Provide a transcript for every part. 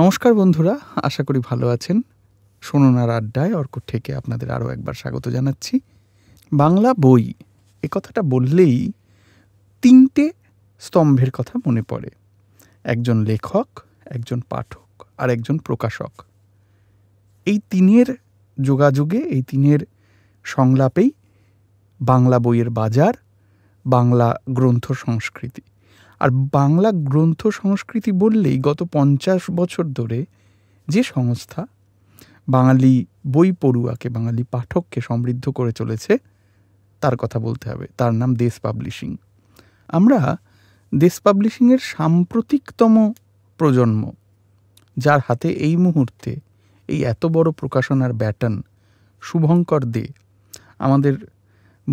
নমস্কার বন্ধুরা আশা করি ভালো আছেন শোনার আড্ডায় অর্ক থেকে আপনাদের আরও একবার স্বাগত জানাচ্ছি বাংলা বই এ কথাটা বললেই তিনটে স্তম্ভের কথা মনে পড়ে একজন লেখক একজন পাঠক আর একজন প্রকাশক এই তিনের যোগাযোগে এই তিনের সংলাপেই বাংলা বইয়ের বাজার বাংলা গ্রন্থ সংস্কৃতি আর বাংলা গ্রন্থ সংস্কৃতি বললেই গত পঞ্চাশ বছর ধরে যে সংস্থা বাঙালি বই পড়ুয়াকে বাঙালি পাঠককে সমৃদ্ধ করে চলেছে তার কথা বলতে হবে তার নাম দেশ পাবলিশিং আমরা দেশ পাবলিশিংয়ের সাম্প্রতিকতম প্রজন্ম যার হাতে এই মুহূর্তে এই এত বড় প্রকাশনার ব্যাটন শুভঙ্কর দে আমাদের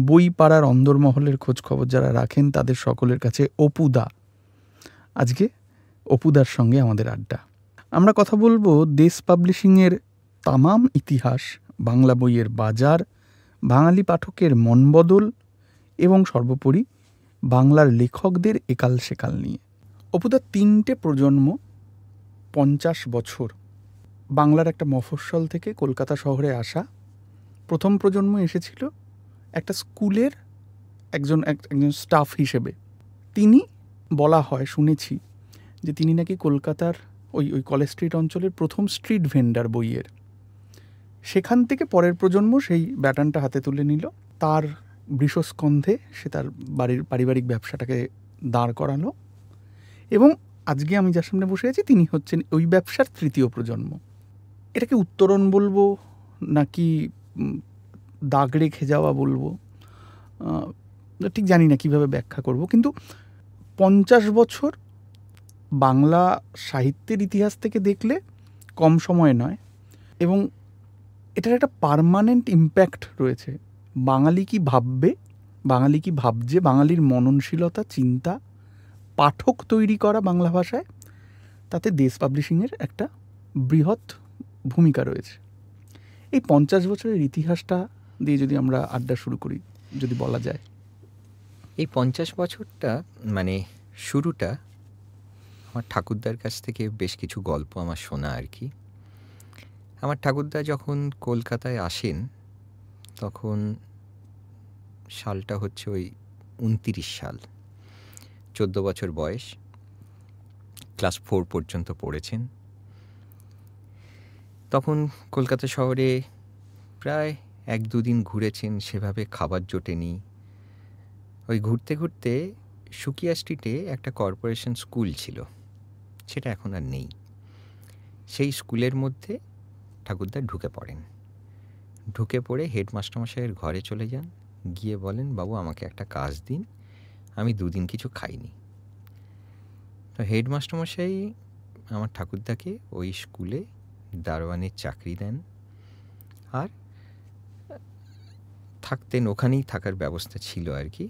বই পাড়ার অন্দরমহলের খোঁজখবর যারা রাখেন তাদের সকলের কাছে অপুদা আজকে অপুদার সঙ্গে আমাদের আড্ডা আমরা কথা বলবো দেশ পাবলিশিংয়ের তামাম ইতিহাস বাংলা বইয়ের বাজার বাঙালি পাঠকের মনবদল এবং সর্বোপরি বাংলার লেখকদের একাল সেকাল নিয়ে অপুদা তিনটে প্রজন্ম পঞ্চাশ বছর বাংলার একটা মফস্বল থেকে কলকাতা শহরে আসা প্রথম প্রজন্ম এসেছিল একটা স্কুলের একজন একজন স্টাফ হিসেবে তিনি বলা হয় শুনেছি যে তিনি নাকি কলকাতার ওই ওই কলেজ স্ট্রিট অঞ্চলের প্রথম স্ট্রিট ভেন্ডার বইয়ের সেখান থেকে পরের প্রজন্ম সেই ব্যাটানটা হাতে তুলে নিল তার বৃষস্কন্ধে সে তার বাড়ির পারিবারিক ব্যবসাটাকে দাঁড় করালো এবং আজকে আমি যার সামনে বসে আছি তিনি হচ্ছেন ওই ব্যবসার তৃতীয় প্রজন্ম এটাকে উত্তরণ বলবো নাকি দাগ রেখে যাওয়া বলবো ঠিক জানি না কিভাবে ব্যাখ্যা করব কিন্তু পঞ্চাশ বছর বাংলা সাহিত্যের ইতিহাস থেকে দেখলে কম সময় নয় এবং এটার একটা পারমানেন্ট ইম্প্যাক্ট রয়েছে বাঙালি কি ভাববে বাঙালি কি ভাবছে বাঙালির মননশীলতা চিন্তা পাঠক তৈরি করা বাংলা ভাষায় তাতে দেশ পাবলিশিংয়ের একটা বৃহৎ ভূমিকা রয়েছে এই পঞ্চাশ বছরের ইতিহাসটা দিয়ে যদি আমরা আড্ডা শুরু করি যদি বলা যায় এই পঞ্চাশ বছরটা মানে শুরুটা আমার ঠাকুরদার কাছ থেকে বেশ কিছু গল্প আমার শোনা আর কি আমার ঠাকুরদা যখন কলকাতায় আসেন তখন সালটা হচ্ছে ওই উনতিরিশ সাল চোদ্দো বছর বয়স ক্লাস ফোর পর্যন্ত পড়েছেন তখন কলকাতা শহরে প্রায় এক দুদিন ঘুরেছেন সেভাবে খাবার জোটেনি ওই ঘুরতে ঘুরতে সুকিয়া স্ট্রিটে একটা কর্পোরেশন স্কুল ছিল সেটা এখন আর নেই সেই স্কুলের মধ্যে ঠাকুরদা ঢুকে পড়েন ঢুকে পড়ে হেডমাস্টারমশাইয়ের ঘরে চলে যান গিয়ে বলেন বাবু আমাকে একটা কাজ দিন আমি দুদিন কিছু খাইনি তো হেডমাস্টারমশাই আমার ঠাকুরদাকে ওই স্কুলে দারোয়ানের চাকরি দেন আর থাকতেন ওখানেই থাকার ব্যবস্থা ছিল আর কি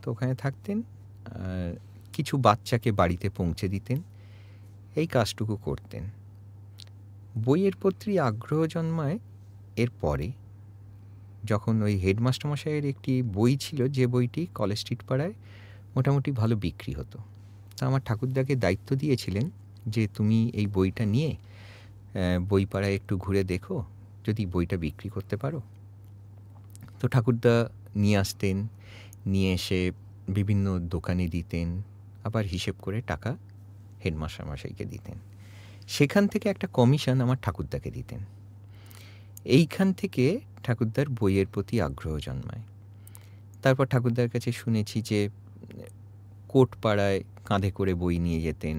তো ওখানে থাকতেন কিছু বাচ্চাকে বাড়িতে পৌঁছে দিতেন এই কাজটুকু করতেন বইয়ের প্রতি আগ্রহ জন্মায় এর পরে যখন ওই হেডমাস্টার মশাইয়ের একটি বই ছিল যে বইটি কলেজ স্ট্রিট পাড়ায় মোটামুটি ভালো বিক্রি হতো তা আমার ঠাকুরদাকে দায়িত্ব দিয়েছিলেন যে তুমি এই বইটা নিয়ে বই পাড়ায় একটু ঘুরে দেখো যদি বইটা বিক্রি করতে পারো তো ঠাকুরদা নিয়ে আসতেন নিয়ে এসে বিভিন্ন দোকানে দিতেন আবার হিসেব করে টাকা হেডমাস্টারমশাইকে দিতেন সেখান থেকে একটা কমিশন আমার ঠাকুরদাকে দিতেন এইখান থেকে ঠাকুরদার বইয়ের প্রতি আগ্রহ জন্মায় তারপর ঠাকুরদার কাছে শুনেছি যে কোটপাড়ায় কাঁধে করে বই নিয়ে যেতেন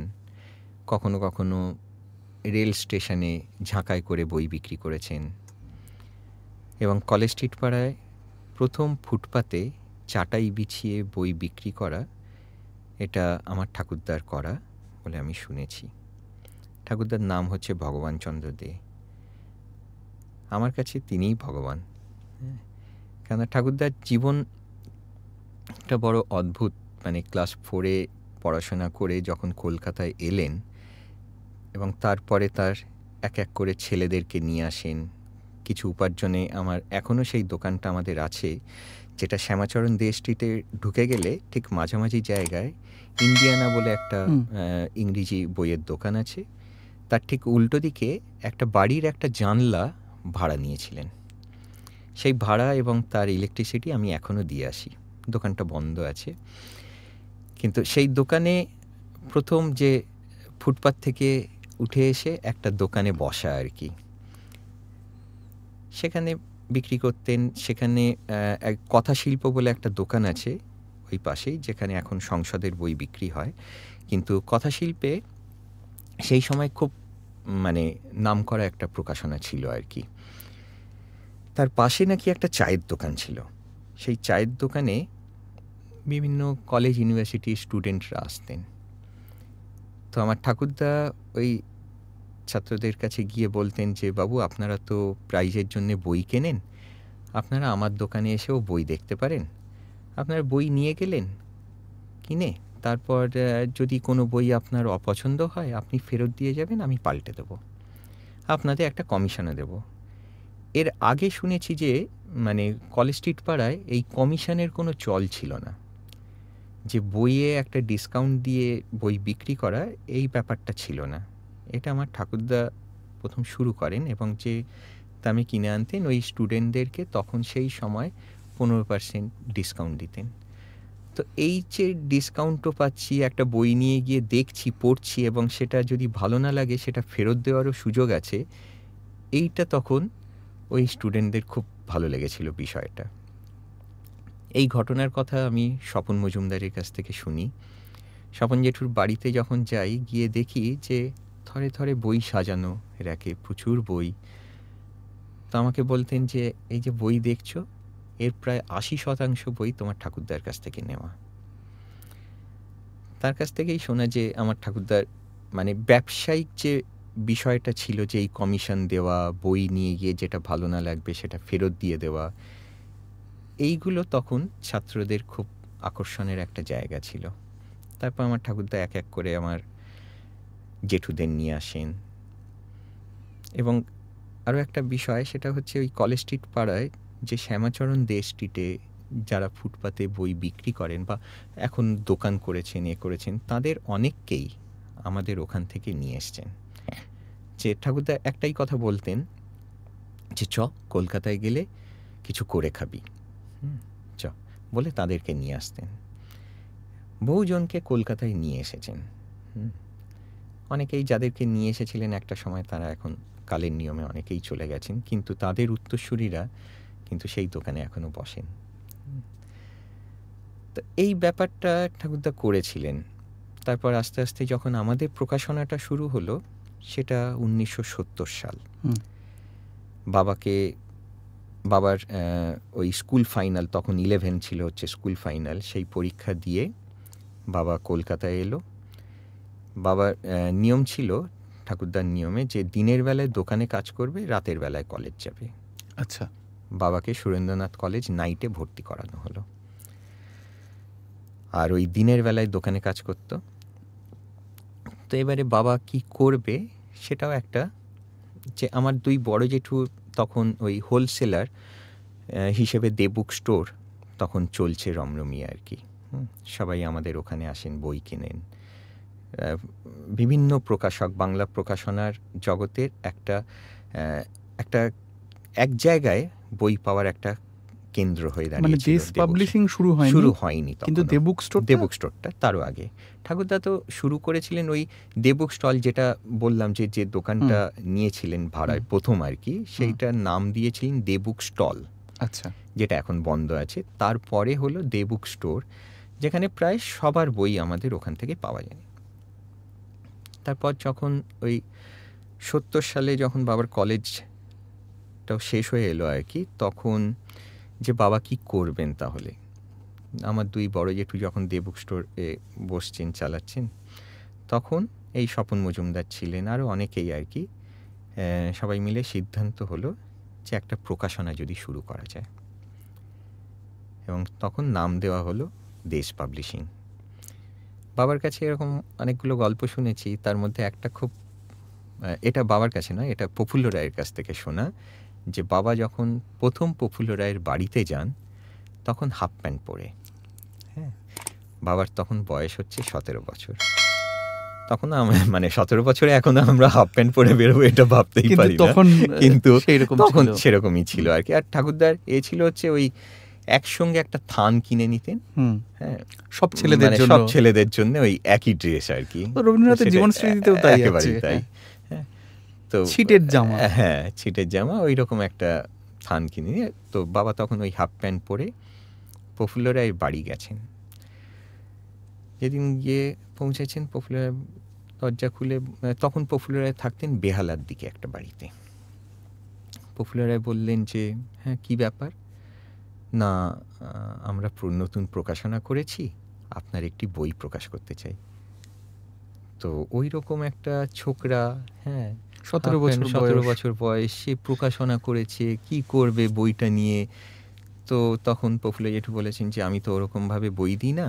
কখনো কখনো রেল স্টেশনে ঝাঁকায় করে বই বিক্রি করেছেন এবং কলেজ স্ট্রিট পাড়ায় প্রথম ফুটপাতে চাটাই বিছিয়ে বই বিক্রি করা এটা আমার ঠাকুরদার করা বলে আমি শুনেছি ঠাকুরদার নাম হচ্ছে ভগবান চন্দ্র দে আমার কাছে তিনিই ভগবান হ্যাঁ, কেননা ঠাকুরদার জীবন একটা বড় অদ্ভুত মানে ক্লাস ফোরে পড়াশোনা করে যখন কলকাতায় এলেন এবং তারপরে তার এক এক করে ছেলেদেরকে নিয়ে আসেন কিছু উপার্জনে আমার এখনও সেই দোকানটা আমাদের আছে যেটা শ্যামাচরণ দেশটিতে স্ট্রিটে ঢুকে গেলে ঠিক মাঝামাঝি জায়গায় ইন্ডিয়ানা বলে একটা ইংরেজি বইয়ের দোকান আছে তার ঠিক উল্টো দিকে একটা বাড়ির একটা জানলা ভাড়া নিয়েছিলেন সেই ভাড়া এবং তার ইলেকট্রিসিটি আমি এখনও দিয়ে আসি দোকানটা বন্ধ আছে কিন্তু সেই দোকানে প্রথম যে ফুটপাত থেকে উঠে এসে একটা দোকানে বসা আর কি সেখানে বিক্রি করতেন সেখানে এক কথা শিল্প বলে একটা দোকান আছে ওই পাশেই যেখানে এখন সংসদের বই বিক্রি হয় কিন্তু কথা শিল্পে সেই সময় খুব মানে নাম করা একটা প্রকাশনা ছিল আর কি তার পাশে নাকি একটা চায়ের দোকান ছিল সেই চায়ের দোকানে বিভিন্ন কলেজ ইউনিভার্সিটির স্টুডেন্টরা আসতেন তো আমার ঠাকুরদা ওই ছাত্রদের কাছে গিয়ে বলতেন যে বাবু আপনারা তো প্রাইজের জন্য বই কেনেন আপনারা আমার দোকানে এসেও বই দেখতে পারেন আপনারা বই নিয়ে গেলেন কিনে তারপর যদি কোনো বই আপনার অপছন্দ হয় আপনি ফেরত দিয়ে যাবেন আমি পাল্টে দেবো আপনাদের একটা কমিশনে দেব এর আগে শুনেছি যে মানে কলেজ স্ট্রিট পাড়ায় এই কমিশনের কোনো চল ছিল না যে বইয়ে একটা ডিসকাউন্ট দিয়ে বই বিক্রি করা এই ব্যাপারটা ছিল না এটা আমার ঠাকুরদা প্রথম শুরু করেন এবং যে দামে কিনে আনতেন ওই স্টুডেন্টদেরকে তখন সেই সময় পনেরো পার্সেন্ট ডিসকাউন্ট দিতেন তো এই যে ডিসকাউন্টও পাচ্ছি একটা বই নিয়ে গিয়ে দেখছি পড়ছি এবং সেটা যদি ভালো না লাগে সেটা ফেরত দেওয়ারও সুযোগ আছে এইটা তখন ওই স্টুডেন্টদের খুব ভালো লেগেছিল বিষয়টা এই ঘটনার কথা আমি স্বপন মজুমদারের কাছ থেকে শুনি স্বপন জেঠুর বাড়িতে যখন যাই গিয়ে দেখি যে থরে থরে বই সাজানো র্যাকে প্রচুর বই তো আমাকে বলতেন যে এই যে বই দেখছো এর প্রায় আশি শতাংশ বই তোমার ঠাকুরদার কাছ থেকে নেওয়া তার কাছ থেকেই শোনা যে আমার ঠাকুরদার মানে ব্যবসায়িক যে বিষয়টা ছিল যে এই কমিশন দেওয়া বই নিয়ে গিয়ে যেটা ভালো না লাগবে সেটা ফেরত দিয়ে দেওয়া এইগুলো তখন ছাত্রদের খুব আকর্ষণের একটা জায়গা ছিল তারপর আমার ঠাকুরদা এক এক করে আমার জেঠুদের নিয়ে আসেন এবং আরও একটা বিষয় সেটা হচ্ছে ওই কলেজ স্ট্রিট পাড়ায় যে শ্যামাচরণ দে স্ট্রিটে যারা ফুটপাতে বই বিক্রি করেন বা এখন দোকান করেছেন এ করেছেন তাদের অনেককেই আমাদের ওখান থেকে নিয়ে এসছেন যে ঠাকুরদা একটাই কথা বলতেন যে চ কলকাতায় গেলে কিছু করে খাবি চ বলে তাদেরকে নিয়ে আসতেন বহুজনকে কলকাতায় নিয়ে এসেছেন হুম অনেকেই যাদেরকে নিয়ে এসেছিলেন একটা সময় তারা এখন কালের নিয়মে অনেকেই চলে গেছেন কিন্তু তাদের উত্তরসূরিরা কিন্তু সেই দোকানে এখনও বসেন তো এই ব্যাপারটা ঠাকুরদা করেছিলেন তারপর আস্তে আস্তে যখন আমাদের প্রকাশনাটা শুরু হলো সেটা উনিশশো সাল বাবাকে বাবার ওই স্কুল ফাইনাল তখন ইলেভেন ছিল হচ্ছে স্কুল ফাইনাল সেই পরীক্ষা দিয়ে বাবা কলকাতায় এলো বাবার নিয়ম ছিল ঠাকুরদার নিয়মে যে দিনের বেলায় দোকানে কাজ করবে রাতের বেলায় কলেজ যাবে আচ্ছা বাবাকে সুরেন্দ্রনাথ কলেজ নাইটে ভর্তি করানো হলো আর ওই দিনের বেলায় দোকানে কাজ করত তো এবারে বাবা কি করবে সেটাও একটা যে আমার দুই বড় জেঠু তখন ওই হোলসেলার হিসেবে দেবুক স্টোর তখন চলছে রমরমিয়া আর কি সবাই আমাদের ওখানে আসেন বই কেনেন বিভিন্ন প্রকাশক বাংলা প্রকাশনার জগতের একটা একটা এক জায়গায় বই পাওয়ার একটা কেন্দ্র হয়ে দাঁড়িয়ে পাবলিশিং শুরু হয় শুরু হয়নি কিন্তু দেবুক স্টোর দেবুক স্টোরটা তারও আগে ঠাকুরদা তো শুরু করেছিলেন ওই দেবুক স্টল যেটা বললাম যে যে দোকানটা নিয়েছিলেন ভাড়ায় প্রথম আর কি সেইটার নাম দিয়েছিলেন দেবুক স্টল আচ্ছা যেটা এখন বন্ধ আছে তারপরে হলো দেবুক স্টোর যেখানে প্রায় সবার বই আমাদের ওখান থেকে পাওয়া যায় তারপর যখন ওই সত্তর সালে যখন বাবার কলেজটাও শেষ হয়ে এলো আর কি তখন যে বাবা কি করবেন তাহলে আমার দুই বড় জেঠু যখন দেবুক স্টোরে বসছেন চালাচ্ছেন তখন এই স্বপন মজুমদার ছিলেন আরও অনেকেই আর কি সবাই মিলে সিদ্ধান্ত হলো যে একটা প্রকাশনা যদি শুরু করা যায় এবং তখন নাম দেওয়া হলো দেশ পাবলিশিং বাবার কাছে এরকম অনেকগুলো গল্প শুনেছি তার মধ্যে একটা খুব এটা বাবার কাছে না এটা প্রফুল্ল রায়ের কাছ থেকে শোনা যে বাবা যখন প্রথম প্রফুল্ল রায়ের বাড়িতে যান তখন হাফ প্যান্ট পরে হ্যাঁ বাবার তখন বয়স হচ্ছে সতেরো বছর তখন মানে সতেরো বছরে এখন আমরা হাফ প্যান্ট পরে বেরোবো এটা ভাবতেই পারি তখন কিন্তু তখন সেরকমই ছিল আর কি আর ঠাকুরদার এ ছিল হচ্ছে ওই একসঙ্গে একটা থান কিনে নিতেন হ্যাঁ সব ছেলেদের মানে জন্য সব ছেলেদের জন্য ওই একই ড্রেস আর কি রবীন্দ্রনাথের জীবন স্মৃতিতেও তাই একেবারেই তাই হ্যাঁ। হ্যাঁ। তো ছিটের জামা হ্যাঁ ছিটের জামা ওই রকম একটা থান কিনে নিয়ে তো বাবা তখন ওই হাফ প্যান্ট পরে প্রফুল্ল রায়ের বাড়ি গেছেন যেদিন গিয়ে পৌঁছেছেন প্রফুল্ল রায় দরজা খুলে মানে তখন প্রফুল্ল রায় থাকতেন বেহালার দিকে একটা বাড়িতে প্রফুল্ল রায় বললেন যে হ্যাঁ কী ব্যাপার না আমরা নতুন প্রকাশনা করেছি আপনার একটি বই প্রকাশ করতে চাই তো ওই রকম একটা ছোকরা হ্যাঁ সতেরো বছর সতেরো বছর বয়স সে প্রকাশনা করেছে কি করবে বইটা নিয়ে তো তখন পপুলে জেঠু বলেছেন যে আমি তো ওরকমভাবে বই দিই না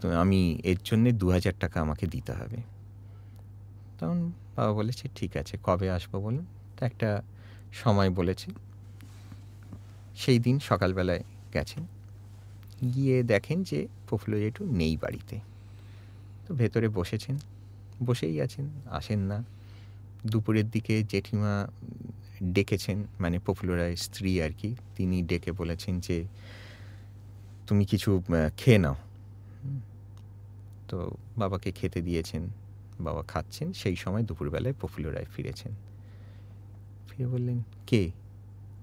তো আমি এর জন্যে দু হাজার টাকা আমাকে দিতে হবে তখন বাবা বলেছে ঠিক আছে কবে আসবো বলুন তা একটা সময় বলেছে সেই দিন সকালবেলায় গেছেন গিয়ে দেখেন যে প্রফুল্ল জেঠু নেই বাড়িতে তো ভেতরে বসেছেন বসেই আছেন আসেন না দুপুরের দিকে জেঠিমা ডেকেছেন মানে প্রফুল্ল রায়ের স্ত্রী আর কি তিনি ডেকে বলেছেন যে তুমি কিছু খেয়ে নাও তো বাবাকে খেতে দিয়েছেন বাবা খাচ্ছেন সেই সময় দুপুরবেলায় প্রফুল্ল রায় ফিরেছেন ফিরে বললেন কে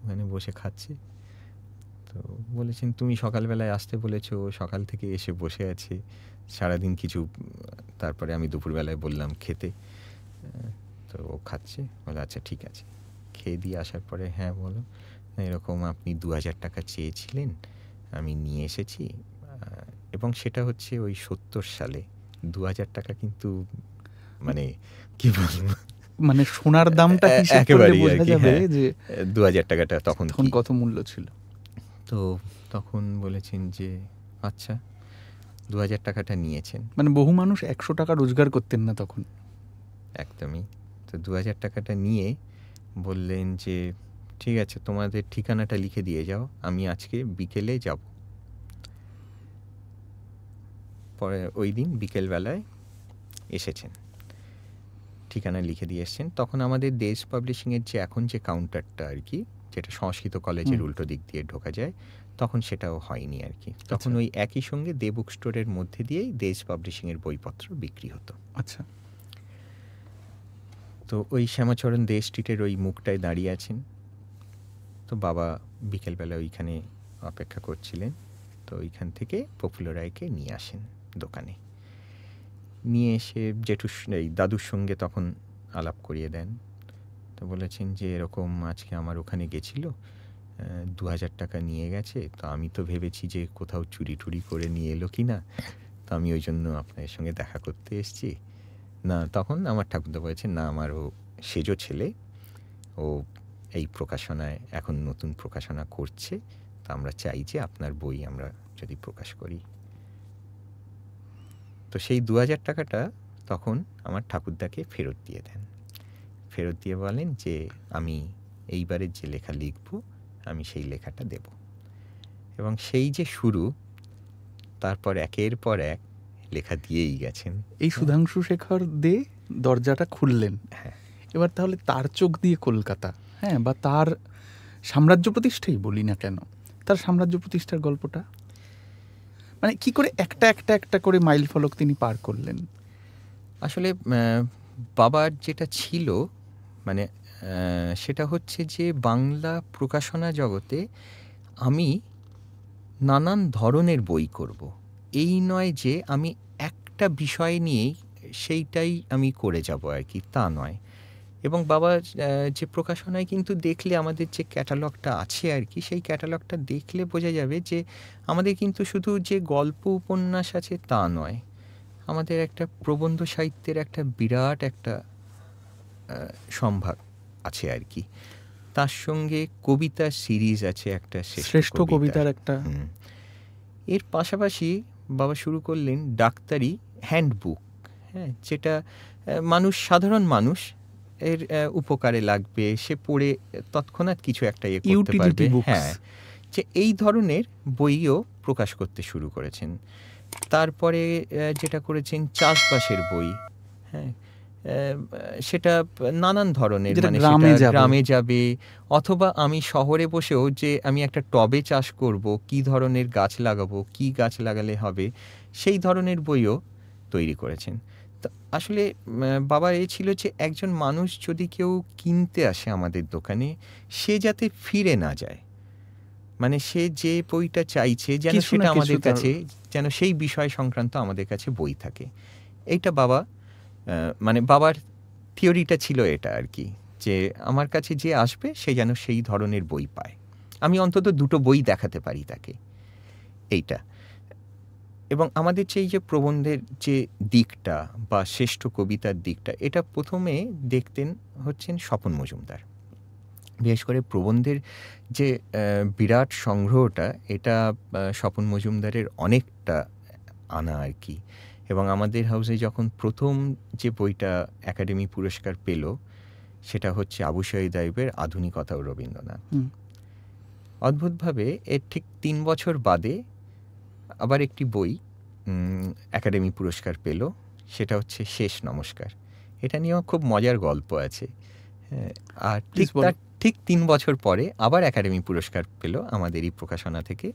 মানে বসে খাচ্ছে তো বলেছেন তুমি সকালবেলায় আসতে বলেছো সকাল থেকে এসে বসে আছে সারাদিন কিছু তারপরে আমি দুপুরবেলায় বললাম খেতে তো ও খাচ্ছে বলে আচ্ছা ঠিক আছে খেয়ে দিয়ে আসার পরে হ্যাঁ বলো এরকম আপনি দু হাজার টাকা চেয়েছিলেন আমি নিয়ে এসেছি এবং সেটা হচ্ছে ওই সত্তর সালে দু হাজার টাকা কিন্তু মানে কি বলবো মানে সোনার দামটা একেবারে দু হাজার টাকাটা তখন তখন কত মূল্য ছিল তো তখন বলেছেন যে আচ্ছা দু হাজার টাকাটা নিয়েছেন মানে বহু মানুষ একশো টাকা রোজগার করতেন না তখন একদমই তো দু হাজার টাকাটা নিয়ে বললেন যে ঠিক আছে তোমাদের ঠিকানাটা লিখে দিয়ে যাও আমি আজকে বিকেলে যাব পরে ওই দিন বিকেলবেলায় এসেছেন ঠিকানা লিখে দিয়ে এসছেন তখন আমাদের দেশ পাবলিশিংয়ের যে এখন যে কাউন্টারটা আর কি যেটা সংস্কৃত কলেজের উল্টো দিক দিয়ে ঢোকা যায় তখন সেটাও হয়নি আর কি আচ্ছা। তখন ওই একই সঙ্গে দে বুক স্টোরের মধ্যে দিয়েই দেশ পাবলিশিংয়ের বইপত্র বিক্রি হতো আচ্ছা তো ওই শ্যামাচরণ দে স্ট্রিটের ওই মুখটায় দাঁড়িয়ে আছেন তো বাবা বিকেলবেলা ওইখানে অপেক্ষা করছিলেন তো ওইখান থেকে প্রফুল্ল রায়কে নিয়ে আসেন দোকানে নিয়ে এসে জেঠুর এই দাদুর সঙ্গে তখন আলাপ করিয়ে দেন তো বলেছেন যে এরকম আজকে আমার ওখানে গেছিলো দু হাজার টাকা নিয়ে গেছে তো আমি তো ভেবেছি যে কোথাও চুরি টুরি করে নিয়ে এলো কি না তো আমি ওই জন্য আপনার সঙ্গে দেখা করতে এসেছি না তখন আমার ঠাকুরদা বলেছেন না আমার ও সেজো ছেলে ও এই প্রকাশনায় এখন নতুন প্রকাশনা করছে তো আমরা চাই যে আপনার বই আমরা যদি প্রকাশ করি তো সেই দু হাজার টাকাটা তখন আমার ঠাকুরদাকে ফেরত দিয়ে দেন ফেরত দিয়ে বলেন যে আমি এইবারের যে লেখা লিখব আমি সেই লেখাটা দেব এবং সেই যে শুরু তারপর একের পর এক লেখা দিয়েই গেছেন এই সুধাংশু শেখর দে দরজাটা খুললেন হ্যাঁ এবার তাহলে তার চোখ দিয়ে কলকাতা হ্যাঁ বা তার সাম্রাজ্য প্রতিষ্ঠাই বলি না কেন তার সাম্রাজ্য প্রতিষ্ঠার গল্পটা মানে কি করে একটা একটা একটা করে মাইল ফলক তিনি পার করলেন আসলে বাবার যেটা ছিল মানে সেটা হচ্ছে যে বাংলা প্রকাশনা জগতে আমি নানান ধরনের বই করব। এই নয় যে আমি একটা বিষয় নিয়েই সেইটাই আমি করে যাব আর কি তা নয় এবং বাবা যে প্রকাশনায় কিন্তু দেখলে আমাদের যে ক্যাটালগটা আছে আর কি সেই ক্যাটালগটা দেখলে বোঝা যাবে যে আমাদের কিন্তু শুধু যে গল্প উপন্যাস আছে তা নয় আমাদের একটা প্রবন্ধ সাহিত্যের একটা বিরাট একটা সম্ভাব আছে আর কি তার সঙ্গে কবিতা সিরিজ আছে একটা শ্রেষ্ঠ কবিতার একটা এর পাশাপাশি বাবা শুরু করলেন ডাক্তারি হ্যান্ডবুক হ্যাঁ যেটা মানুষ সাধারণ মানুষ এর উপকারে লাগবে সে পড়ে তৎক্ষণাৎ কিছু একটা ইয়ে করতে পারবে হ্যাঁ যে এই ধরনের বইও প্রকাশ করতে শুরু করেছেন তারপরে যেটা করেছেন চাষবাসের বই হ্যাঁ সেটা নানান ধরনের মানে গ্রামে যাবে অথবা আমি শহরে বসেও যে আমি একটা টবে চাষ করব কি ধরনের গাছ লাগাবো কি গাছ লাগালে হবে সেই ধরনের বইও তৈরি করেছেন আসলে বাবা এ ছিল যে একজন মানুষ যদি কেউ কিনতে আসে আমাদের দোকানে সে যাতে ফিরে না যায় মানে সে যে বইটা চাইছে যেন সেটা আমাদের কাছে যেন সেই বিষয় সংক্রান্ত আমাদের কাছে বই থাকে এইটা বাবা মানে বাবার থিওরিটা ছিল এটা আর কি যে আমার কাছে যে আসবে সে যেন সেই ধরনের বই পায় আমি অন্তত দুটো বই দেখাতে পারি তাকে এইটা এবং আমাদের চেয়ে যে প্রবন্ধের যে দিকটা বা শ্রেষ্ঠ কবিতার দিকটা এটা প্রথমে দেখতেন হচ্ছেন স্বপন মজুমদার বিশেষ করে প্রবন্ধের যে বিরাট সংগ্রহটা এটা স্বপন মজুমদারের অনেকটা আনা আর কি এবং আমাদের হাউসে যখন প্রথম যে বইটা একাডেমি পুরস্কার পেল সেটা হচ্ছে আবু শহীদ আইবের আধুনিকতা ও রবীন্দ্রনাথ অদ্ভুতভাবে এর ঠিক তিন বছর বাদে আবার একটি বই একাডেমি পুরস্কার পেল সেটা হচ্ছে শেষ নমস্কার এটা নিয়েও খুব মজার গল্প আছে হ্যাঁ, আর ঠিক ঠিক তিন বছর পরে আবার একাডেমি পুরস্কার পেল আমাদের এই প্রকাশনা থেকে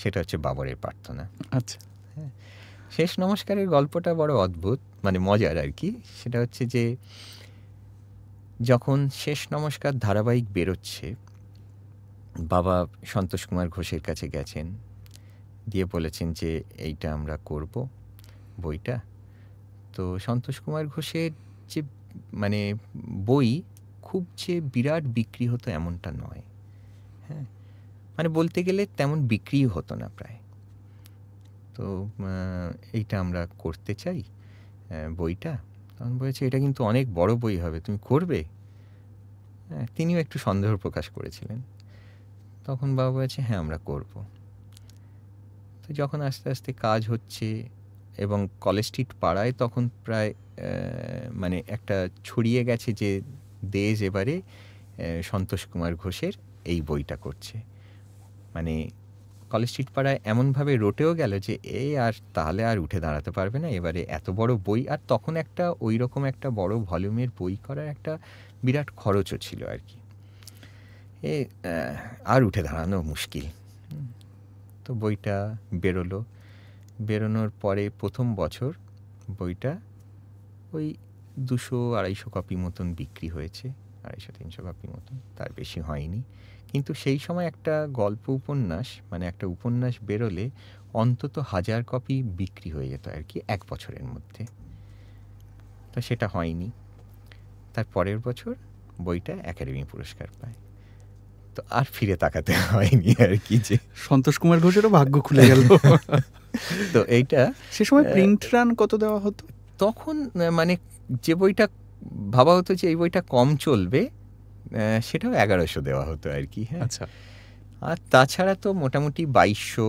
সেটা হচ্ছে বাবরের প্রার্থনা আচ্ছা হ্যাঁ শেষ নমস্কারের গল্পটা বড় অদ্ভুত মানে মজার আর কি সেটা হচ্ছে যে যখন শেষ নমস্কার ধারাবাহিক বেরোচ্ছে বাবা সন্তোষ কুমার ঘোষের কাছে গেছেন দিয়ে বলেছেন যে এইটা আমরা করব বইটা তো সন্তোষ কুমার ঘোষের যে মানে বই খুব যে বিরাট বিক্রি হতো এমনটা নয় হ্যাঁ মানে বলতে গেলে তেমন বিক্রিও হতো না প্রায় তো এইটা আমরা করতে চাই বইটা তখন বলেছে এটা কিন্তু অনেক বড় বই হবে তুমি করবে হ্যাঁ, তিনিও একটু সন্দেহ প্রকাশ করেছিলেন তখন বাবা বলেছে হ্যাঁ আমরা করব তো যখন আস্তে আস্তে কাজ হচ্ছে এবং কলেজ স্ট্রিট পাড়ায় তখন প্রায় মানে একটা ছড়িয়ে গেছে যে দেশ এবারে সন্তোষ কুমার ঘোষের এই বইটা করছে মানে কলেজ স্ট্রিট পাড়ায় এমনভাবে রোটেও গেল যে এ আর তাহলে আর উঠে দাঁড়াতে পারবে না এবারে এত বড় বই আর তখন একটা ওই রকম একটা বড় ভলিউমের বই করার একটা বিরাট খরচও ছিল আর কি এ আর উঠে দাঁড়ানো মুশকিল তো বইটা বেরোলো বেরোনোর পরে প্রথম বছর বইটা ওই দুশো আড়াইশো কপি মতন বিক্রি হয়েছে আড়াইশো তিনশো কপি মতন তার বেশি হয়নি কিন্তু সেই সময় একটা গল্প উপন্যাস মানে একটা উপন্যাস বেরোলে অন্তত হাজার কপি বিক্রি হয়ে যেত আর কি এক বছরের মধ্যে তো সেটা হয়নি তার পরের বছর বইটা একাডেমি পুরস্কার পায় তো আর ফিরে তাকাতে হয়নি আর কি যে সন্তোষ কুমার ঘোষেরও ভাগ্য খুলে গেল তো এইটা সে সময় প্রিন্ট রান কত দেওয়া হতো তখন মানে যে বইটা ভাবা হতো যে এই বইটা কম চলবে সেটাও এগারোশো দেওয়া হতো আর কি হ্যাঁ আচ্ছা আর তাছাড়া তো মোটামুটি বাইশশো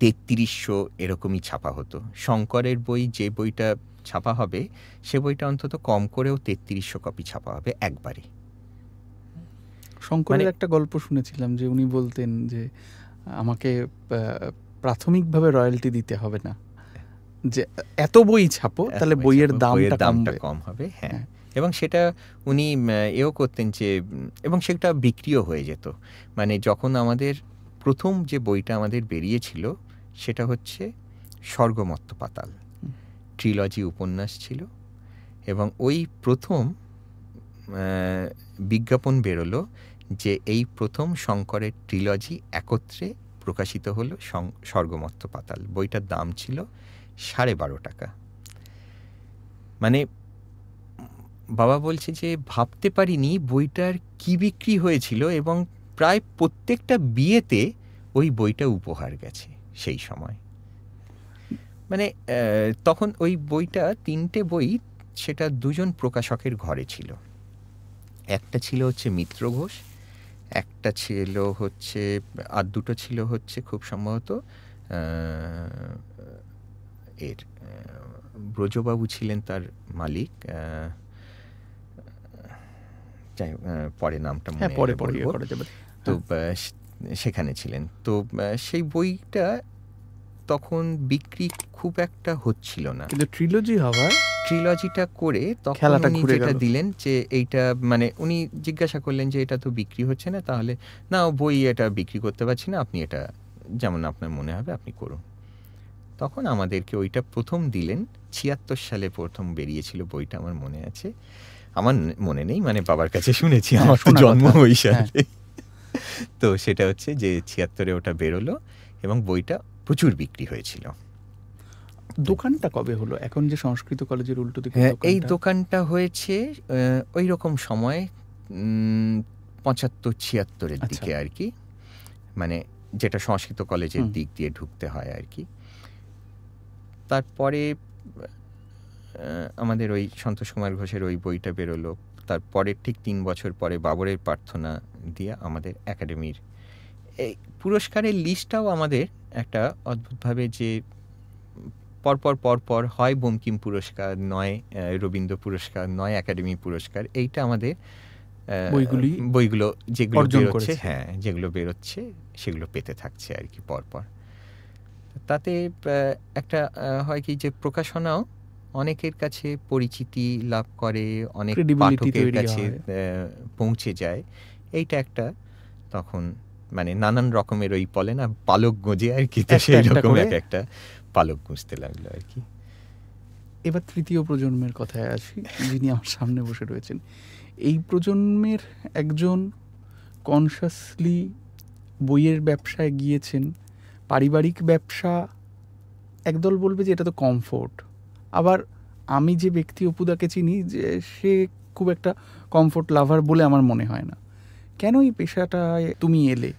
তেত্রিশশো এরকমই ছাপা হতো শঙ্করের বই যে বইটা ছাপা হবে সে বইটা অন্তত কম করেও তেত্রিশশো কপি ছাপা হবে একবারে শঙ্করের মানে- একটা গল্প শুনেছিলাম যে উনি বলতেন যে আমাকে প্রাথমিকভাবে রয়্যালটি দিতে হবে না যে এত বই ছাপো তাহলে বইয়ের দামটা কম হবে হ্যাঁ, হ্যাঁ। এবং সেটা উনি এও করতেন যে এবং সেটা বিক্রিও হয়ে যেত মানে যখন আমাদের প্রথম যে বইটা আমাদের বেরিয়েছিল সেটা হচ্ছে স্বর্গমত্ত পাতাল ট্রিলজি উপন্যাস ছিল এবং ওই প্রথম বিজ্ঞাপন বেরোলো যে এই প্রথম শঙ্করের ট্রিলজি একত্রে প্রকাশিত হলো স্বর্গমত্ত পাতাল বইটার দাম ছিল সাড়ে বারো টাকা মানে বাবা বলছে যে ভাবতে পারিনি বইটার কি বিক্রি হয়েছিল এবং প্রায় প্রত্যেকটা বিয়েতে ওই বইটা উপহার গেছে সেই সময় মানে তখন ওই বইটা তিনটে বই সেটা দুজন প্রকাশকের ঘরে ছিল একটা ছিল হচ্ছে মিত্র ঘোষ একটা ছিল হচ্ছে আর দুটো ছিল হচ্ছে খুব সম্ভবত এর ব্রজবাবু ছিলেন তার মালিক চাই পরে নামটা হ্যাঁ পরে পরে তো সেখানে ছিলেন তো সেই বইটা তখন বিক্রি খুব একটা হচ্ছিল না কিন্তু ট্রিলজি হওয়ার ট্রিলজিটা করে তখন উনি যেটা দিলেন যে এইটা মানে উনি জিজ্ঞাসা করলেন যে এটা তো বিক্রি হচ্ছে না তাহলে না বই এটা বিক্রি করতে পারছি না আপনি এটা যেমন আপনার মনে হবে আপনি করুন তখন আমাদেরকে ওইটা প্রথম দিলেন ছিয়াত্তর সালে প্রথম বেরিয়েছিল বইটা আমার মনে আছে আমার মনে নেই মানে বাবার কাছে শুনেছি হ্যাঁ, আমার জন্ম হয়েছে হ্যাঁ। তো সেটা হচ্ছে যে ছিয়াত্তরে ওটা বেরোলো এবং বইটা প্রচুর বিক্রি হয়েছিল দোকানটা কবে হলো এখন যে সংস্কৃত কলেজের উল্টো দিকে হ্যাঁ, এই দোকানটা হয়েছে ওই রকম সময় পঁচাত্তর ছিয়াত্তরের আচ্ছা। দিকে আর কি মানে যেটা সংস্কৃত কলেজের দিক দিয়ে ঢুকতে হয় আর কি তারপরে আমাদের ওই সন্তোষ কুমার ঘোষের ওই বইটা বেরোলো পরের ঠিক তিন বছর পরে বাবরের প্রার্থনা দিয়ে আমাদের একাডেমির এই পুরস্কারের লিস্টটাও আমাদের একটা অদ্ভুতভাবে যে পরপর পরপর হয় বঙ্কিম পুরস্কার নয় রবীন্দ্র পুরস্কার নয় একাডেমি পুরস্কার এইটা আমাদের বইগুলি বইগুলো যেগুলো বেরোচ্ছে হ্যাঁ যেগুলো বেরোচ্ছে সেগুলো পেতে থাকছে আর কি পরপর তাতে একটা হয় কি যে প্রকাশনাও অনেকের কাছে পরিচিতি লাভ করে অনেক পাঠকের কাছে পৌঁছে যায় এইটা একটা তখন মানে নানান রকমের ওই বলে না পালক গজে আর কি সেই রকম একটা পালক গুঁজতে লাগলো আর কি এবার তৃতীয় প্রজন্মের কথায় আসি যিনি আমার সামনে বসে রয়েছেন এই প্রজন্মের একজন কনসাসলি বইয়ের ব্যবসায় গিয়েছেন পারিবারিক ব্যবসা একদল বলবে যে এটা তো কমফোর্ট আবার আমি যে ব্যক্তি অপুদাকে চিনি যে সে খুব একটা কমফোর্ট লাভার বলে আমার মনে হয় না কেন এই পেশাটায় তুমি এলে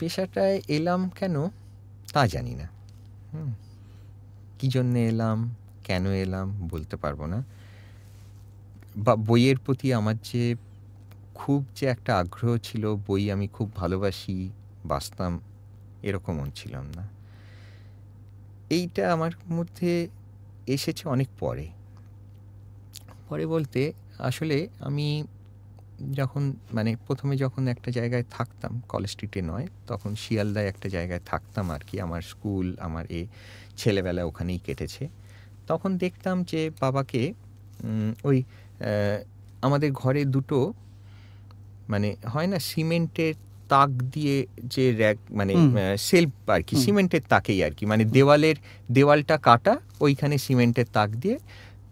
পেশাটায় এলাম কেন তা জানি না কী জন্যে এলাম কেন এলাম বলতে পারবো না বা বইয়ের প্রতি আমার যে খুব যে একটা আগ্রহ ছিল বই আমি খুব ভালোবাসি বাঁচতাম এরকমও ছিলাম না এইটা আমার মধ্যে এসেছে অনেক পরে পরে বলতে আসলে আমি যখন মানে প্রথমে যখন একটা জায়গায় থাকতাম কলেজ স্ট্রিটে নয় তখন শিয়ালদায় একটা জায়গায় থাকতাম আর কি আমার স্কুল আমার এ ছেলেবেলা ওখানেই কেটেছে তখন দেখতাম যে বাবাকে ওই আমাদের ঘরে দুটো মানে হয় না সিমেন্টের তাক দিয়ে যে র্যাক মানে সেলফ আর কি সিমেন্টের তাকেই আর কি মানে দেওয়ালের দেওয়ালটা কাটা ওইখানে সিমেন্টের তাক দিয়ে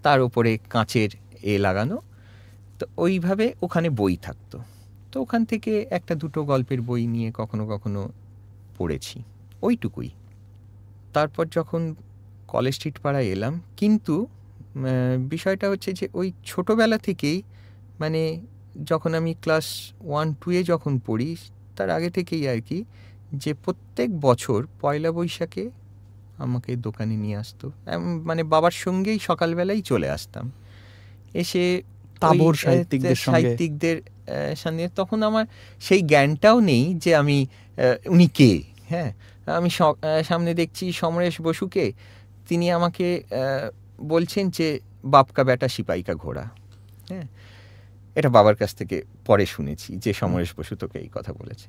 তার উপরে কাঁচের এ লাগানো তো ওইভাবে ওখানে বই থাকতো তো ওখান থেকে একটা দুটো গল্পের বই নিয়ে কখনো কখনো পড়েছি ওইটুকুই তারপর যখন কলেজ স্ট্রিট পাড়ায় এলাম কিন্তু বিষয়টা হচ্ছে যে ওই ছোটোবেলা থেকেই মানে যখন আমি ক্লাস ওয়ান টুয়ে যখন পড়ি তার আগে থেকেই আর কি যে প্রত্যেক বছর পয়লা বৈশাখে আমাকে দোকানে নিয়ে আসতো মানে বাবার সঙ্গেই সকালবেলাই চলে আসতাম এসে তাবর সাহিত্যিকদের সাহিত্যিকদের তখন আমার সেই জ্ঞানটাও নেই যে আমি উনি কে হ্যাঁ আমি সামনে দেখছি সমরেশ বসুকে তিনি আমাকে বলছেন যে বাপকা বেটা সিপাইকা ঘোড়া হ্যাঁ এটা বাবার কাছ থেকে পরে শুনেছি যে সমরেশ বসু তোকে এই কথা বলেছে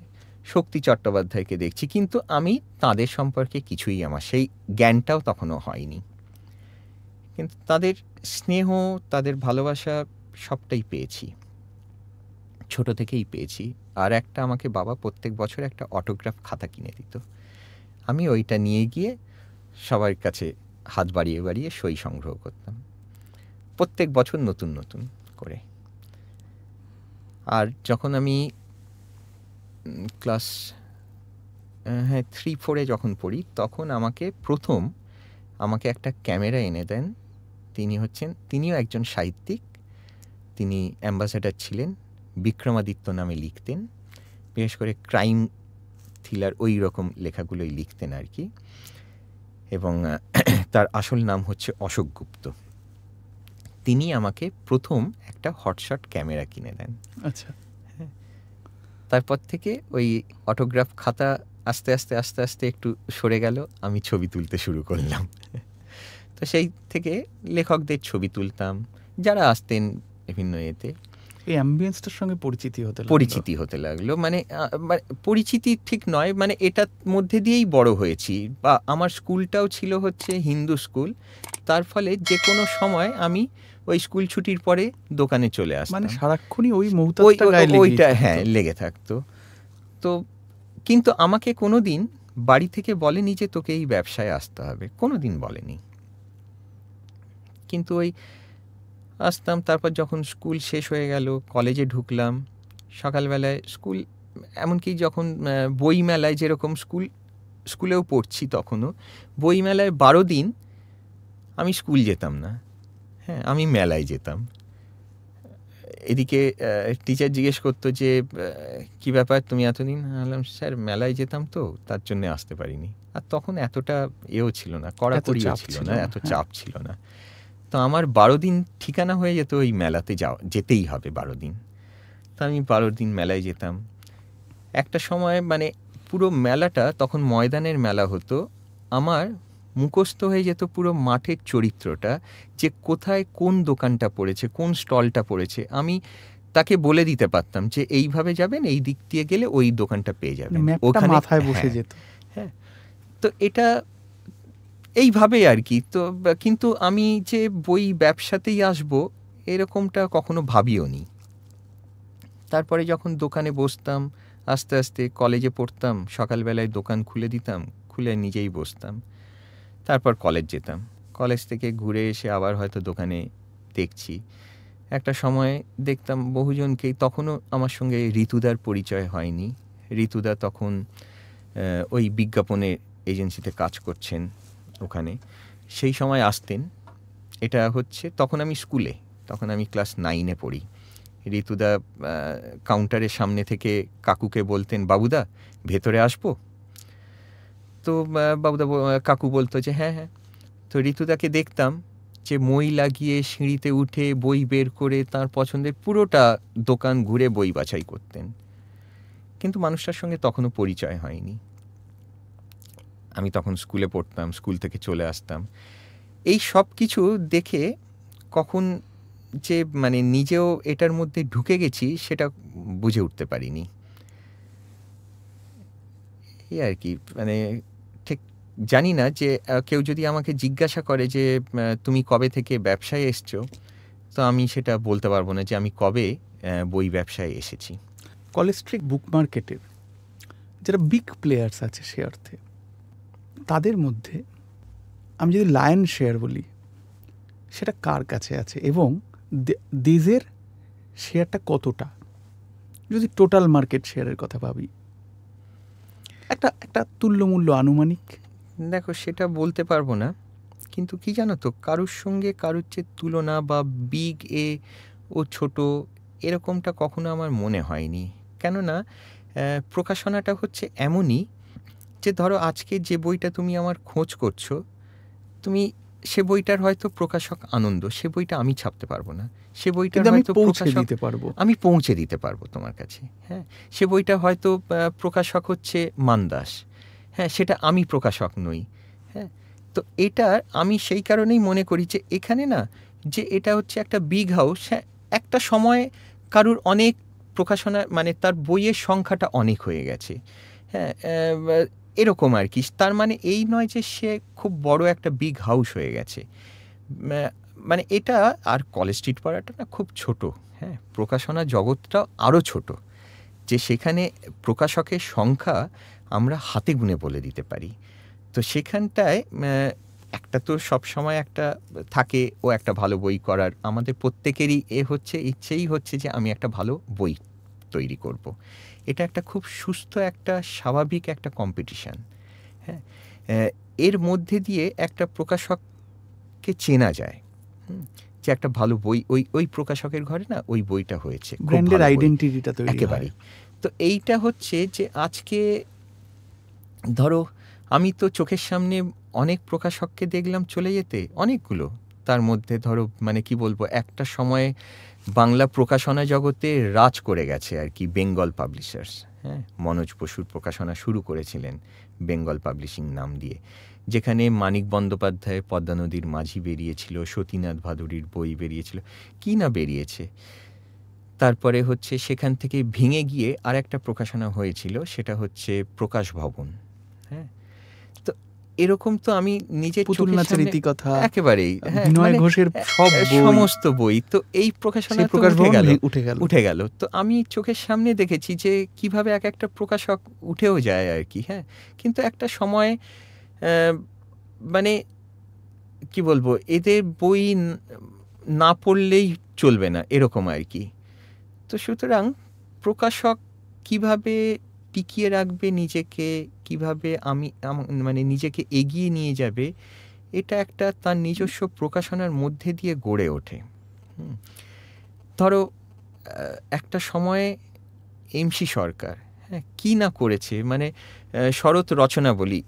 শক্তি চট্টোপাধ্যায়কে দেখছি কিন্তু আমি তাদের সম্পর্কে কিছুই আমার সেই জ্ঞানটাও তখনও হয়নি কিন্তু তাদের স্নেহ তাদের ভালোবাসা সবটাই পেয়েছি ছোট থেকেই পেয়েছি আর একটা আমাকে বাবা প্রত্যেক বছর একটা অটোগ্রাফ খাতা কিনে দিত আমি ওইটা নিয়ে গিয়ে সবার কাছে হাত বাড়িয়ে বাড়িয়ে সই সংগ্রহ করতাম প্রত্যেক বছর নতুন নতুন করে আর যখন আমি ক্লাস হ্যাঁ থ্রি ফোরে যখন পড়ি তখন আমাকে প্রথম আমাকে একটা ক্যামেরা এনে দেন তিনি হচ্ছেন তিনিও একজন সাহিত্যিক তিনি অ্যাম্বাসেডার ছিলেন বিক্রমাদিত্য নামে লিখতেন বিশেষ করে ক্রাইম থ্রিলার ওই রকম লেখাগুলোই লিখতেন আর কি এবং তার আসল নাম হচ্ছে অশোক গুপ্ত তিনি আমাকে প্রথম একটা হটশট ক্যামেরা কিনে দেন আচ্ছা হ্যাঁ। তারপর থেকে ওই অটোগ্রাফ খাতা আস্তে আস্তে আস্তে আস্তে একটু সরে গেল আমি ছবি তুলতে শুরু করলাম তো সেই থেকে লেখকদের ছবি তুলতাম যারা আসতেন বিভিন্ন এতে এই অ্যাম্বিয়েন্সটার সঙ্গে পরিচিতি হতে পরিচিতি হতে লাগলো মানে, মানে পরিচিতি ঠিক নয় মানে এটার মধ্যে দিয়েই বড় হয়েছি বা আমার স্কুলটাও ছিল হচ্ছে হিন্দু স্কুল তার ফলে যে কোনো সময় আমি ওই স্কুল ছুটির পরে দোকানে চলে আসতো মানে সারাক্ষণই ওই ওইটা হ্যাঁ লেগে থাকতো তো কিন্তু আমাকে কোনো দিন বাড়ি থেকে বলেনি যে তোকে এই ব্যবসায় আসতে হবে কোনো দিন বলেনি কিন্তু ওই আসতাম তারপর যখন স্কুল শেষ হয়ে গেল কলেজে ঢুকলাম সকালবেলায় স্কুল এমনকি যখন বইমেলায় যেরকম স্কুল স্কুলেও পড়ছি তখনও বইমেলায় বারো দিন আমি স্কুল যেতাম না হ্যাঁ আমি মেলায় যেতাম এদিকে টিচার জিজ্ঞেস করতো যে কি ব্যাপার তুমি এতদিন আলাম স্যার মেলায় যেতাম তো তার জন্য আসতে পারিনি আর তখন এতটা এও ছিল না কড়াকড়ি ছিল না এত হ্যাঁ। চাপ ছিল না তো আমার বারো দিন ঠিকানা হয়ে যেত ওই মেলাতে যাওয়া যেতেই হবে বারো দিন তো আমি বারো দিন মেলায় যেতাম একটা সময় মানে পুরো মেলাটা তখন ময়দানের মেলা হতো আমার মুখস্থ হয়ে যেত পুরো মাঠের চরিত্রটা যে কোথায় কোন দোকানটা পড়েছে কোন স্টলটা পড়েছে আমি তাকে বলে দিতে পারতাম যে এইভাবে যাবেন এই দিক দিয়ে গেলে ওই দোকানটা পেয়ে যাবেন মানে ওখানে মাথায় বসে হ্যাঁ, যেত হ্যাঁ তো এটা এইভাবে আর কি তো কিন্তু আমি যে বই ব্যবসাতেই আসব এরকমটা কখনো ভাবিও নি তারপরে যখন দোকানে বসতাম আস্তে আস্তে কলেজে পড়তাম সকালবেলায় দোকান খুলে দিতাম খুলে নিজেই বসতাম তারপর কলেজ যেতাম কলেজ থেকে ঘুরে এসে আবার হয়তো দোকানে দেখছি একটা সময়ে দেখতাম বহুজনকেই তখনও আমার সঙ্গে ঋতুদার পরিচয় হয়নি ঋতুদা তখন ওই বিজ্ঞাপনের এজেন্সিতে কাজ করছেন ওখানে সেই সময় আসতেন এটা হচ্ছে তখন আমি স্কুলে তখন আমি ক্লাস নাইনে পড়ি ঋতুদা কাউন্টারের সামনে থেকে কাকুকে বলতেন বাবুদা ভেতরে আসবো তো বাবুদা কাকু বলতো যে হ্যাঁ হ্যাঁ তো ঋতুদাকে দেখতাম যে মই লাগিয়ে সিঁড়িতে উঠে বই বের করে তার পছন্দের পুরোটা দোকান ঘুরে বই বাছাই করতেন কিন্তু মানুষটার সঙ্গে তখনও পরিচয় হয়নি আমি তখন স্কুলে পড়তাম স্কুল থেকে চলে আসতাম এই সব কিছু দেখে কখন যে মানে নিজেও এটার মধ্যে ঢুকে গেছি সেটা বুঝে উঠতে পারিনি এই আর কি মানে জানি না যে কেউ যদি আমাকে জিজ্ঞাসা করে যে তুমি কবে থেকে ব্যবসায় এসছো তো আমি সেটা বলতে পারবো না যে আমি কবে বই ব্যবসায় এসেছি কলেস্ট্রিক বুক মার্কেটের যারা বিগ প্লেয়ার্স আছে সে অর্থে তাদের মধ্যে আমি যদি লায়ন শেয়ার বলি সেটা কার কাছে আছে এবং দেজের শেয়ারটা কতটা যদি টোটাল মার্কেট শেয়ারের কথা ভাবি একটা একটা তুল্যমূল্য আনুমানিক দেখো সেটা বলতে পারবো না কিন্তু কি জানো তো কারুর সঙ্গে কারুর চেয়ে তুলনা বা বিগ এ ও ছোট এরকমটা কখনো আমার মনে হয়নি কেননা প্রকাশনাটা হচ্ছে এমনই যে ধরো আজকে যে বইটা তুমি আমার খোঁজ করছো তুমি সে বইটার হয়তো প্রকাশক আনন্দ সে বইটা আমি ছাপতে পারবো না সে বইটা আমি পৌঁছে দিতে পারবো আমি পৌঁছে দিতে পারবো তোমার কাছে হ্যাঁ সে বইটা হয়তো প্রকাশক হচ্ছে মানদাস হ্যাঁ সেটা আমি প্রকাশক নই হ্যাঁ তো এটা আমি সেই কারণেই মনে করি যে এখানে না যে এটা হচ্ছে একটা বিগ হাউস হ্যাঁ একটা সময়ে কারুর অনেক প্রকাশনা মানে তার বইয়ের সংখ্যাটা অনেক হয়ে গেছে হ্যাঁ এরকম আর কি তার মানে এই নয় যে সে খুব বড় একটা বিগ হাউস হয়ে গেছে মানে এটা আর কলেজ স্ট্রিট পড়াটা না খুব ছোট হ্যাঁ প্রকাশনা জগৎটা আরও ছোট যে সেখানে প্রকাশকের সংখ্যা আমরা হাতে গুনে বলে দিতে পারি তো সেখানটায় একটা তো সব সময় একটা থাকে ও একটা ভালো বই করার আমাদের প্রত্যেকেরই এ হচ্ছে ইচ্ছেই হচ্ছে যে আমি একটা ভালো বই তৈরি করব। এটা একটা খুব সুস্থ একটা স্বাভাবিক একটা কম্পিটিশান হ্যাঁ এর মধ্যে দিয়ে একটা প্রকাশককে চেনা যায় যে একটা ভালো বই ওই ওই প্রকাশকের ঘরে না ওই বইটা হয়েছে ব্র্যান্ডের একেবারেই তো এইটা হচ্ছে যে আজকে ধরো আমি তো চোখের সামনে অনেক প্রকাশককে দেখলাম চলে যেতে অনেকগুলো তার মধ্যে ধরো মানে কি বলবো একটা সময়ে বাংলা প্রকাশনা জগতে রাজ করে গেছে আর কি বেঙ্গল পাবলিশার্স হ্যাঁ মনোজ বসুর প্রকাশনা শুরু করেছিলেন বেঙ্গল পাবলিশিং নাম দিয়ে যেখানে মানিক বন্দ্যোপাধ্যায় পদ্মা নদীর মাঝি বেরিয়েছিল সতীনাথ ভাদুরীর বই বেরিয়েছিল কি না বেরিয়েছে তারপরে হচ্ছে সেখান থেকে ভেঙে গিয়ে আর একটা প্রকাশনা হয়েছিল সেটা হচ্ছে প্রকাশ ভবন হ্যাঁ তো এরকম তো আমি নিজের পুতুল নাচের কথা একেবারেই হ্যাঁ, বিনয় মানে, ঘোষের হ্যাঁ, সব সমস্ত বই তো এই প্রকাশনা প্রকাশ গেল উঠে গেল উঠে গেল তো আমি চোখের সামনে দেখেছি যে কিভাবে এক একটা প্রকাশক উঠেও যায় আর কি হ্যাঁ কিন্তু একটা সময় মানে কি বলবো এদের বই না পড়লেই চলবে না এরকম আর কি তো সুতরাং প্রকাশক কিভাবে টিকিয়ে রাখবে নিজেকে কিভাবে আমি মানে নিজেকে এগিয়ে নিয়ে যাবে এটা একটা তার নিজস্ব প্রকাশনার মধ্যে দিয়ে গড়ে ওঠে ধরো একটা সময়ে এমসি সরকার হ্যাঁ কী না করেছে মানে শরৎ রচনা বলি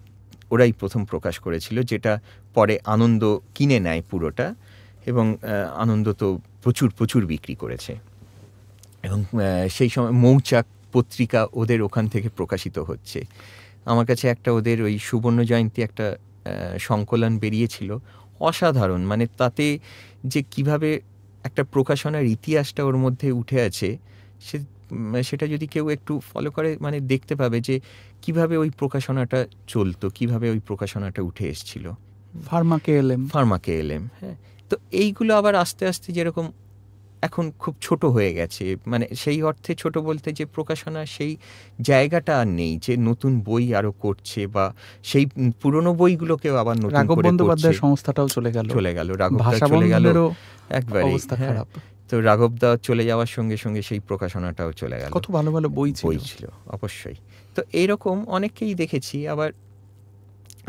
ওরাই প্রথম প্রকাশ করেছিল যেটা পরে আনন্দ কিনে নেয় পুরোটা এবং আনন্দ তো প্রচুর প্রচুর বিক্রি করেছে এবং সেই সময় মৌচাক পত্রিকা ওদের ওখান থেকে প্রকাশিত হচ্ছে আমার কাছে একটা ওদের ওই সুবর্ণ জয়ন্তী একটা সংকলন বেরিয়েছিল অসাধারণ মানে তাতে যে কিভাবে একটা প্রকাশনার ইতিহাসটা ওর মধ্যে উঠে আছে সে সেটা যদি কেউ একটু ফলো করে মানে দেখতে পাবে যে কিভাবে ওই প্রকাশনাটা চলতো কিভাবে ওই প্রকাশনাটা উঠে এসেছিল ফার্মাকে এলএম ফার্মাকে এলএম হ্যাঁ তো এইগুলো আবার আস্তে আস্তে যেরকম এখন খুব ছোট হয়ে গেছে মানে সেই অর্থে ছোট বলতে যে প্রকাশনা সেই জায়গাটা আর নেই যে নতুন বই আরো করছে বা সেই পুরনো বইগুলোকেও আবার নতুন রাঘব বন্দ্যোপাধ্যায় সংস্থাটাও চলে গেল চলে গেল রাঘব চলে গেল একবারে অবস্থা হ্যাঁ। খারাপ তো চলে যাওয়ার সঙ্গে সঙ্গে সেই প্রকাশনাটাও চলে গেল কত ভালো ভালো বই বই ছিল অবশ্যই তো এরকম অনেককেই দেখেছি আবার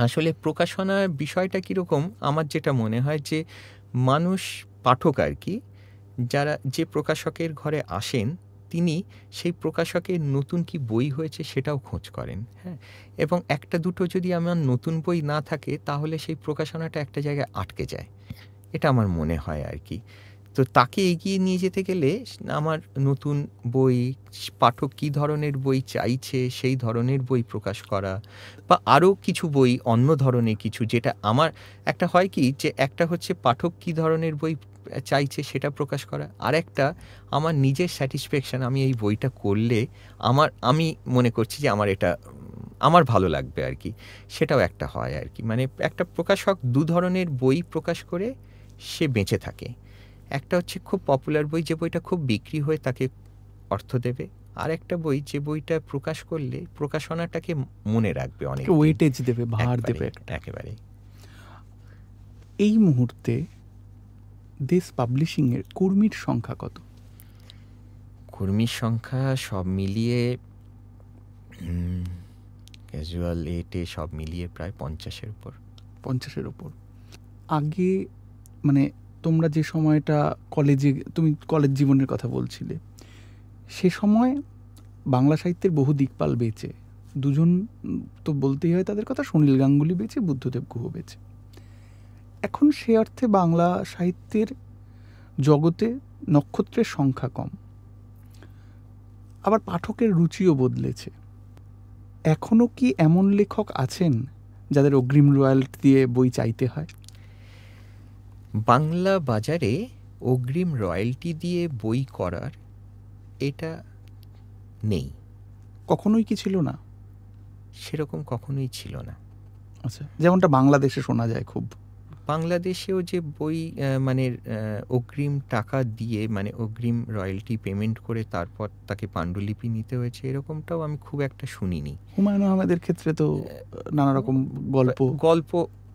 আসলে প্রকাশনার বিষয়টা কীরকম আমার যেটা মনে হয় যে মানুষ পাঠক আর কি যারা যে প্রকাশকের ঘরে আসেন তিনি সেই প্রকাশকের নতুন কি বই হয়েছে সেটাও খোঁজ করেন হ্যাঁ এবং একটা দুটো যদি আমার নতুন বই না থাকে তাহলে সেই প্রকাশনাটা একটা জায়গায় আটকে যায় এটা আমার মনে হয় আর কি তো তাকে এগিয়ে নিয়ে যেতে গেলে আমার নতুন বই পাঠক কী ধরনের বই চাইছে সেই ধরনের বই প্রকাশ করা বা আরও কিছু বই অন্য ধরনের কিছু যেটা আমার একটা হয় কি যে একটা হচ্ছে পাঠক কী ধরনের বই চাইছে সেটা প্রকাশ করা আর একটা আমার নিজের স্যাটিসফ্যাকশান আমি এই বইটা করলে আমার আমি মনে করছি যে আমার এটা আমার ভালো লাগবে আর কি সেটাও একটা হয় আর কি মানে একটা প্রকাশক দু ধরনের বই প্রকাশ করে সে বেঁচে থাকে একটা হচ্ছে খুব পপুলার বই যে বইটা খুব বিক্রি হয়ে তাকে অর্থ দেবে আর একটা বই যে বইটা প্রকাশ করলে প্রকাশনাটাকে মনে রাখবে অনেক ওয়েটেজ দেবে ভার দেবে একেবারে এই মুহূর্তে দেশ পাবলিশিংয়ের কর্মীর সংখ্যা কত কর্মীর সংখ্যা সব মিলিয়ে ক্যাজুয়াল এটে সব মিলিয়ে প্রায় পঞ্চাশের উপর পঞ্চাশের উপর আগে মানে তোমরা যে সময়টা কলেজে তুমি কলেজ জীবনের কথা বলছিলে সে সময় বাংলা সাহিত্যের বহু দিকপাল বেঁচে দুজন তো বলতেই হয় তাদের কথা সুনীল গাঙ্গুলি বেঁচে বুদ্ধদেব গুহ বেঁচে এখন সে অর্থে বাংলা সাহিত্যের জগতে নক্ষত্রের সংখ্যা কম আবার পাঠকের রুচিও বদলেছে এখনও কি এমন লেখক আছেন যাদের অগ্রিম রয়্যালটি দিয়ে বই চাইতে হয় বাংলা বাজারে অগ্রিম রয়্যালটি দিয়ে বই করার এটা নেই কখনোই কি ছিল না সেরকম কখনোই ছিল না আচ্ছা যেমনটা বাংলাদেশে শোনা যায় খুব বাংলাদেশেও যে বই মানে অগ্রিম টাকা দিয়ে মানে অগ্রিম রয়্যালটি পেমেন্ট করে তারপর তাকে পাণ্ডুলিপি নিতে হয়েছে এরকমটাও আমি খুব একটা শুনিনি হুমায়ুন আহমেদের ক্ষেত্রে তো নানা রকম গল্প গল্প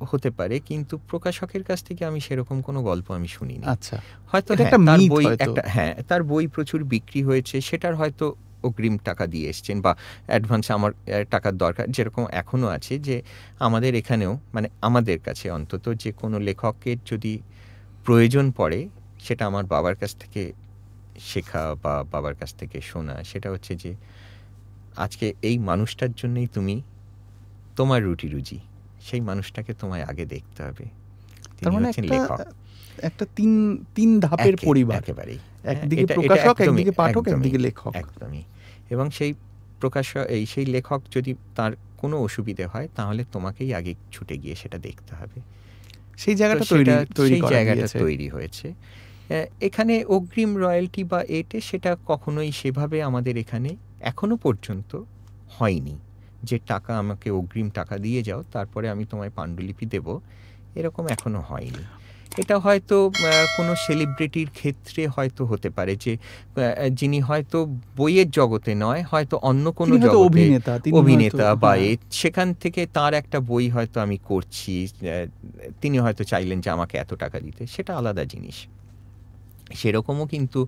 হতে পারে কিন্তু প্রকাশকের কাছ থেকে আমি সেরকম কোনো গল্প আমি শুনিনি আচ্ছা হয়তো হ্যাঁ, একটা তার বই একটা হ্যাঁ তার বই প্রচুর বিক্রি হয়েছে সেটার হয়তো অগ্রিম টাকা দিয়ে এসছেন বা অ্যাডভান্স আমার টাকার দরকার যেরকম এখনও আছে যে আমাদের এখানেও মানে আমাদের কাছে অন্তত যে কোনো লেখকের যদি প্রয়োজন পড়ে সেটা আমার বাবার কাছ থেকে শেখা বা বাবার কাছ থেকে শোনা সেটা হচ্ছে যে আজকে এই মানুষটার জন্যই তুমি তোমার রুটি রুজি সেই মানুষটাকে তোমায় আগে দেখতে হবে তিনি মানে হচ্ছেন লেখক একটা তিন তিন ধাপের পরিবার একেবারেই হ্যাঁ, একদিকে প্রকাশক একদিকে পাঠক একদিকে লেখক একদমই এবং সেই প্রকাশ এই সেই লেখক যদি তার কোনো অসুবিধে হয় তাহলে তোমাকেই আগে ছুটে গিয়ে সেটা দেখতে হবে সেই জায়গাটা তৈরি সেই জায়গাটা তৈরি হয়েছে এখানে অগ্রিম রয়্যালটি বা এটে সেটা কখনোই সেভাবে আমাদের এখানে এখনো পর্যন্ত হয়নি যে টাকা আমাকে অগ্রিম টাকা দিয়ে যাও তারপরে আমি তোমায় পাণ্ডুলিপি দেব এরকম এখনো হয়নি এটা হয়তো কোনো সেলিব্রিটির ক্ষেত্রে হয়তো হতে পারে যে যিনি হয়তো বইয়ের জগতে নয় হয়তো অন্য কোনো অভিনেতা অভিনেতা বা হ্যাঁ। সেখান থেকে তার একটা বই হয়তো আমি করছি তিনি হয়তো চাইলেন যে আমাকে এত টাকা দিতে সেটা আলাদা জিনিস সেরকমও কিন্তু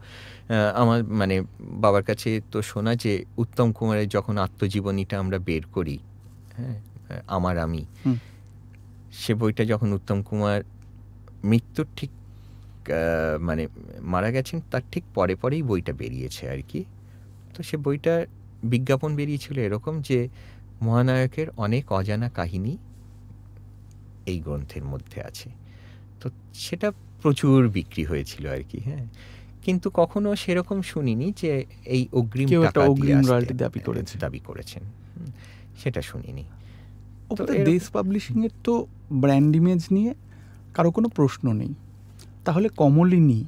আমার মানে বাবার কাছে তো শোনা যে উত্তম কুমারের যখন আত্মজীবনীটা আমরা বের করি হ্যাঁ আমার আমি সে বইটা যখন উত্তম কুমার মৃত্যুর ঠিক মানে মারা গেছেন তার ঠিক পরে পরেই বইটা বেরিয়েছে আর কি তো সে বইটা বিজ্ঞাপন বেরিয়েছিল এরকম যে মহানায়কের অনেক অজানা কাহিনী এই গ্রন্থের মধ্যে আছে তো সেটা প্রচুর বিক্রি হয়েছিল আর কি হ্যাঁ কিন্তু কখনো সেরকম শুনিনি যে এই অগ্রিম টাকা অগ্রিম রয়্যালটি দাবি করেছে দাবি করেছেন সেটা শুনিনি দেশ পাবলিশিং এর তো ব্র্যান্ড ইমেজ নিয়ে কারো কোনো প্রশ্ন নেই তাহলে কমলিনী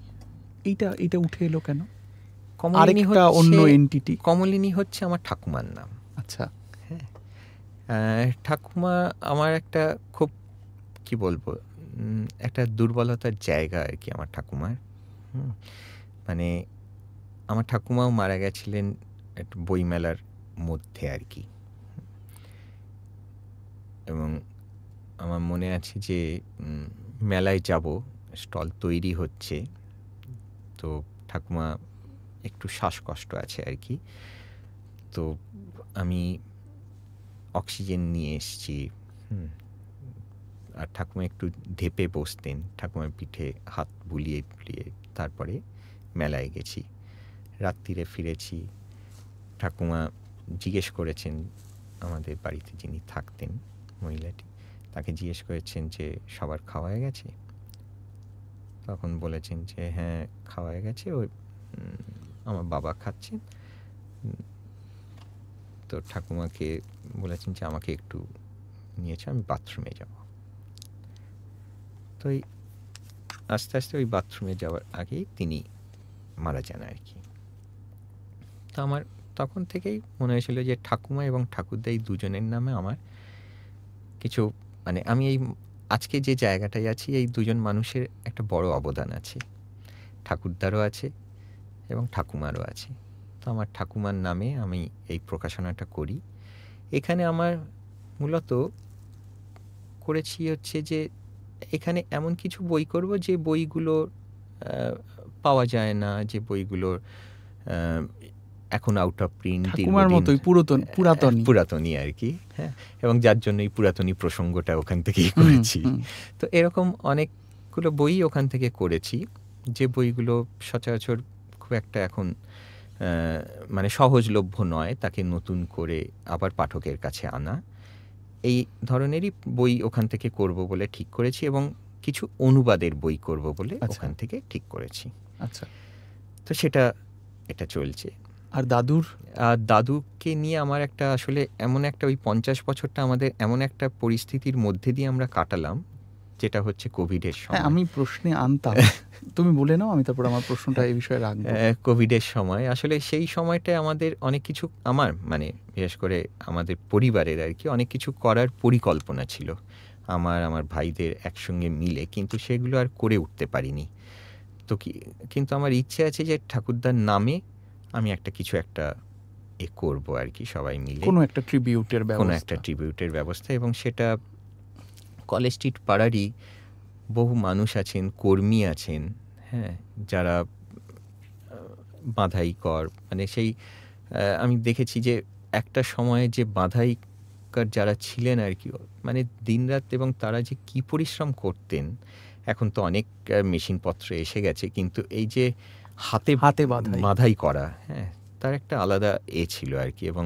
এইটা এইটা উঠে এলো কেন কমলিনী হচ্ছে অন্য এন্টিটি কমলিনী হচ্ছে আমার ঠাকুমার নাম আচ্ছা হ্যাঁ ঠাকুমা আমার একটা খুব কি বলবো একটা দুর্বলতার জায়গা আর কি আমার ঠাকুমার মানে আমার ঠাকুমাও মারা গেছিলেন একটা বইমেলার মধ্যে আর কি এবং আমার মনে আছে যে মেলায় যাব স্টল তৈরি হচ্ছে তো ঠাকুমা একটু শ্বাসকষ্ট আছে আর কি তো আমি অক্সিজেন নিয়ে এসছি আর ঠাকুমা একটু ধেপে বসতেন ঠাকুমার পিঠে হাত বুলিয়ে বুলিয়ে তারপরে মেলায় গেছি রাত্রিরে ফিরেছি ঠাকুমা জিজ্ঞেস করেছেন আমাদের বাড়িতে যিনি থাকতেন মহিলাটি তাকে জিজ্ঞেস করেছেন যে সবার খাওয়া হয়ে গেছে তখন বলেছেন যে হ্যাঁ খাওয়া হয়ে গেছে ওই আমার বাবা খাচ্ছেন তো ঠাকুমাকে বলেছেন যে আমাকে একটু নিয়েছে আমি বাথরুমে যাব তো আস্তে আস্তে ওই বাথরুমে যাওয়ার আগেই তিনি মারা যান আর কি তো আমার তখন থেকেই মনে হয়েছিল যে ঠাকুমা এবং ঠাকুরদা এই দুজনের নামে আমার কিছু মানে আমি এই আজকে যে জায়গাটায় আছি এই দুজন মানুষের একটা বড় অবদান আছে ঠাকুরদারও আছে এবং ঠাকুমারও আছে তো আমার ঠাকুমার নামে আমি এই প্রকাশনাটা করি এখানে আমার মূলত করেছি হচ্ছে যে এখানে এমন কিছু বই করব যে বইগুলো পাওয়া যায় না যে বইগুলোর এখন আউট অফ প্রিন্ট কুমার মতোই পুরাতন পুরাতন পুরাতনই আর কি হ্যাঁ এবং যার জন্য এই পুরাতনই প্রসঙ্গটা ওখান থেকেই করেছি তো এরকম অনেকগুলো বই ওখান থেকে করেছি যে বইগুলো সচরাচর খুব একটা এখন মানে সহজলভ্য নয় তাকে নতুন করে আবার পাঠকের কাছে আনা এই ধরনেরই বই ওখান থেকে করব বলে ঠিক করেছি এবং কিছু অনুবাদের বই করব বলে আচ্ছা। ওখান থেকে ঠিক করেছি আচ্ছা তো সেটা এটা চলছে আর দাদুর দাদুকে নিয়ে আমার একটা আসলে এমন একটা ওই পঞ্চাশ বছরটা আমাদের এমন একটা পরিস্থিতির মধ্যে দিয়ে আমরা কাটালাম যেটা হচ্ছে কোভিডের হ্যাঁ, সময় আমি প্রশ্নে আনতাম তুমি বলে নাও আমি তারপর আমার প্রশ্নটা এই বিষয়ে রাখবো কোভিডের সময় আসলে সেই সময়টায় আমাদের অনেক কিছু আমার মানে বিশেষ করে আমাদের পরিবারের আর কি অনেক কিছু করার পরিকল্পনা ছিল আমার আমার ভাইদের একসঙ্গে মিলে কিন্তু সেগুলো আর করে উঠতে পারিনি তো কি কিন্তু আমার ইচ্ছে আছে যে ঠাকুরদার নামে আমি একটা কিছু একটা এ করব আর কি সবাই মিলে কোনো একটা ট্রিবিউটের কোনো একটা ট্রিবিউটের ব্যবস্থা এবং সেটা কলেজ স্ট্রিট পাড়ারই বহু মানুষ আছেন কর্মী আছেন হ্যাঁ যারা বাঁধাই কর মানে সেই আমি দেখেছি যে একটা সময়ে যে বাঁধাই কর যারা ছিলেন আর কি মানে দিনরাত এবং তারা যে কি পরিশ্রম করতেন এখন তো অনেক মেশিনপত্র এসে গেছে কিন্তু এই যে হাতে হাতে বাঁধাই করা হ্যাঁ তার একটা আলাদা এ ছিল আর কি এবং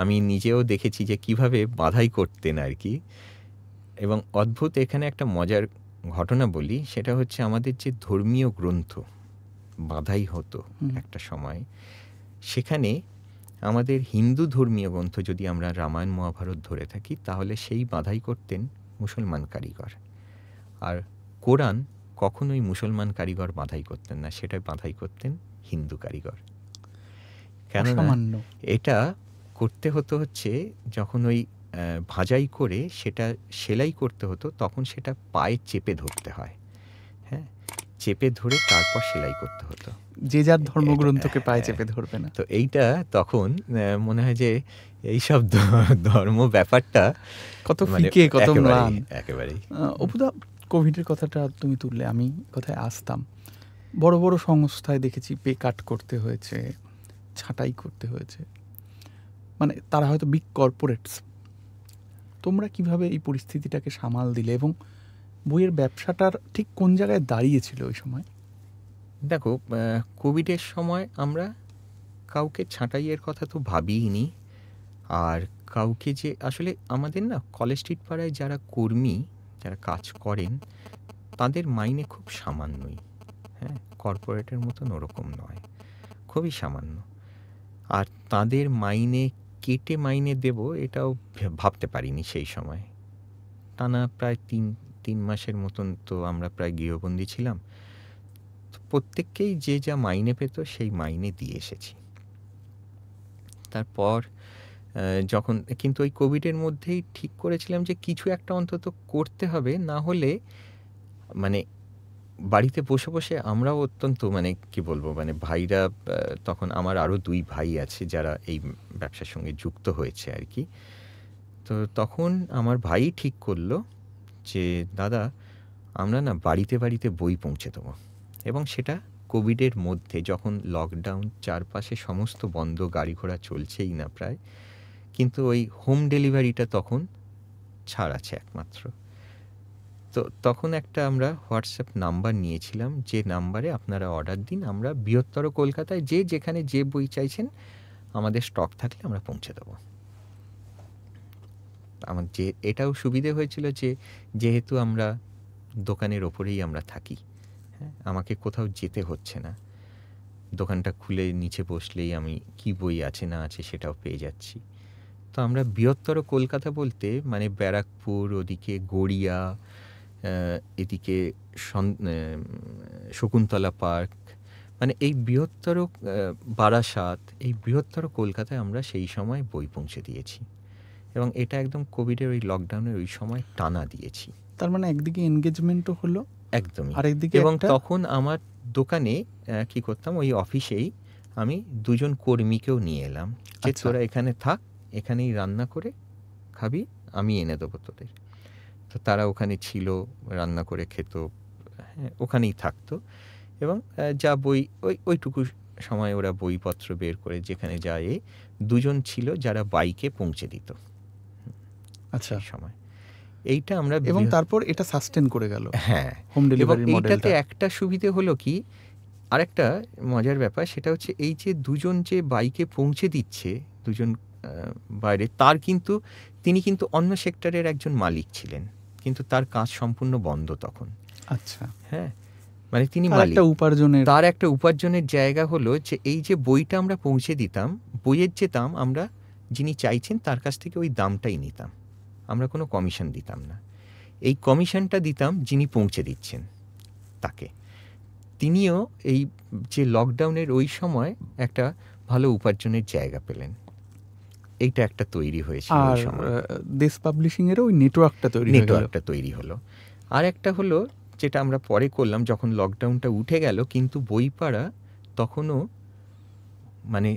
আমি নিজেও দেখেছি যে কিভাবে বাধাই করতেন আর কি এবং অদ্ভুত এখানে একটা মজার ঘটনা বলি সেটা হচ্ছে আমাদের যে ধর্মীয় গ্রন্থ বাধাই হতো একটা সময় সেখানে আমাদের হিন্দু ধর্মীয় গ্রন্থ যদি আমরা রামায়ণ মহাভারত ধরে থাকি তাহলে সেই বাধাই করতেন মুসলমান কারিগর আর কোরআন কখনোই মুসলমান কারিগর বাঁধাই করতেন না সেটা বাঁধাই করতেন হিন্দু কারিগর কেননা এটা করতে হতো হচ্ছে যখন ওই ভাজাই করে সেটা সেলাই করতে হতো তখন সেটা পায়ে চেপে ধরতে হয় হ্যাঁ চেপে ধরে তারপর সেলাই করতে হতো যে যার ধর্মগ্রন্থকে পায়ে হ্যাঁ। চেপে ধরবে না তো এইটা তখন মনে হয় যে এইসব ধর্ম ব্যাপারটা কত মানে ফিকে কত একেবারেই অপুদা কোভিডের কথাটা তুমি তুললে আমি কথায় আসতাম বড় বড় সংস্থায় দেখেছি পে কাট করতে হয়েছে ছাঁটাই করতে হয়েছে মানে তারা হয়তো বিগ কর্পোরেটস তোমরা কিভাবে এই পরিস্থিতিটাকে সামাল দিলে এবং বইয়ের ব্যবসাটার ঠিক কোন জায়গায় দাঁড়িয়েছিল ওই সময় দেখো কোভিডের সময় আমরা কাউকে ছাঁটাইয়ের কথা তো ভাবিইনি আর কাউকে যে আসলে আমাদের না কলেজ স্ট্রিট পাড়ায় যারা কর্মী যারা কাজ করেন তাদের মাইনে খুব সামান্যই হ্যাঁ কর্পোরেটের মতন ওরকম নয় খুবই সামান্য আর তাদের মাইনে কেটে মাইনে দেব এটাও ভাবতে পারিনি সেই সময় টানা প্রায় তিন তিন মাসের মতন তো আমরা প্রায় গৃহবন্দী ছিলাম প্রত্যেককেই যে যা মাইনে পেত সেই মাইনে দিয়ে এসেছি তারপর যখন কিন্তু ওই কোভিডের মধ্যেই ঠিক করেছিলাম যে কিছু একটা অন্তত করতে হবে না হলে মানে বাড়িতে বসে বসে আমরাও অত্যন্ত মানে কি বলবো মানে ভাইরা তখন আমার আরও দুই ভাই আছে যারা এই ব্যবসার সঙ্গে যুক্ত হয়েছে আর কি তো তখন আমার ভাই ঠিক করলো যে দাদা আমরা না বাড়িতে বাড়িতে বই পৌঁছে দেবো এবং সেটা কোভিডের মধ্যে যখন লকডাউন চারপাশে সমস্ত বন্ধ গাড়ি ঘোড়া চলছেই না প্রায় কিন্তু ওই হোম ডেলিভারিটা তখন ছাড় আছে একমাত্র তো তখন একটা আমরা হোয়াটসঅ্যাপ নাম্বার নিয়েছিলাম যে নাম্বারে আপনারা অর্ডার দিন আমরা বৃহত্তর কলকাতায় যে যেখানে যে বই চাইছেন আমাদের স্টক থাকলে আমরা পৌঁছে দেবো আমার যে এটাও সুবিধে হয়েছিল যে যেহেতু আমরা দোকানের ওপরেই আমরা থাকি হ্যাঁ আমাকে কোথাও যেতে হচ্ছে না দোকানটা খুলে নিচে বসলেই আমি কি বই আছে না আছে সেটাও পেয়ে যাচ্ছি তো আমরা বৃহত্তর কলকাতা বলতে মানে ব্যারাকপুর ওদিকে গড়িয়া এদিকে শকুন্তলা পার্ক মানে এই বৃহত্তর বারাসাত এই বৃহত্তর কলকাতায় আমরা সেই সময় বই পৌঁছে দিয়েছি এবং এটা একদম কোভিডের ওই লকডাউনের ওই সময় টানা দিয়েছি তার মানে একদিকে এনগেজমেন্টও হলো একদমই আরেকদিকে এবং তখন আমার দোকানে কি করতাম ওই অফিসেই আমি দুজন কর্মীকেও নিয়ে এলাম যে আচ্ছা। তোরা এখানে থাক এখানেই রান্না করে খাবি আমি এনে দেবো তোদের তো তারা ওখানে ছিল রান্না করে খেত হ্যাঁ ওখানেই থাকতো এবং যা বই ওই ওইটুকু সময় ওরা বইপত্র বের করে যেখানে যায় দুজন ছিল যারা বাইকে পৌঁছে দিত আচ্ছা সময় এইটা আমরা এবং তারপর এটা সাস্টেন করে গেল হ্যাঁ হোম ডেলিভারি মডেলটাতে একটা সুবিধে হলো কি আরেকটা মজার ব্যাপার সেটা হচ্ছে এই যে দুজন যে বাইকে পৌঁছে দিচ্ছে দুজন বাইরে তার কিন্তু তিনি কিন্তু অন্য সেক্টরের একজন মালিক ছিলেন কিন্তু তার কাজ সম্পূর্ণ বন্ধ তখন আচ্ছা হ্যাঁ মানে তিনি উপার্জনের তার একটা উপার্জনের জায়গা হলো যে এই যে বইটা আমরা পৌঁছে দিতাম বইয়ের যে দাম আমরা যিনি চাইছেন তার কাছ থেকে ওই দামটাই নিতাম আমরা কোনো কমিশন দিতাম না এই কমিশনটা দিতাম যিনি পৌঁছে দিচ্ছেন তাকে তিনিও এই যে লকডাউনের ওই সময় একটা ভালো উপার্জনের জায়গা পেলেন এইটা একটা তৈরি হয়েছে আর দেশ পাবলিশিং এর ওই নেটওয়ার্কটা তৈরি নেটওয়ার্কটা তৈরি হলো আর একটা হলো যেটা আমরা পরে করলাম যখন লকডাউনটা উঠে গেল কিন্তু বইপাড়া তখনও মানে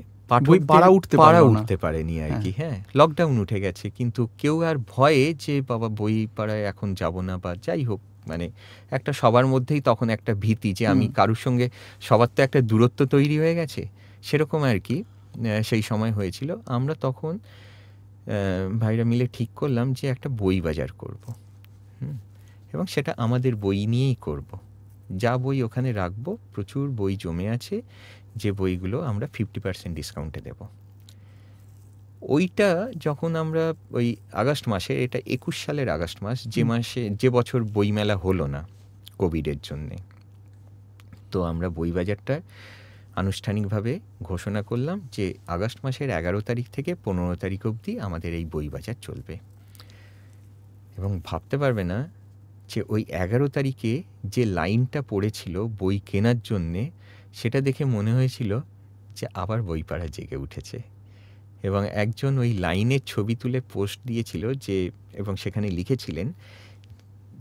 বই পাড়া উঠতে পাড়া উঠতে পারেনি আর কি হ্যাঁ লকডাউন হ্যাঁ, উঠে গেছে কিন্তু কেউ আর ভয়ে যে বাবা বই পাড়ায় এখন যাব না বা যাই হোক মানে একটা সবার মধ্যেই তখন একটা ভীতি যে আমি কারুর সঙ্গে সবার তো একটা দূরত্ব তৈরি হয়ে গেছে সেরকম আর কি সেই সময় হয়েছিল আমরা তখন ভাইরা মিলে ঠিক করলাম যে একটা বই বাজার করব হুম এবং সেটা আমাদের বই নিয়েই করব যা বই ওখানে রাখবো প্রচুর বই জমে আছে যে বইগুলো আমরা ফিফটি পার্সেন্ট ডিসকাউন্টে দেব ওইটা যখন আমরা ওই আগস্ট মাসে এটা একুশ সালের আগস্ট মাস যে মাসে যে বছর বইমেলা হলো না কোভিডের জন্যে তো আমরা বই বাজারটা আনুষ্ঠানিকভাবে ঘোষণা করলাম যে আগস্ট মাসের এগারো তারিখ থেকে পনেরো তারিখ অবধি আমাদের এই বই বাজার চলবে এবং ভাবতে পারবে না যে ওই এগারো তারিখে যে লাইনটা পড়েছিল বই কেনার জন্যে সেটা দেখে মনে হয়েছিল যে আবার বই পাড়া জেগে উঠেছে এবং একজন ওই লাইনের ছবি তুলে পোস্ট দিয়েছিল যে এবং সেখানে লিখেছিলেন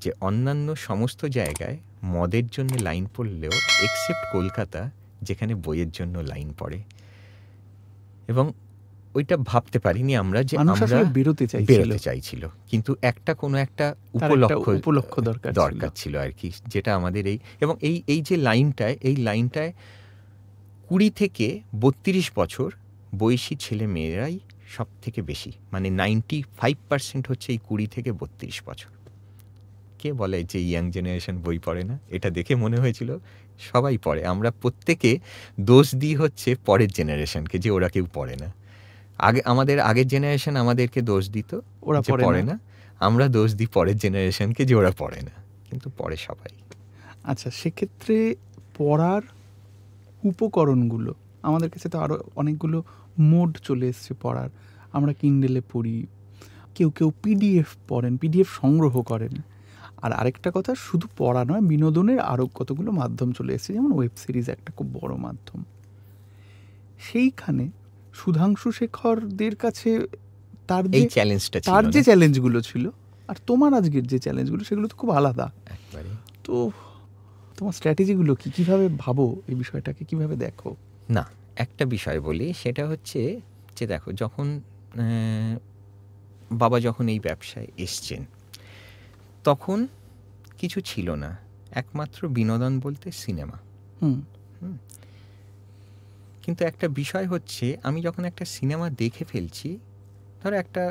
যে অন্যান্য সমস্ত জায়গায় মদের জন্য লাইন পড়লেও এক্সেপ্ট কলকাতা যেখানে বইয়ের জন্য লাইন পড়ে এবং ওইটা ভাবতে পারিনি আমরা যে আমরা বেরোতে বেরোতে চাইছিল কিন্তু একটা কোনো একটা উপলক্ষ উপলক্ষ দরকার দরকার ছিল আর কি যেটা আমাদের এই এবং এই এই যে লাইনটায় এই লাইনটায় কুড়ি থেকে বত্রিশ বছর বয়সী ছেলে মেয়েরাই সব থেকে বেশি মানে নাইনটি ফাইভ পার্সেন্ট হচ্ছে এই কুড়ি থেকে বত্রিশ বছর কে বলে যে ইয়াং জেনারেশন বই পড়ে না এটা দেখে মনে হয়েছিল সবাই পড়ে আমরা প্রত্যেকে দোষ দিই হচ্ছে পরের জেনারেশনকে যে ওরা কেউ পড়ে না আগে আমাদের আগের জেনারেশন আমাদেরকে দোষ দিত ওরা পড়ে না আমরা দোষ দিই পরের জেনারেশনকে যে ওরা পড়ে না কিন্তু পড়ে সবাই আচ্ছা সেক্ষেত্রে পড়ার উপকরণগুলো আমাদের কাছে তো আরও অনেকগুলো মোড চলে এসছে পড়ার আমরা কিন্ডেলে পড়ি কেউ কেউ পিডিএফ পড়েন পিডিএফ সংগ্রহ করেন আর আরেকটা কথা শুধু পড়া নয় বিনোদনের আরও কতগুলো মাধ্যম চলে এসেছে যেমন ওয়েব সিরিজ একটা খুব বড় মাধ্যম সেইখানে সুধাংশু শেখরদের কাছে তার যে চ্যালেঞ্জটা তার যে চ্যালেঞ্জগুলো ছিল আর তোমার আজকের যে চ্যালেঞ্জগুলো সেগুলো তো খুব আলাদা তো তোমার স্ট্র্যাটেজিগুলো কি কিভাবে ভাবো এই বিষয়টাকে কিভাবে দেখো না একটা বিষয় বলি সেটা হচ্ছে যে দেখো যখন বাবা যখন এই ব্যবসায় এসছেন তখন কিছু ছিল না একমাত্র বিনোদন বলতে সিনেমা কিন্তু একটা বিষয় হচ্ছে আমি যখন একটা সিনেমা দেখে ফেলছি ধরো একটা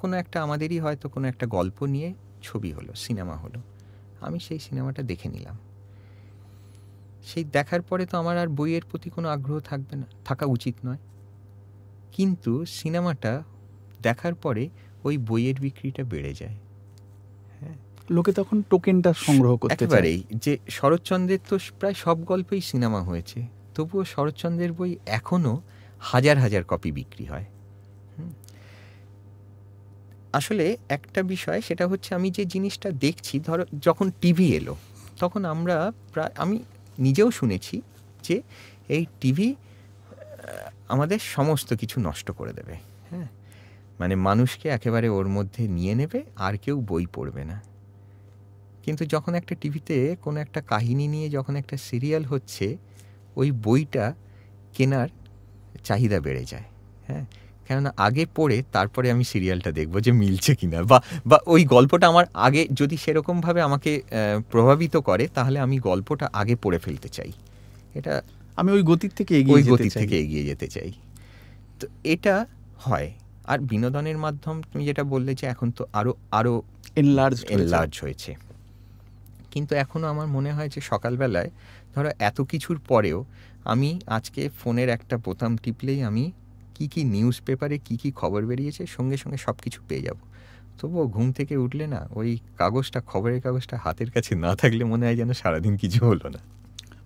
কোনো একটা আমাদেরই হয়তো কোনো একটা গল্প নিয়ে ছবি হলো সিনেমা হলো আমি সেই সিনেমাটা দেখে নিলাম সেই দেখার পরে তো আমার আর বইয়ের প্রতি কোনো আগ্রহ থাকবে না থাকা উচিত নয় কিন্তু সিনেমাটা দেখার পরে ওই বইয়ের বিক্রিটা বেড়ে যায় লোকে তখন টোকেনটা সংগ্রহ করতে পারে যে শরৎচন্দ্রের তো প্রায় সব গল্পেই সিনেমা হয়েছে তবুও শরৎচন্দ্রের বই এখনও হাজার হাজার কপি বিক্রি হয় আসলে একটা বিষয় সেটা হচ্ছে আমি যে জিনিসটা দেখছি ধরো যখন টিভি এলো তখন আমরা প্রায় আমি নিজেও শুনেছি যে এই টিভি আমাদের সমস্ত কিছু নষ্ট করে দেবে হ্যাঁ মানে মানুষকে একেবারে ওর মধ্যে নিয়ে নেবে আর কেউ বই পড়বে না কিন্তু যখন একটা টিভিতে কোনো একটা কাহিনী নিয়ে যখন একটা সিরিয়াল হচ্ছে ওই বইটা কেনার চাহিদা বেড়ে যায় হ্যাঁ কেননা আগে পড়ে তারপরে আমি সিরিয়ালটা দেখব যে মিলছে কিনা বা বা ওই গল্পটা আমার আগে যদি সেরকমভাবে আমাকে প্রভাবিত করে তাহলে আমি গল্পটা আগে পড়ে ফেলতে চাই এটা আমি ওই গতির থেকে এগিয়ে ওই গতির থেকে এগিয়ে যেতে চাই তো এটা হয় আর বিনোদনের মাধ্যম তুমি যেটা বললে যে এখন তো আরও আরও এনলার্জ এনলার্জ হয়েছে কিন্তু এখনও আমার মনে হয় যে সকালবেলায় ধরো এত কিছুর পরেও আমি আজকে ফোনের একটা বোতাম টিপলেই আমি কি কি নিউজ পেপারে কী কী খবর বেরিয়েছে সঙ্গে সঙ্গে সব কিছু পেয়ে যাব তবুও ঘুম থেকে উঠলে না ওই কাগজটা খবরের কাগজটা হাতের কাছে না থাকলে মনে হয় যেন সারাদিন কিছু হলো না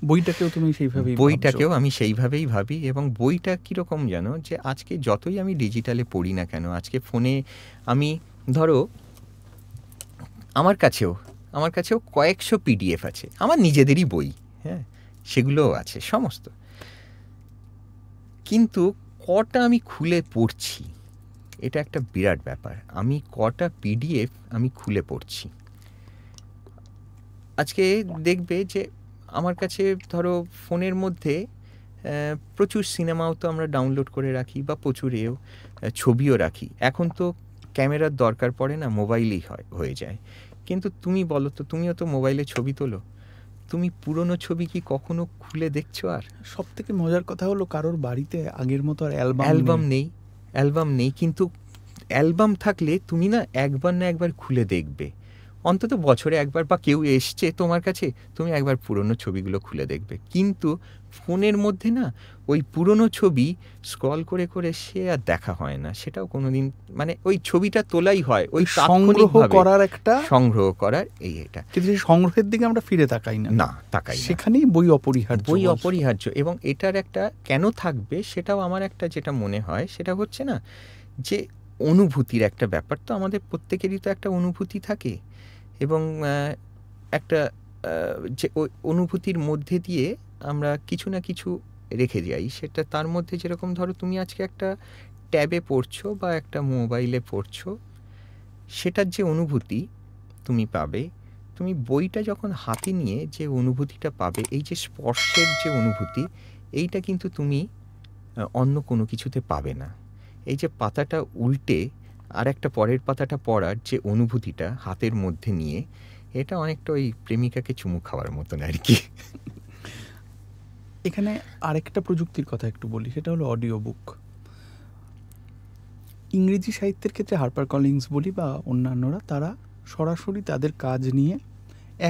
বইটাকেও তুমি সেইভাবেই বইটাকেও আমি সেইভাবেই ভাবি এবং বইটা কীরকম যেন যে আজকে যতই আমি ডিজিটালে পড়ি না কেন আজকে ফোনে আমি ধরো আমার কাছেও আমার কাছেও কয়েকশো পিডিএফ আছে আমার নিজেদেরই বই হ্যাঁ সেগুলোও আছে সমস্ত কিন্তু কটা আমি খুলে পড়ছি এটা একটা বিরাট ব্যাপার আমি কটা পিডিএফ আমি খুলে পড়ছি আজকে দেখবে যে আমার কাছে ধরো ফোনের মধ্যে প্রচুর সিনেমাও তো আমরা ডাউনলোড করে রাখি বা প্রচুর এও ছবিও রাখি এখন তো ক্যামেরার দরকার পড়ে না মোবাইলেই হয় হয়ে যায় কিন্তু তুমি বলো তো তুমিও তো মোবাইলে ছবি তোলো তুমি পুরনো ছবি কি কখনো খুলে দেখছো আর সব থেকে মজার কথা হলো কারোর বাড়িতে আগের মতো আর অ্যালবাম অ্যালবাম নেই অ্যালবাম নেই কিন্তু অ্যালবাম থাকলে তুমি না একবার না একবার খুলে দেখবে অন্তত বছরে একবার বা কেউ এসছে তোমার কাছে তুমি একবার পুরনো ছবিগুলো খুলে দেখবে কিন্তু ফোনের মধ্যে না ওই পুরনো ছবি স্ক্রল করে করে সে আর দেখা হয় না সেটাও কোনো দিন মানে ওই ছবিটা তোলাই হয় ওই সংগ্রহ করার একটা সংগ্রহ করার এই এটা কিন্তু সংগ্রহের দিকে আমরা ফিরে তাকাই না না তাকাই সেখানেই বই অপরিহার্য বই অপরিহার্য এবং এটার একটা কেন থাকবে সেটাও আমার একটা যেটা মনে হয় সেটা হচ্ছে না যে অনুভূতির একটা ব্যাপার তো আমাদের প্রত্যেকেরই তো একটা অনুভূতি থাকে এবং একটা যে অনুভূতির মধ্যে দিয়ে আমরা কিছু না কিছু রেখে যাই সেটা তার মধ্যে যেরকম ধরো তুমি আজকে একটা ট্যাবে পড়ছো বা একটা মোবাইলে পড়ছো সেটার যে অনুভূতি তুমি পাবে তুমি বইটা যখন হাতে নিয়ে যে অনুভূতিটা পাবে এই যে স্পর্শের যে অনুভূতি এইটা কিন্তু তুমি অন্য কোনো কিছুতে পাবে না এই যে পাতাটা উল্টে আর একটা পরের পাতাটা পড়ার যে অনুভূতিটা হাতের মধ্যে নিয়ে এটা অনেকটা ওই প্রেমিকাকে চুমু খাওয়ার মতন আর কি এখানে আরেকটা প্রযুক্তির কথা একটু বলি সেটা হলো অডিও বুক ইংরেজি সাহিত্যের ক্ষেত্রে হার্পার কলিংস বলি বা অন্যান্যরা তারা সরাসরি তাদের কাজ নিয়ে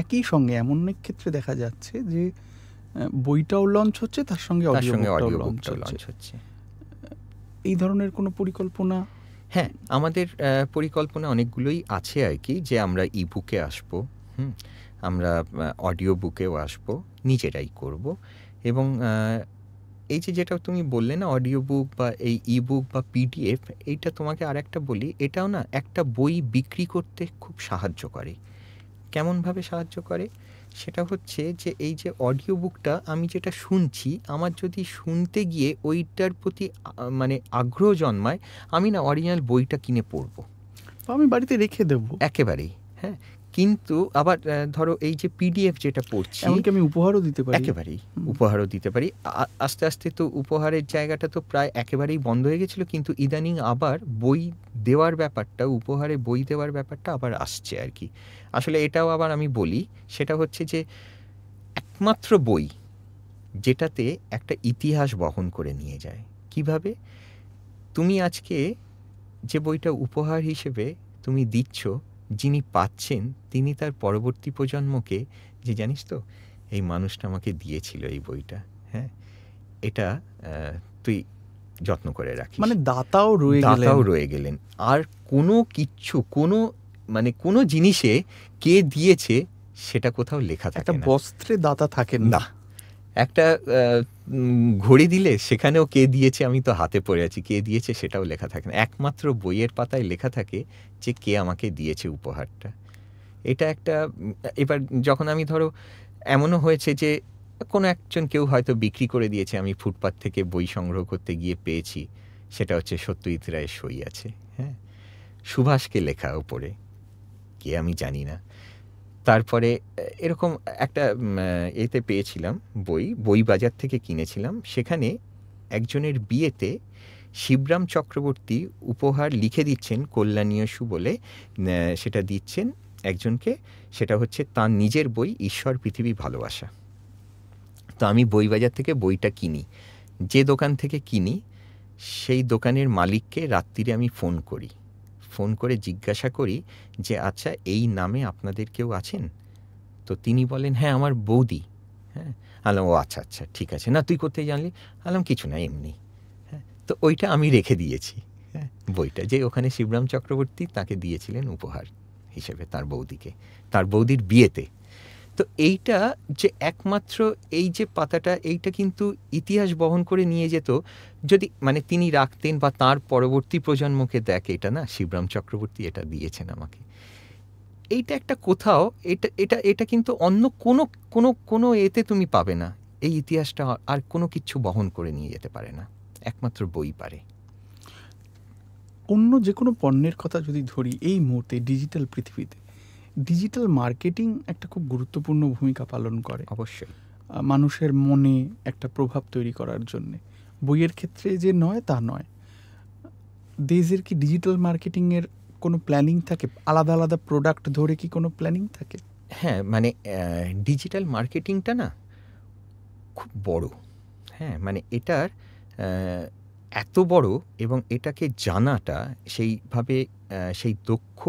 একই সঙ্গে এমন অনেক ক্ষেত্রে দেখা যাচ্ছে যে বইটাও লঞ্চ হচ্ছে তার সঙ্গে অডিও লঞ্চ হচ্ছে এই ধরনের কোনো পরিকল্পনা হ্যাঁ আমাদের পরিকল্পনা অনেকগুলোই আছে আর কি যে আমরা ই বুকে আসবো হুম আমরা অডিও বুকেও আসবো নিজেরাই করব এবং এই যে যেটা তুমি বললে না অডিও বুক বা এই ই বুক বা পিডিএফ এইটা তোমাকে আর একটা বলি এটাও না একটা বই বিক্রি করতে খুব সাহায্য করে কেমনভাবে সাহায্য করে সেটা হচ্ছে যে এই যে অডিও বুকটা আমি যেটা শুনছি আমার যদি শুনতে গিয়ে ওইটার প্রতি মানে আগ্রহ জন্মায় আমি না অরিজিনাল বইটা কিনে পড়বো আমি বাড়িতে রেখে দেবো একেবারেই হ্যাঁ কিন্তু আবার ধরো এই যে পিডিএফ যেটা পড়ছি এমনকি আমি উপহারও দিতে পারি একেবারেই উপহারও দিতে পারি আস্তে আস্তে তো উপহারের জায়গাটা তো প্রায় একেবারেই বন্ধ হয়ে গেছিল কিন্তু ইদানিং আবার বই দেওয়ার ব্যাপারটা উপহারে বই দেওয়ার ব্যাপারটা আবার আসছে আর কি আসলে এটাও আবার আমি বলি সেটা হচ্ছে যে একমাত্র বই যেটাতে একটা ইতিহাস বহন করে নিয়ে যায় কিভাবে তুমি আজকে যে বইটা উপহার হিসেবে তুমি দিচ্ছ যিনি পাচ্ছেন তিনি তার পরবর্তী প্রজন্মকে যে জানিস তো এই মানুষটা আমাকে দিয়েছিল এই বইটা হ্যাঁ এটা তুই যত্ন করে রাখি মানে দাতাও রয়ে দাতাও রয়ে গেলেন আর কোনো কিচ্ছু কোনো মানে কোনো জিনিসে কে দিয়েছে সেটা কোথাও লেখা থাকে বস্ত্রে দাতা থাকেন না একটা ঘড়ি দিলে সেখানেও কে দিয়েছে আমি তো হাতে পড়ে আছি কে দিয়েছে সেটাও লেখা থাকে না একমাত্র বইয়ের পাতায় লেখা থাকে যে কে আমাকে দিয়েছে উপহারটা এটা একটা এবার যখন আমি ধরো এমনও হয়েছে যে কোনো একজন কেউ হয়তো বিক্রি করে দিয়েছে আমি ফুটপাথ থেকে বই সংগ্রহ করতে গিয়ে পেয়েছি সেটা হচ্ছে সত্যজিৎ রায়ের সই আছে হ্যাঁ সুভাষকে লেখা ওপরে কে আমি জানি না তারপরে এরকম একটা এতে পেয়েছিলাম বই বই বাজার থেকে কিনেছিলাম সেখানে একজনের বিয়েতে শিবরাম চক্রবর্তী উপহার লিখে দিচ্ছেন কল্যাণীয়সু বলে সেটা দিচ্ছেন একজনকে সেটা হচ্ছে তার নিজের বই ঈশ্বর পৃথিবী ভালোবাসা তো আমি বই বাজার থেকে বইটা কিনি যে দোকান থেকে কিনি সেই দোকানের মালিককে রাত্রিরে আমি ফোন করি ফোন করে জিজ্ঞাসা করি যে আচ্ছা এই নামে আপনাদের কেউ আছেন তো তিনি বলেন হ্যাঁ আমার বৌদি হ্যাঁ আলম ও আচ্ছা আচ্ছা ঠিক আছে না তুই করতে জানলি আলম কিছু না এমনি হ্যাঁ তো ওইটা আমি রেখে দিয়েছি হ্যাঁ বইটা যে ওখানে শিবরাম চক্রবর্তী তাকে দিয়েছিলেন উপহার হিসেবে তার বৌদিকে তার বৌদির বিয়েতে তো এইটা যে একমাত্র এই যে পাতাটা এইটা কিন্তু ইতিহাস বহন করে নিয়ে যেত যদি মানে তিনি রাখতেন বা তার পরবর্তী প্রজন্মকে দেখ এটা না শিবরাম চক্রবর্তী এটা দিয়েছেন আমাকে এইটা একটা কোথাও এটা এটা এটা কিন্তু অন্য কোনো কোনো কোনো এতে তুমি পাবে না এই ইতিহাসটা আর কোনো কিছু বহন করে নিয়ে যেতে পারে না একমাত্র বই পারে অন্য যে কোনো পণ্যের কথা যদি ধরি এই মুহূর্তে ডিজিটাল পৃথিবীতে ডিজিটাল মার্কেটিং একটা খুব গুরুত্বপূর্ণ ভূমিকা পালন করে অবশ্যই মানুষের মনে একটা প্রভাব তৈরি করার জন্যে বইয়ের ক্ষেত্রে যে নয় তা নয় দেশের কি ডিজিটাল মার্কেটিংয়ের কোনো প্ল্যানিং থাকে আলাদা আলাদা প্রোডাক্ট ধরে কি কোনো প্ল্যানিং থাকে হ্যাঁ মানে ডিজিটাল মার্কেটিংটা না খুব বড় হ্যাঁ মানে এটার এত বড় এবং এটাকে জানাটা সেইভাবে সেই দক্ষ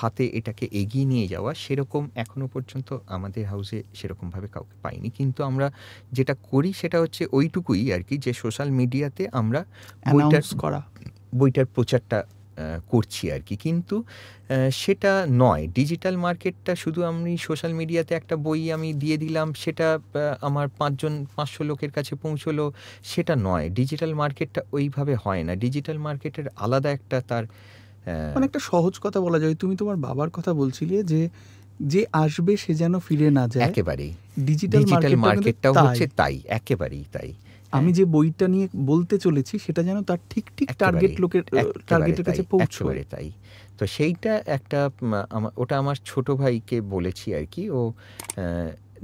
হাতে এটাকে এগিয়ে নিয়ে যাওয়া সেরকম এখনও পর্যন্ত আমাদের হাউসে সেরকমভাবে কাউকে পাইনি কিন্তু আমরা যেটা করি সেটা হচ্ছে ওইটুকুই আর কি যে সোশ্যাল মিডিয়াতে আমরা বইটার করা বইটার প্রচারটা করছি আর কি কিন্তু সেটা নয় ডিজিটাল মার্কেটটা শুধু আমি সোশ্যাল মিডিয়াতে একটা বই আমি দিয়ে দিলাম সেটা আমার পাঁচজন পাঁচশো লোকের কাছে পৌঁছলো সেটা নয় ডিজিটাল মার্কেটটা ওইভাবে হয় না ডিজিটাল মার্কেটের আলাদা একটা তার হ্যাঁ। মানে একটা সহজ কথা বলা যায় তুমি তোমার বাবার কথা বলছিলে যে যে আসবে সে যেন ফিরে না যায় একেবারেই ডিজিটাল মার্কেটটাও হচ্ছে তাই একেবারেই তাই আমি হ্যাঁ। যে বইটা নিয়ে বলতে চলেছি সেটা যেন তার ঠিক ঠিক টার্গেট লোকের টার্গেটের কাছে পৌঁছবে তাই তো সেইটা একটা ওটা আমার ছোট ভাইকে বলেছি আর কি ও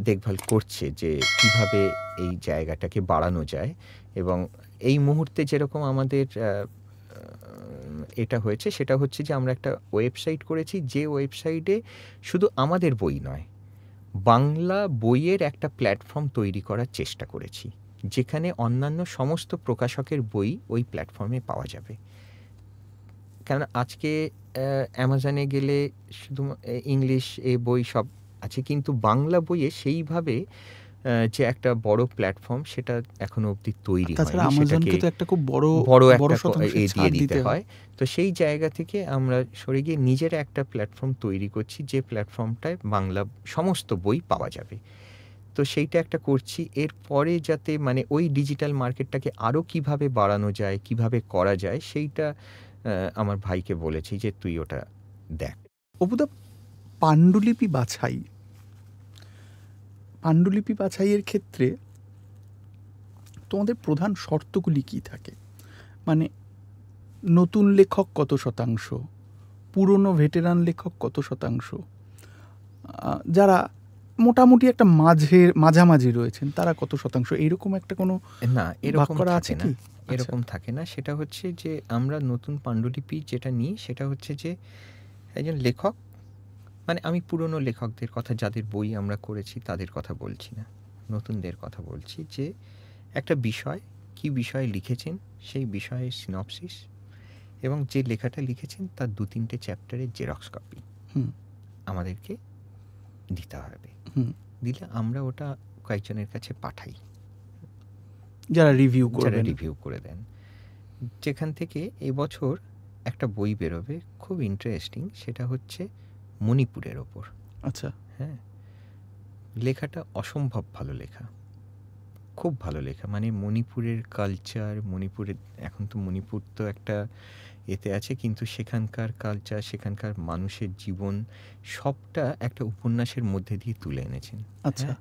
দেখভাল করছে যে কিভাবে এই জায়গাটাকে বাড়ানো যায় এবং এই মুহূর্তে যেরকম আমাদের এটা হয়েছে সেটা হচ্ছে যে আমরা একটা ওয়েবসাইট করেছি যে ওয়েবসাইটে শুধু আমাদের বই নয় বাংলা বইয়ের একটা প্ল্যাটফর্ম তৈরি করার চেষ্টা করেছি যেখানে অন্যান্য সমস্ত প্রকাশকের বই ওই প্ল্যাটফর্মে পাওয়া যাবে কেন আজকে অ্যামাজনে গেলে শুধু ইংলিশ এ বই সব আছে কিন্তু বাংলা বইয়ে সেইভাবে যে একটা বড় প্ল্যাটফর্ম সেটা এখনো অবধি তৈরি হয়নি তো একটা খুব বড় বড় একটা দিয়ে দিতে হয় তো সেই জায়গা থেকে আমরা সরে গিয়ে নিজের একটা প্ল্যাটফর্ম তৈরি করছি যে প্ল্যাটফর্মটায় বাংলা সমস্ত বই পাওয়া যাবে তো সেইটা একটা করছি এরপরে যাতে মানে ওই ডিজিটাল মার্কেটটাকে আরও কিভাবে বাড়ানো যায় কিভাবে করা যায় সেইটা আমার ভাইকে বলেছি যে তুই ওটা দেখ অবুদা পাণ্ডুলিপি বাছাই পাণ্ডুলিপি বাছাইয়ের ক্ষেত্রে তোমাদের প্রধান শর্তগুলি কী থাকে মানে নতুন লেখক কত শতাংশ পুরনো ভেটেরান লেখক কত শতাংশ যারা মোটামুটি একটা মাঝে মাঝামাঝি রয়েছেন তারা কত শতাংশ এরকম একটা কোনো না এরকম করা আছে না আচ্ছা। এরকম থাকে না সেটা হচ্ছে যে আমরা নতুন পাণ্ডুলিপি যেটা নিই সেটা হচ্ছে যে একজন লেখক মানে আমি পুরনো লেখকদের কথা যাদের বই আমরা করেছি তাদের কথা বলছি না নতুনদের কথা বলছি যে একটা বিষয় কি বিষয়ে লিখেছেন সেই বিষয়ে সিনপসিস এবং যে লেখাটা লিখেছেন তার দু তিনটে চ্যাপ্টারের জেরক্স কপি আমাদেরকে দিতে হবে দিলে আমরা ওটা কয়েকজনের কাছে পাঠাই যারা রিভিউ যারা রিভিউ করে দেন যেখান থেকে এবছর একটা বই বেরোবে খুব ইন্টারেস্টিং সেটা হচ্ছে মণিপুরের ওপর আচ্ছা হ্যাঁ লেখাটা অসম্ভব ভালো লেখা খুব ভালো লেখা মানে মণিপুরের কালচার মণিপুরের এখন তো মণিপুর তো একটা এতে আছে কিন্তু সেখানকার কালচার সেখানকার মানুষের জীবন সবটা একটা উপন্যাসের মধ্যে দিয়ে তুলে এনেছেন আচ্ছা হ্যাঁ?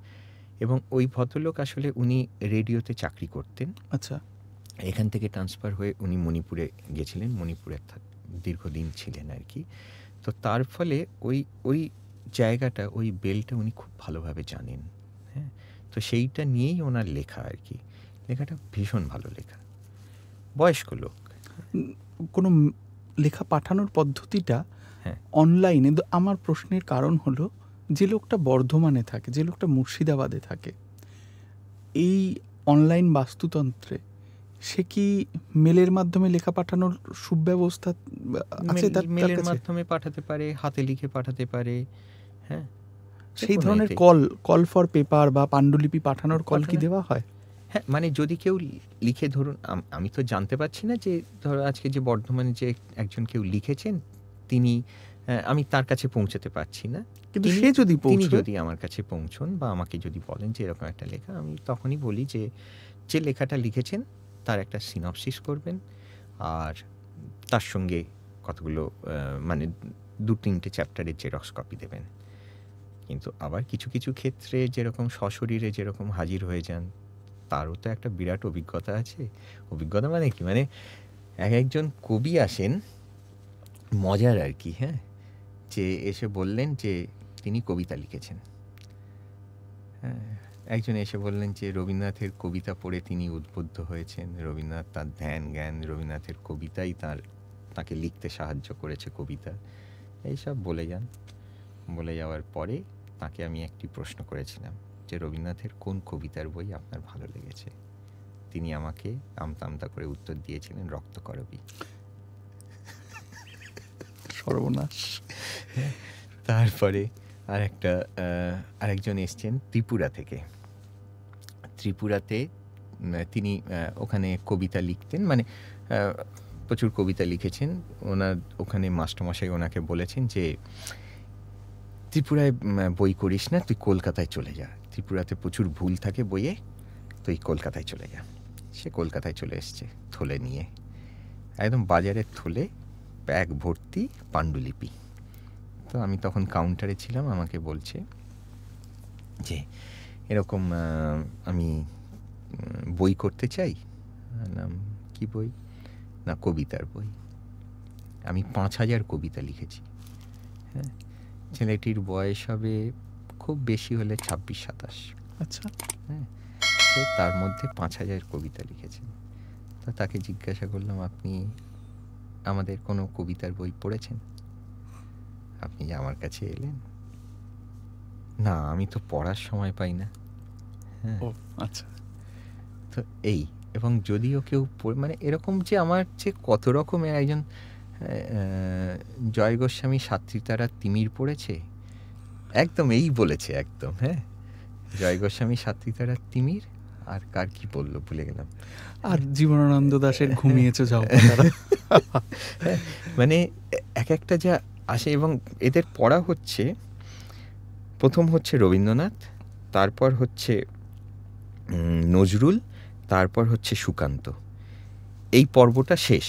এবং ওই ভদ্রলোক আসলে উনি রেডিওতে চাকরি করতেন আচ্ছা এখান থেকে ট্রান্সফার হয়ে উনি মণিপুরে গেছিলেন মণিপুরে দীর্ঘদিন ছিলেন আর কি তো তার ফলে ওই ওই জায়গাটা ওই বেলটা উনি খুব ভালোভাবে জানেন হ্যাঁ তো সেইটা নিয়েই ওনার লেখা আর কি লেখাটা ভীষণ ভালো লেখা বয়স্ক লোক কোনো লেখা পাঠানোর পদ্ধতিটা হ্যাঁ অনলাইনে আমার প্রশ্নের কারণ হলো যে লোকটা বর্ধমানে থাকে যে লোকটা মুর্শিদাবাদে থাকে এই অনলাইন বাস্তুতন্ত্রে সে কি মেলের মাধ্যমে লেখা পাঠানোর সুব্যবস্থা আছে তার মেলের মাধ্যমে পাঠাতে পারে হাতে লিখে পাঠাতে পারে হ্যাঁ সেই ধরনের কল কল ফর পেপার বা পাণ্ডুলিপি পাঠানোর কল কি দেওয়া হয় হ্যাঁ মানে যদি কেউ লিখে ধরুন আমি তো জানতে পারছি না যে ধরো আজকে যে বর্ধমানে যে একজন কেউ লিখেছেন তিনি আমি তার কাছে পৌঁছাতে পারছি না কিন্তু সে যদি তিনি যদি আমার কাছে পৌঁছন বা আমাকে যদি বলেন যে এরকম একটা লেখা আমি তখনই বলি যে যে লেখাটা লিখেছেন তার একটা সিনপসিস করবেন আর তার সঙ্গে কতগুলো মানে দু তিনটে চ্যাপ্টারের জেরক্স কপি দেবেন কিন্তু আবার কিছু কিছু ক্ষেত্রে যেরকম সশরীরে যেরকম হাজির হয়ে যান তারও তো একটা বিরাট অভিজ্ঞতা আছে অভিজ্ঞতা মানে কি মানে এক একজন কবি আসেন মজার আর কি হ্যাঁ যে এসে বললেন যে তিনি কবিতা লিখেছেন হ্যাঁ একজন এসে বললেন যে রবীন্দ্রনাথের কবিতা পড়ে তিনি উদ্বুদ্ধ হয়েছেন রবীন্দ্রনাথ তার ধ্যান জ্ঞান রবীন্দ্রনাথের কবিতাই তার তাকে লিখতে সাহায্য করেছে কবিতা এইসব বলে যান বলে যাওয়ার পরে তাকে আমি একটি প্রশ্ন করেছিলাম যে রবীন্দ্রনাথের কোন কবিতার বই আপনার ভালো লেগেছে তিনি আমাকে আমতা আমতা করে উত্তর দিয়েছিলেন করবি সর্বনাশ তারপরে আর একটা আরেকজন এসছেন ত্রিপুরা থেকে ত্রিপুরাতে তিনি ওখানে কবিতা লিখতেন মানে প্রচুর কবিতা লিখেছেন ওনার ওখানে মাস্টারমশাই ওনাকে বলেছেন যে ত্রিপুরায় বই করিস না তুই কলকাতায় চলে যা ত্রিপুরাতে প্রচুর ভুল থাকে বইয়ে তুই কলকাতায় চলে যা সে কলকাতায় চলে এসছে থলে নিয়ে একদম বাজারের থলে ব্যাগ ভর্তি পাণ্ডুলিপি তো আমি তখন কাউন্টারে ছিলাম আমাকে বলছে যে এরকম আমি বই করতে চাই নাম কি বই না কবিতার বই আমি পাঁচ হাজার কবিতা লিখেছি হ্যাঁ ছেলেটির বয়স হবে খুব বেশি হলে ছাব্বিশ সাতাশ আচ্ছা হ্যাঁ তো তার মধ্যে পাঁচ হাজার কবিতা লিখেছেন তা তাকে জিজ্ঞাসা করলাম আপনি আমাদের কোনো কবিতার বই পড়েছেন আপনি আমার কাছে এলেন না আমি তো পড়ার সময় পাই না হ্যাঁ ও আচ্ছা তো এই এবং যদিও কেউ মানে এরকম যে আমার যে কত রকমের একজন জয় গোস্বামী তারা তিমির পড়েছে একদম এই বলেছে একদম হ্যাঁ জয় গোস্বামী তারা তিমির আর কার কি বললো ভুলে গেলাম আর জীবনানন্দ দাসের ঘুমিয়েছে যাও হ্যাঁ, মানে এক একটা যা আসে এবং এদের পড়া হচ্ছে প্রথম হচ্ছে রবীন্দ্রনাথ তারপর হচ্ছে নজরুল তারপর হচ্ছে সুকান্ত এই পর্বটা শেষ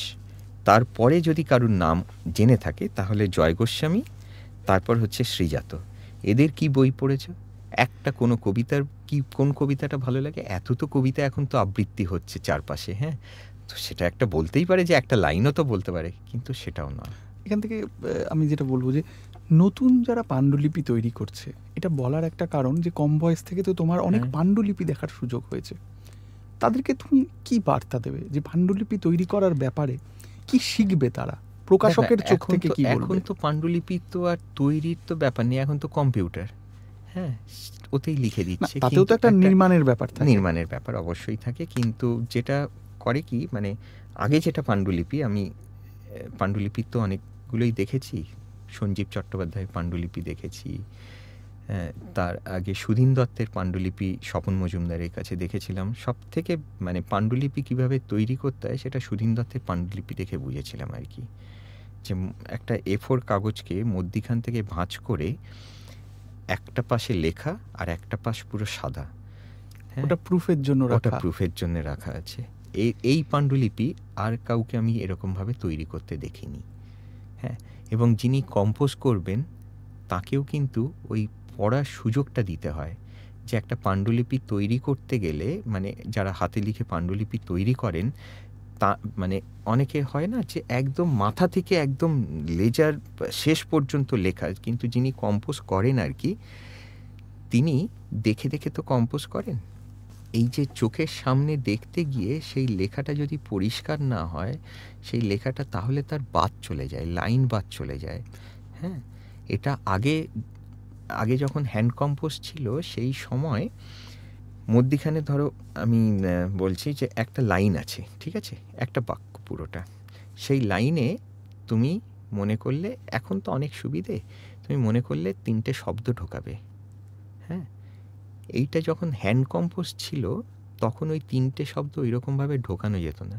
তারপরে যদি কারুর নাম জেনে থাকে তাহলে জয় গোস্বামী তারপর হচ্ছে শ্রীজাত এদের কি বই পড়েছ একটা কোনো কবিতার কি কোন কবিতাটা ভালো লাগে এত তো কবিতা এখন তো আবৃত্তি হচ্ছে চারপাশে হ্যাঁ তো সেটা একটা বলতেই পারে যে একটা লাইনও তো বলতে পারে কিন্তু সেটাও নয় এখান থেকে আমি যেটা বলবো যে নতুন যারা পাণ্ডুলিপি তৈরি করছে এটা বলার একটা কারণ যে কম বয়স থেকে তো তোমার অনেক হ্যাঁ। পাণ্ডুলিপি দেখার সুযোগ হয়েছে তাদেরকে তুমি কি বার্তা দেবে যে পাণ্ডুলিপি তৈরি করার ব্যাপারে কি শিখবে তারা প্রকাশকের চোখ থেকে কি এখন তো পাণ্ডুলিপি তো আর তৈরির তো ব্যাপার নেই এখন তো কম্পিউটার হ্যাঁ ওতেই লিখে দিচ্ছে তাতেও তো একটা নির্মাণের ব্যাপার থাকে নির্মাণের ব্যাপার অবশ্যই থাকে কিন্তু যেটা করে কি মানে আগে যেটা পাণ্ডুলিপি আমি পাণ্ডুলিপির তো অনেক গুলোই দেখেছি সঞ্জীব চট্টোপাধ্যায়ের পাণ্ডুলিপি দেখেছি তার আগে সুধীন দত্তের পাণ্ডুলিপি স্বপন মজুমদারের কাছে দেখেছিলাম সব থেকে মানে পাণ্ডুলিপি কিভাবে তৈরি করতে হয় সেটা সুধীন দত্তের পাণ্ডুলিপি দেখে বুঝেছিলাম আর কি যে একটা এ ফোর কাগজকে মধ্যিখান থেকে ভাঁজ করে একটা পাশে লেখা আর একটা পাশ পুরো সাদা হ্যাঁ? ওটা প্রুফের জন্য ওটা প্রুফের জন্য রাখা আছে এই এই পাণ্ডুলিপি আর কাউকে আমি এরকমভাবে তৈরি করতে দেখিনি হ্যাঁ এবং যিনি কম্পোজ করবেন তাকেও কিন্তু ওই পড়ার সুযোগটা দিতে হয় যে একটা পাণ্ডুলিপি তৈরি করতে গেলে মানে যারা হাতে লিখে পাণ্ডুলিপি তৈরি করেন তা মানে অনেকে হয় না যে একদম মাথা থেকে একদম লেজার শেষ পর্যন্ত লেখা কিন্তু যিনি কম্পোজ করেন আর কি তিনি দেখে দেখে তো কম্পোজ করেন এই যে চোখের সামনে দেখতে গিয়ে সেই লেখাটা যদি পরিষ্কার না হয় সেই লেখাটা তাহলে তার বাদ চলে যায় লাইন বাদ চলে যায় হ্যাঁ এটা আগে আগে যখন হ্যান্ড কম্পোজ ছিল সেই সময় মধ্যিখানে ধরো আমি বলছি যে একটা লাইন আছে ঠিক আছে একটা বাক্য পুরোটা সেই লাইনে তুমি মনে করলে এখন তো অনেক সুবিধে তুমি মনে করলে তিনটে শব্দ ঢোকাবে এইটা যখন হ্যান্ড কম্পোজ ছিল তখন ওই তিনটে শব্দ ওইরকমভাবে ঢোকানো যেত না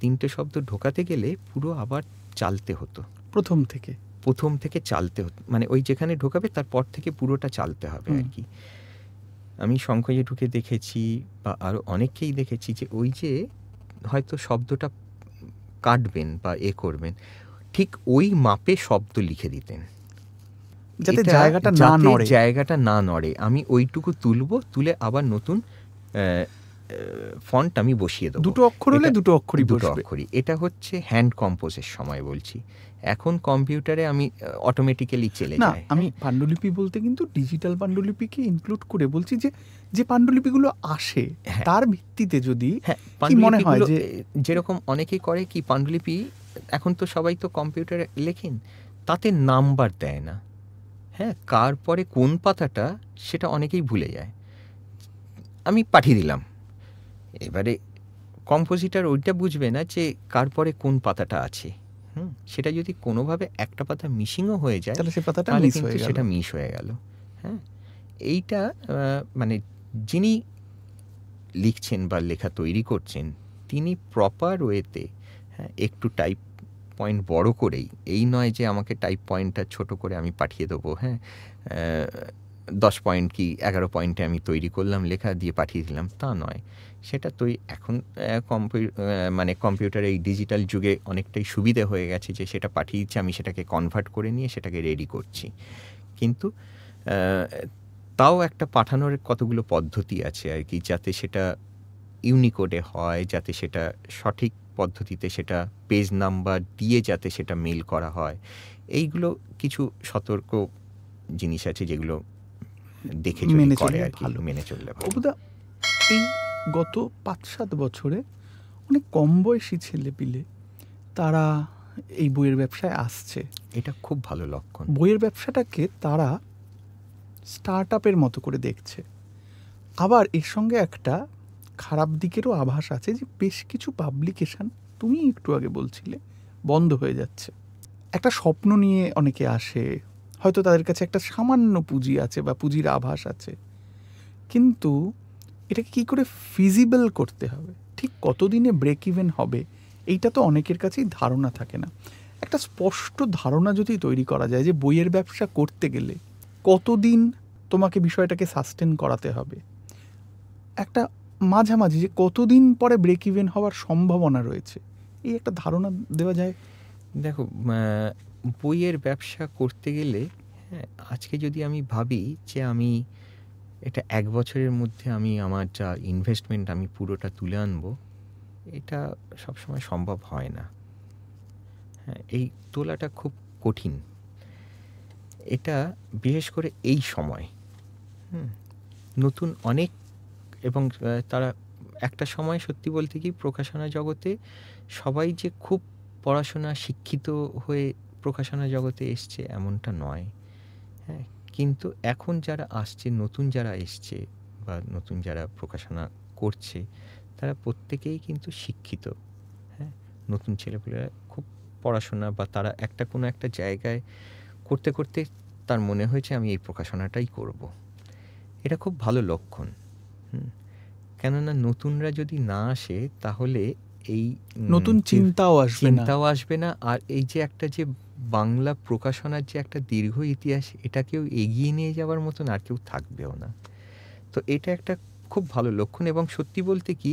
তিনটে শব্দ ঢোকাতে গেলে পুরো আবার চালতে হতো প্রথম থেকে প্রথম থেকে চালতে হতো মানে ওই যেখানে ঢোকাবে তারপর থেকে পুরোটা চালতে হবে আর কি আমি শঙ্খজে ঢুকে দেখেছি বা আরও অনেককেই দেখেছি যে ওই যে হয়তো শব্দটা কাটবেন বা এ করবেন ঠিক ওই মাপে শব্দ লিখে দিতেন যাতে জায়গাটা না নড়ে জায়গাটা না নড়ে আমি ওইটুকু তুলবো তুলে আবার নতুন ফন্ট আমি বসিয়ে দেবো দুটো অক্ষর হলে দুটো অক্ষরই দুটো অক্ষরই এটা হচ্ছে হ্যান্ড কম্পোজের সময় বলছি এখন কম্পিউটারে আমি অটোমেটিক্যালি চলে না আমি পাণ্ডুলিপি বলতে কিন্তু ডিজিটাল পাণ্ডুলিপিকে ইনক্লুড করে বলছি যে যে পাণ্ডুলিপিগুলো আসে হ্যাঁ। তার ভিত্তিতে যদি হ্যাঁ, মনে হয় যে যেরকম অনেকেই করে কি পাণ্ডুলিপি এখন তো সবাই তো কম্পিউটারে লেখেন তাতে নাম্বার দেয় না হ্যাঁ কার পরে কোন পাতাটা সেটা অনেকেই ভুলে যায় আমি পাঠিয়ে দিলাম এবারে কম্পোজিটার ওইটা বুঝবে না যে কার পরে কোন পাতাটা আছে হুম সেটা যদি কোনোভাবে একটা পাতা মিসিংও হয়ে যায় তাহলে সে পাতাটা মিস হয়ে সেটা মিস হয়ে গেল হ্যাঁ এইটা মানে যিনি লিখছেন বা লেখা তৈরি করছেন তিনি প্রপার ওয়েতে হ্যাঁ, একটু টাইপ পয়েন্ট বড় করেই এই নয় যে আমাকে টাইপ পয়েন্টটা ছোট করে আমি পাঠিয়ে দেবো হ্যাঁ দশ পয়েন্ট কি এগারো পয়েন্টে আমি তৈরি করলাম লেখা দিয়ে পাঠিয়ে দিলাম তা নয় সেটা তুই এখন কম্পিউ মানে কম্পিউটার এই ডিজিটাল যুগে অনেকটাই সুবিধে হয়ে গেছে যে সেটা পাঠিয়েছি আমি সেটাকে কনভার্ট করে নিয়ে সেটাকে রেডি করছি কিন্তু তাও একটা পাঠানোর কতগুলো পদ্ধতি আছে আর কি যাতে সেটা ইউনিকোডে হয় যাতে সেটা সঠিক পদ্ধতিতে সেটা পেজ নাম্বার দিয়ে যাতে সেটা মেল করা হয় এইগুলো কিছু সতর্ক জিনিস আছে যেগুলো দেখে মেনে চলে আর ভালো মেনে চললে অবুদা এই গত পাঁচ সাত বছরে অনেক কম বয়সী ছেলে পিলে তারা এই বইয়ের ব্যবসায় আসছে এটা খুব ভালো লক্ষণ বইয়ের ব্যবসাটাকে তারা স্টার্ট আপের মতো করে দেখছে আবার এর সঙ্গে একটা খারাপ দিকেরও আভাস আছে যে বেশ কিছু পাবলিকেশান তুমি একটু আগে বলছিলে বন্ধ হয়ে যাচ্ছে একটা স্বপ্ন নিয়ে অনেকে আসে হয়তো তাদের কাছে একটা সামান্য পুঁজি আছে বা পুঁজির আভাস আছে কিন্তু এটাকে কী করে ফিজিবল করতে হবে ঠিক কতদিনে ব্রেক ইভেন হবে এইটা তো অনেকের কাছেই ধারণা থাকে না একটা স্পষ্ট ধারণা যদি তৈরি করা যায় যে বইয়ের ব্যবসা করতে গেলে কতদিন তোমাকে বিষয়টাকে সাস্টেন করাতে হবে একটা মাঝামাঝি যে কতদিন পরে ব্রেক ইভেন হওয়ার সম্ভাবনা রয়েছে এই একটা ধারণা দেওয়া যায় দেখো বইয়ের ব্যবসা করতে গেলে হ্যাঁ আজকে যদি আমি ভাবি যে আমি এটা এক বছরের মধ্যে আমি আমার যা ইনভেস্টমেন্ট আমি পুরোটা তুলে আনব এটা সবসময় সম্ভব হয় না হ্যাঁ এই তোলাটা খুব কঠিন এটা বিশেষ করে এই সময় নতুন অনেক এবং তারা একটা সময় সত্যি বলতে কি প্রকাশনা জগতে সবাই যে খুব পড়াশোনা শিক্ষিত হয়ে প্রকাশনা জগতে এসছে এমনটা নয় হ্যাঁ কিন্তু এখন যারা আসছে নতুন যারা এসছে বা নতুন যারা প্রকাশনা করছে তারা প্রত্যেকেই কিন্তু শিক্ষিত হ্যাঁ নতুন ছেলেপুলেরা খুব পড়াশোনা বা তারা একটা কোনো একটা জায়গায় করতে করতে তার মনে হয়েছে আমি এই প্রকাশনাটাই করব। এটা খুব ভালো লক্ষণ কেননা নতুনরা যদি না আসে তাহলে এই নতুন চিন্তাও আসবে চিন্তাও আসবে না আর এই যে একটা যে বাংলা প্রকাশনার যে একটা দীর্ঘ ইতিহাস এটাকেও এগিয়ে নিয়ে যাওয়ার মতন আর কেউ থাকবেও না তো এটা একটা খুব ভালো লক্ষণ এবং সত্যি বলতে কি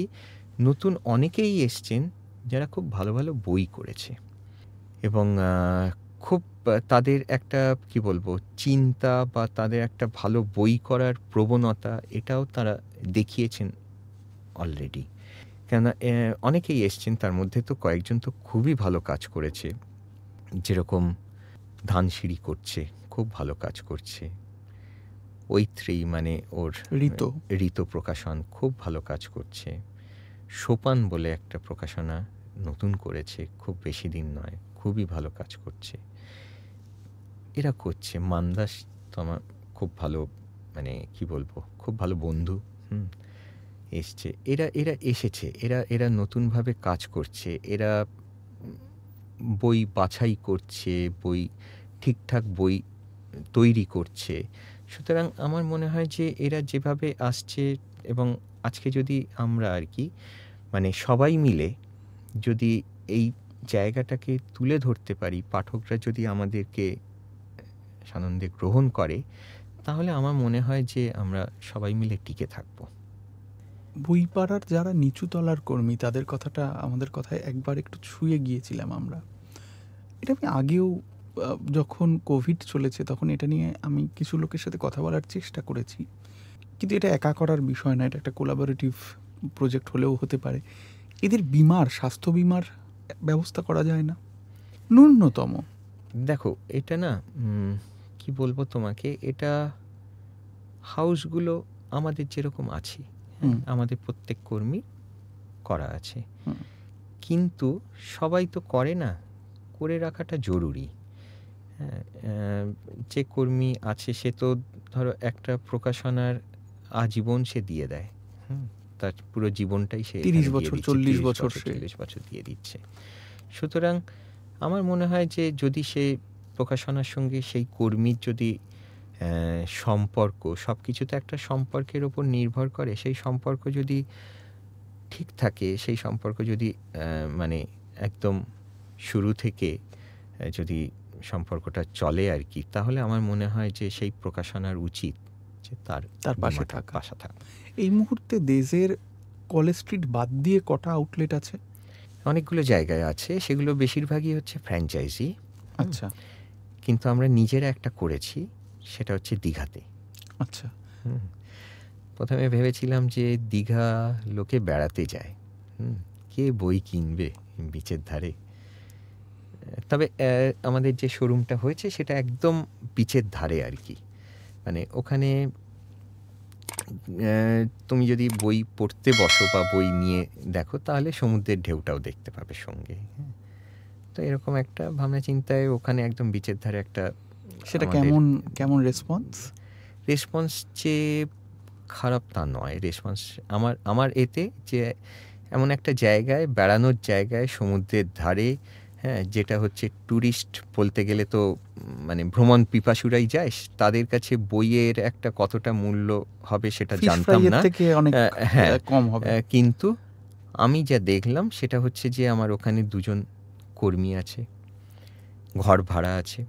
নতুন অনেকেই এসছেন যারা খুব ভালো ভালো বই করেছে এবং খুব তাদের একটা কি বলবো চিন্তা বা তাদের একটা ভালো বই করার প্রবণতা এটাও তারা দেখিয়েছেন অলরেডি কেননা অনেকেই এসছেন তার মধ্যে তো কয়েকজন তো খুবই ভালো কাজ করেছে যেরকম ধানসিঁড়ি করছে খুব ভালো কাজ করছে ঐত্রেয়ী মানে ওর ঋত ঋত প্রকাশন খুব ভালো কাজ করছে সোপান বলে একটা প্রকাশনা নতুন করেছে খুব বেশি দিন নয় খুবই ভালো কাজ করছে এরা করছে মান্দাস তো আমার খুব ভালো মানে কি বলবো খুব ভালো বন্ধু হুম এসছে এরা এরা এসেছে এরা এরা নতুনভাবে কাজ করছে এরা বই বাছাই করছে বই ঠিকঠাক বই তৈরি করছে সুতরাং আমার মনে হয় যে এরা যেভাবে আসছে এবং আজকে যদি আমরা আর কি মানে সবাই মিলে যদি এই জায়গাটাকে তুলে ধরতে পারি পাঠকরা যদি আমাদেরকে সানন্দে গ্রহণ করে তাহলে আমার মনে হয় যে আমরা সবাই মিলে টিকে থাকব বইপাড়ার যারা নিচু তলার কর্মী তাদের কথাটা আমাদের কথায় একবার একটু ছুঁয়ে গিয়েছিলাম আমরা এটা আমি আগেও যখন কোভিড চলেছে তখন এটা নিয়ে আমি কিছু লোকের সাথে কথা বলার চেষ্টা করেছি কিন্তু এটা একা করার বিষয় না এটা একটা কোলাবোরেটিভ প্রজেক্ট হলেও হতে পারে এদের বিমার স্বাস্থ্য বিমার ব্যবস্থা করা যায় না ন্যূনতম দেখো এটা না কি বলবো তোমাকে এটা হাউসগুলো আমাদের যেরকম আছে আমাদের প্রত্যেক কর্মী করা আছে কিন্তু সবাই তো করে না করে রাখাটা জরুরি হ্যাঁ, যে কর্মী আছে সে তো ধরো একটা প্রকাশনার আজীবন সে দিয়ে দেয় তার পুরো জীবনটাই সে তিরিশ বছর চল্লিশ বছর চল্লিশ বছর দিয়ে দিচ্ছে সুতরাং আমার মনে হয় যে যদি সে প্রকাশনার সঙ্গে সেই কর্মীর যদি সম্পর্ক সব কিছু তো একটা সম্পর্কের ওপর নির্ভর করে সেই সম্পর্ক যদি ঠিক থাকে সেই সম্পর্ক যদি মানে একদম শুরু থেকে যদি সম্পর্কটা চলে আর কি তাহলে আমার মনে হয় যে সেই প্রকাশনার উচিত যে তার তার পাশে থাকা পাশে থাকা এই মুহূর্তে দেশের কলেজ স্ট্রিট বাদ দিয়ে কটা আউটলেট আছে অনেকগুলো জায়গায় আছে সেগুলো বেশিরভাগই হচ্ছে ফ্র্যাঞ্চাইজি আচ্ছা কিন্তু আমরা নিজেরা একটা করেছি সেটা হচ্ছে দীঘাতে আচ্ছা প্রথমে ভেবেছিলাম যে দীঘা লোকে বেড়াতে যায় কে বই কিনবে বিচের ধারে তবে আমাদের যে শোরুমটা হয়েছে সেটা একদম বিচের ধারে আর কি মানে ওখানে তুমি যদি বই পড়তে বসো বা বই নিয়ে দেখো তাহলে সমুদ্রের ঢেউটাও দেখতে পাবে সঙ্গে হ্যাঁ তো এরকম একটা ভাবনা চিন্তায় ওখানে একদম বিচের ধারে একটা সেটা কেমন কেমন রেসপন্স রেসপন্স যে খারাপ তা নয় রেসপন্স আমার আমার এতে যে এমন একটা জায়গায় বেড়ানোর জায়গায় সমুদ্রের ধারে হ্যাঁ যেটা হচ্ছে ট্যুরিস্ট বলতে গেলে তো মানে ভ্রমণ পিপাসুরাই যায় তাদের কাছে বইয়ের একটা কতটা মূল্য হবে সেটা জানতাম না হ্যাঁ কম হবে কিন্তু আমি যা দেখলাম সেটা হচ্ছে যে আমার ওখানে দুজন কর্মী আছে ঘর ভাড়া আছে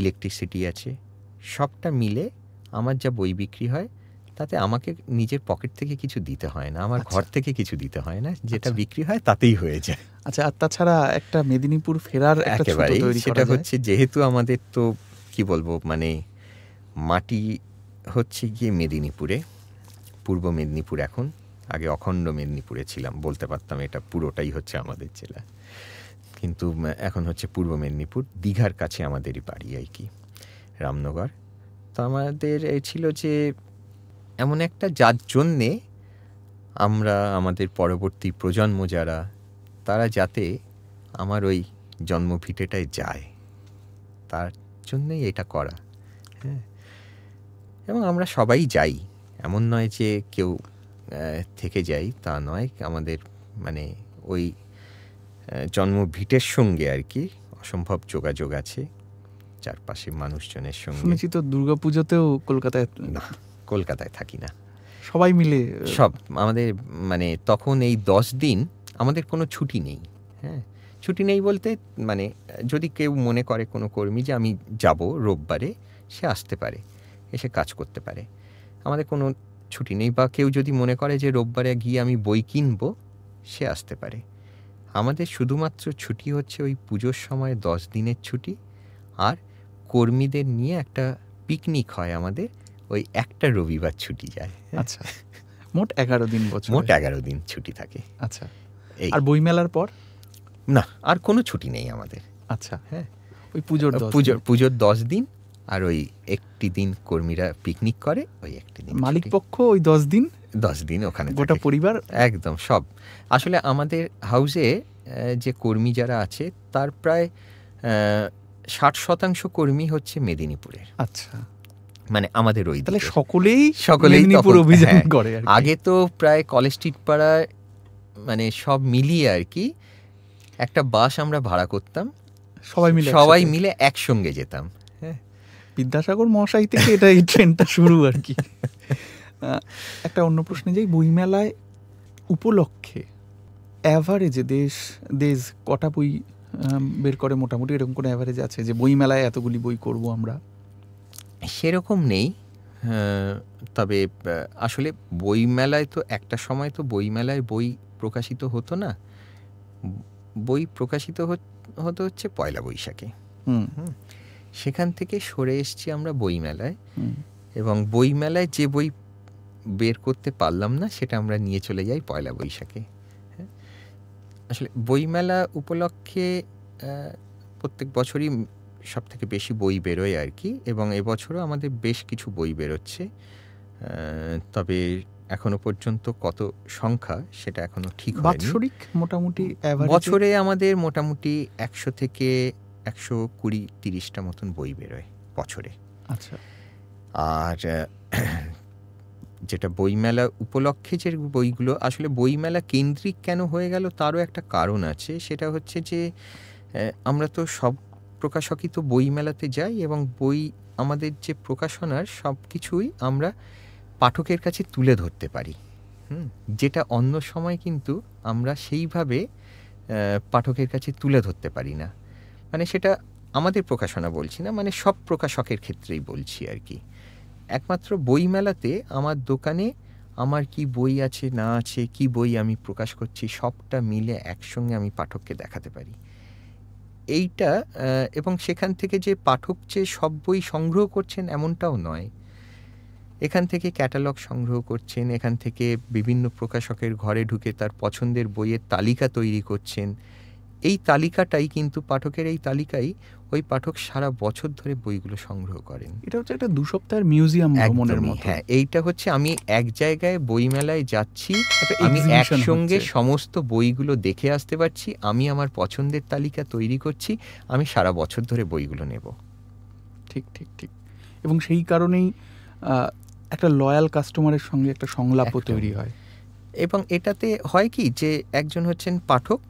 ইলেকট্রিসিটি আছে সবটা মিলে আমার যা বই বিক্রি হয় তাতে আমাকে নিজের পকেট থেকে কিছু দিতে হয় না আমার আচ্ছা। ঘর থেকে কিছু দিতে হয় না যেটা আচ্ছা। বিক্রি হয় তাতেই হয়ে যায় আচ্ছা আর তাছাড়া একটা মেদিনীপুর ফেরার একেবারে সেটা হচ্ছে যেহেতু আমাদের তো কি বলবো মানে মাটি হচ্ছে গিয়ে মেদিনীপুরে পূর্ব মেদিনীপুর এখন আগে অখণ্ড মেদিনীপুরে ছিলাম বলতে পারতাম এটা পুরোটাই হচ্ছে আমাদের জেলা কিন্তু এখন হচ্ছে পূর্ব মেদিনীপুর দীঘার কাছে আমাদেরই বাড়ি আর কি রামনগর তো আমাদের ছিল যে এমন একটা যার জন্যে আমরা আমাদের পরবর্তী প্রজন্ম যারা তারা যাতে আমার ওই জন্মভিটেটায় যায় তার জন্যই এটা করা হ্যাঁ এবং আমরা সবাই যাই এমন নয় যে কেউ থেকে যাই তা নয় আমাদের মানে ওই জন্ম ভিটের সঙ্গে আর কি অসম্ভব যোগাযোগ আছে চারপাশে মানুষজনের সঙ্গে শুনেছি তো দুর্গা পুজোতেও কলকাতায় না কলকাতায় থাকি না সবাই মিলে সব আমাদের মানে তখন এই দশ দিন আমাদের কোনো ছুটি নেই হ্যাঁ ছুটি নেই বলতে মানে যদি কেউ মনে করে কোনো কর্মী যে আমি যাব রোববারে সে আসতে পারে এসে কাজ করতে পারে আমাদের কোনো ছুটি নেই বা কেউ যদি মনে করে যে রোববারে গিয়ে আমি বই কিনবো সে আসতে পারে আমাদের শুধুমাত্র ছুটি হচ্ছে ওই পুজোর সময় দশ দিনের ছুটি আর কর্মীদের নিয়ে একটা পিকনিক হয় আমাদের ওই একটা রবিবার ছুটি যায় আচ্ছা মোট এগারো দিন বছর মোট এগারো দিন ছুটি থাকে আচ্ছা আর বইমেলার পর না আর কোনো ছুটি নেই আমাদের আচ্ছা হ্যাঁ ওই পুজোর পুজোর পুজোর দশ দিন আর ওই একটি দিন কর্মীরা পিকনিক করে ওই একটি দিন মালিক পক্ষ ওই দশ দিন দশ দিন ওখানে গোটা পরিবার একদম সব আসলে আমাদের হাউসে যে কর্মী যারা আছে তার প্রায় ষাট শতাংশ কর্মী হচ্ছে মেদিনীপুরের আচ্ছা মানে আমাদের ওই তাহলে সকলেই সকলেই অভিযান হ্যাঁ। করে আগে তো প্রায় কলেজ স্ট্রিট পাড়ায় মানে সব মিলিয়ে আর কি একটা বাস আমরা ভাড়া করতাম সবাই মিলে সবাই মিলে একসঙ্গে যেতাম হ্যাঁ বিদ্যাসাগর মহাশাই থেকে এটা এই ট্রেনটা শুরু আর কি একটা অন্য প্রশ্নে যাই বইমেলায় উপলক্ষে অ্যাভারেজে দেশ দেশ কটা বই বের করে মোটামুটি এরকম কোনো অ্যাভারেজ আছে যে বইমেলায় এতগুলি বই করব আমরা সেরকম নেই তবে আসলে বইমেলায় তো একটা সময় তো বইমেলায় বই প্রকাশিত হতো না বই প্রকাশিত হতো হচ্ছে পয়লা বৈশাখে সেখান থেকে সরে এসছি আমরা বইমেলায় এবং বইমেলায় যে বই বের করতে পারলাম না সেটা আমরা নিয়ে চলে যাই পয়লা বৈশাখে হ্যাঁ আসলে বইমেলা উপলক্ষে প্রত্যেক বছরই সব থেকে বেশি বই বেরোয় আর কি এবং এবছরও আমাদের বেশ কিছু বই বেরোচ্ছে তবে এখনো পর্যন্ত কত সংখ্যা সেটা এখনো ঠিক বাৎসরিক মোটামুটি বছরে আমাদের মোটামুটি একশো থেকে একশো কুড়ি তিরিশটা মতন বই বেরোয় বছরে আচ্ছা আর যেটা বইমেলা উপলক্ষে যে বইগুলো আসলে বইমেলা কেন্দ্রিক কেন হয়ে গেল তারও একটা কারণ আছে সেটা হচ্ছে যে আমরা তো সব প্রকাশকই তো বইমেলাতে যাই এবং বই আমাদের যে প্রকাশনার সব কিছুই আমরা পাঠকের কাছে তুলে ধরতে পারি হুম যেটা অন্য সময় কিন্তু আমরা সেইভাবে পাঠকের কাছে তুলে ধরতে পারি না মানে সেটা আমাদের প্রকাশনা বলছি না মানে সব প্রকাশকের ক্ষেত্রেই বলছি আর কি একমাত্র বইমেলাতে আমার দোকানে আমার কি বই আছে না আছে কি বই আমি প্রকাশ করছি সবটা মিলে একসঙ্গে আমি পাঠককে দেখাতে পারি এইটা এবং সেখান থেকে যে পাঠক যে সব বই সংগ্রহ করছেন এমনটাও নয় এখান থেকে ক্যাটালগ সংগ্রহ করছেন এখান থেকে বিভিন্ন প্রকাশকের ঘরে ঢুকে তার পছন্দের বইয়ের তালিকা তৈরি করছেন এই তালিকাটাই কিন্তু পাঠকের এই তালিকাই ওই পাঠক সারা বছর ধরে বইগুলো সংগ্রহ করেন এটা হচ্ছে একটা দু সপ্তাহের মিউজিয়াম ভ্রমণের মতো হ্যাঁ এইটা হচ্ছে আমি এক জায়গায় বইমেলায় যাচ্ছি আমি একসঙ্গে সমস্ত বইগুলো দেখে আসতে পারছি আমি আমার পছন্দের তালিকা তৈরি করছি আমি সারা বছর ধরে বইগুলো নেব ঠিক ঠিক ঠিক এবং সেই কারণেই একটা লয়াল কাস্টমারের সঙ্গে একটা সংলাপও তৈরি হয় এবং এটাতে হয় কি যে একজন হচ্ছেন পাঠক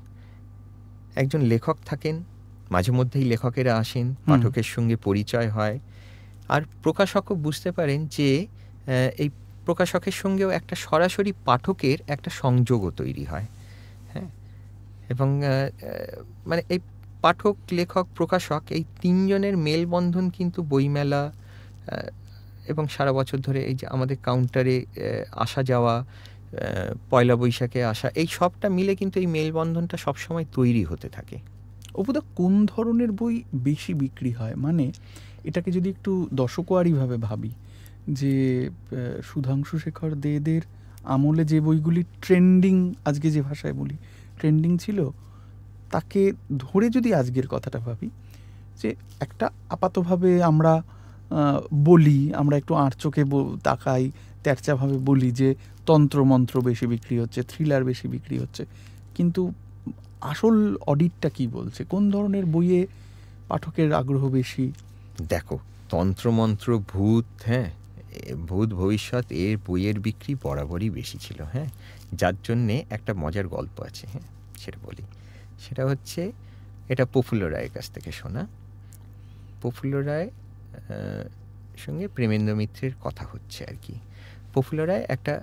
একজন লেখক থাকেন মাঝে মধ্যেই লেখকেরা আসেন পাঠকের সঙ্গে পরিচয় হয় আর প্রকাশকও বুঝতে পারেন যে এই প্রকাশকের সঙ্গেও একটা সরাসরি পাঠকের একটা সংযোগও তৈরি হয় হ্যাঁ এবং মানে এই পাঠক লেখক প্রকাশক এই তিনজনের মেলবন্ধন কিন্তু বইমেলা এবং সারা বছর ধরে এই যে আমাদের কাউন্টারে আসা যাওয়া পয়লা বৈশাখে আসা এই সবটা মিলে কিন্তু এই মেলবন্ধনটা সবসময় তৈরি হতে থাকে অপুদা কোন ধরনের বই বেশি বিক্রি হয় মানে এটাকে যদি একটু দশকোয়ারিভাবে ভাবি যে সুধাংশু শেখর দেদের আমলে যে বইগুলি ট্রেন্ডিং আজকে যে ভাষায় বলি ট্রেন্ডিং ছিল তাকে ধরে যদি আজকের কথাটা ভাবি যে একটা আপাতভাবে আমরা বলি আমরা একটু আঁড়চোকে তাকাই তেরচাভাবে বলি যে তন্ত্রমন্ত্র বেশি বিক্রি হচ্ছে থ্রিলার বেশি বিক্রি হচ্ছে কিন্তু আসল অডিটটা কি বলছে কোন ধরনের বইয়ে পাঠকের আগ্রহ বেশি দেখো তন্ত্রমন্ত্র ভূত হ্যাঁ ভূত ভবিষ্যৎ এর বইয়ের বিক্রি বরাবরই বেশি ছিল হ্যাঁ যার জন্যে একটা মজার গল্প আছে হ্যাঁ সেটা বলি সেটা হচ্ছে এটা প্রফুল্ল রায়ের কাছ থেকে শোনা প্রফুল্ল রায় সঙ্গে প্রেমেন্দ্র মিত্রের কথা হচ্ছে আর কি প্রফুল্ল রায় একটা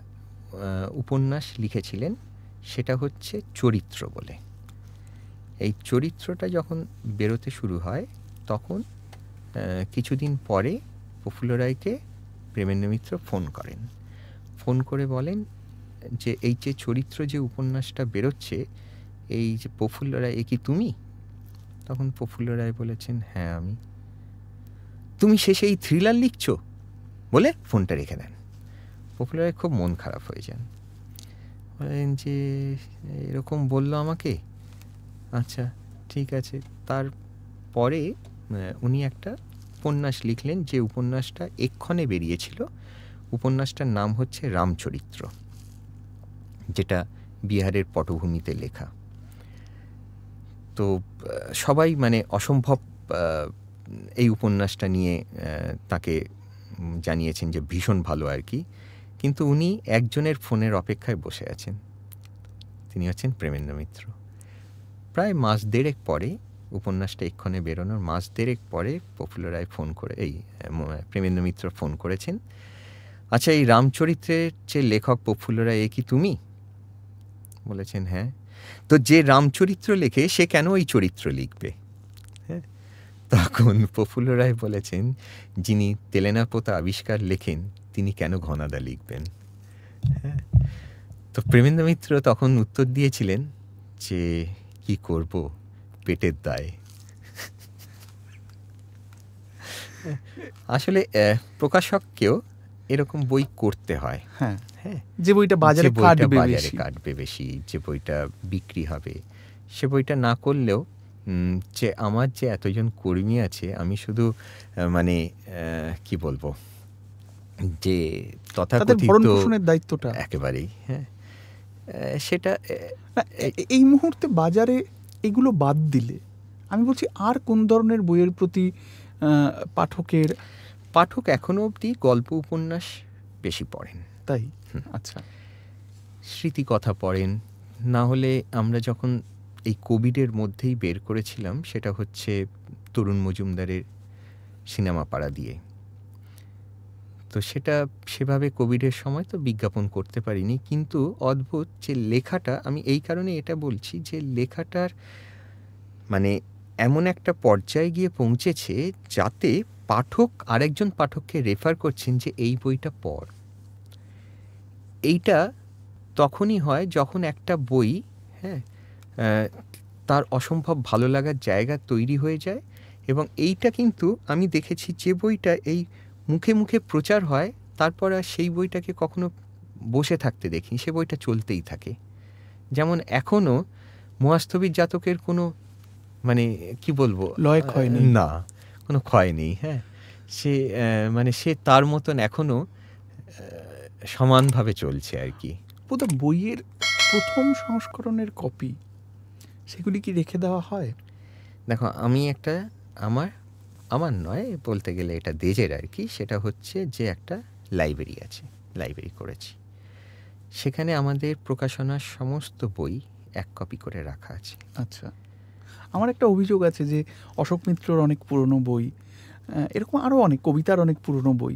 উপন্যাস লিখেছিলেন সেটা হচ্ছে চরিত্র বলে এই চরিত্রটা যখন বেরোতে শুরু হয় তখন কিছুদিন পরে প্রফুল্ল রায়কে প্রেমেন্দ্র মিত্র ফোন করেন ফোন করে বলেন যে এই যে চরিত্র যে উপন্যাসটা বেরোচ্ছে এই যে প্রফুল্ল রায় এ কি তুমি তখন প্রফুল্ল রায় বলেছেন হ্যাঁ আমি তুমি শেষে এই থ্রিলার লিখছ বলে ফোনটা রেখে দেন পপুলারের খুব মন খারাপ হয়ে যান বলেন যে এরকম বলল আমাকে আচ্ছা ঠিক আছে তার পরে উনি একটা উপন্যাস লিখলেন যে উপন্যাসটা এক্ষণে বেরিয়েছিল উপন্যাসটার নাম হচ্ছে রামচরিত্র যেটা বিহারের পটভূমিতে লেখা তো সবাই মানে অসম্ভব এই উপন্যাসটা নিয়ে তাকে জানিয়েছেন যে ভীষণ ভালো আর কি কিন্তু উনি একজনের ফোনের অপেক্ষায় বসে আছেন তিনি হচ্ছেন প্রেমেন্দ্র মিত্র প্রায় মাস দেড়েক পরে উপন্যাসটা এক্ষণে বেরোনোর মাস দেড়েক পরে প্রফুল্ল রায় ফোন করে এই প্রেমেন্দ্র মিত্র ফোন করেছেন আচ্ছা এই রামচরিত্রের যে লেখক প্রফুল্ল রায় এ কি তুমি বলেছেন হ্যাঁ তো যে রামচরিত্র লেখে সে কেন ওই চরিত্র লিখবে হ্যাঁ তখন প্রফুল্ল রায় বলেছেন যিনি তেলেনাপোতা আবিষ্কার লেখেন তিনি কেন ঘনাদা লিখবেন হ্যাঁ? তো প্রেমেন্দ্র মিত্র তখন উত্তর দিয়েছিলেন যে কি করব পেটের দায় আসলে প্রকাশককেও এরকম বই করতে হয় হ্যাঁ, হ্যাঁ? যে বইটা বাজারে বাজারে কাটবে বেশি যে বইটা বিক্রি হবে সে বইটা না করলেও যে আমার যে এতজন কর্মী আছে আমি শুধু মানে কি বলবো যে তথাকথিত দায়িত্বটা একেবারেই হ্যাঁ সেটা এই মুহূর্তে বাজারে এগুলো বাদ দিলে আমি বলছি আর কোন ধরনের বইয়ের প্রতি পাঠকের পাঠক এখনও অবধি গল্প উপন্যাস বেশি পড়েন তাই আচ্ছা স্মৃতিকথা পড়েন না হলে আমরা যখন এই কোভিডের মধ্যেই বের করেছিলাম সেটা হচ্ছে তরুণ মজুমদারের সিনেমা পাড়া দিয়ে তো সেটা সেভাবে কোভিডের সময় তো বিজ্ঞাপন করতে পারিনি কিন্তু অদ্ভুত যে লেখাটা আমি এই কারণে এটা বলছি যে লেখাটার মানে এমন একটা পর্যায়ে গিয়ে পৌঁছেছে যাতে পাঠক আরেকজন পাঠককে রেফার করছেন যে এই বইটা পড় এইটা তখনই হয় যখন একটা বই হ্যাঁ তার অসম্ভব ভালো লাগার জায়গা তৈরি হয়ে যায় এবং এইটা কিন্তু আমি দেখেছি যে বইটা এই মুখে মুখে প্রচার হয় তারপর আর সেই বইটাকে কখনো বসে থাকতে দেখি সে বইটা চলতেই থাকে যেমন এখনও মহাস্তবির জাতকের কোনো মানে কি বলবো লয় ক্ষয় নেই না কোনো ক্ষয় নেই হ্যাঁ সে মানে সে তার মতন এখনও সমানভাবে চলছে আর কি বোধহয় বইয়ের প্রথম সংস্করণের কপি সেগুলি কি রেখে দেওয়া হয় দেখো আমি একটা আমার আমার নয় বলতে গেলে এটা দেজের আর কি সেটা হচ্ছে যে একটা লাইব্রেরি আছে লাইব্রেরি করেছি সেখানে আমাদের প্রকাশনার সমস্ত বই এক কপি করে রাখা আছে আচ্ছা আমার একটা অভিযোগ আছে যে অশোক মিত্রর অনেক পুরনো বই এরকম আরও অনেক কবিতার অনেক পুরনো বই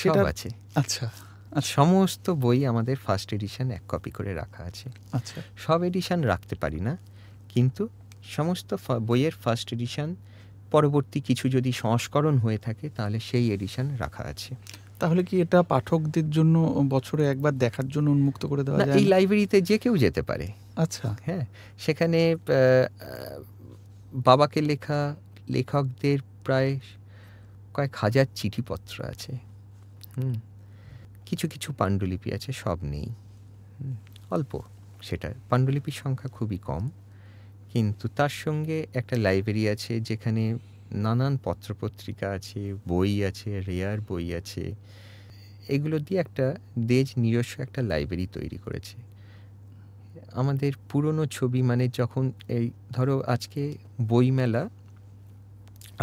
সেটা আছে আচ্ছা আর আচ্ছা। সমস্ত বই আমাদের ফার্স্ট এডিশন এক কপি করে রাখা আছে আচ্ছা সব এডিশন রাখতে পারি না কিন্তু সমস্ত বইয়ের ফার্স্ট এডিশন পরবর্তী কিছু যদি সংস্করণ হয়ে থাকে তাহলে সেই এডিশন রাখা আছে তাহলে কি এটা পাঠকদের জন্য বছরে একবার দেখার জন্য উন্মুক্ত করে দেওয়া যায় এই লাইব্রেরিতে যে কেউ যেতে পারে আচ্ছা হ্যাঁ সেখানে বাবাকে লেখা লেখকদের প্রায় কয়েক হাজার চিঠিপত্র আছে হুম কিছু কিছু পাণ্ডুলিপি আছে সব নেই অল্প সেটা পাণ্ডুলিপির সংখ্যা খুবই কম কিন্তু তার সঙ্গে একটা লাইব্রেরি আছে যেখানে নানান পত্রপত্রিকা আছে বই আছে রেয়ার বই আছে এগুলো দিয়ে একটা দেজ নিজস্ব একটা লাইব্রেরি তৈরি করেছে আমাদের পুরনো ছবি মানে যখন এই ধরো আজকে বইমেলা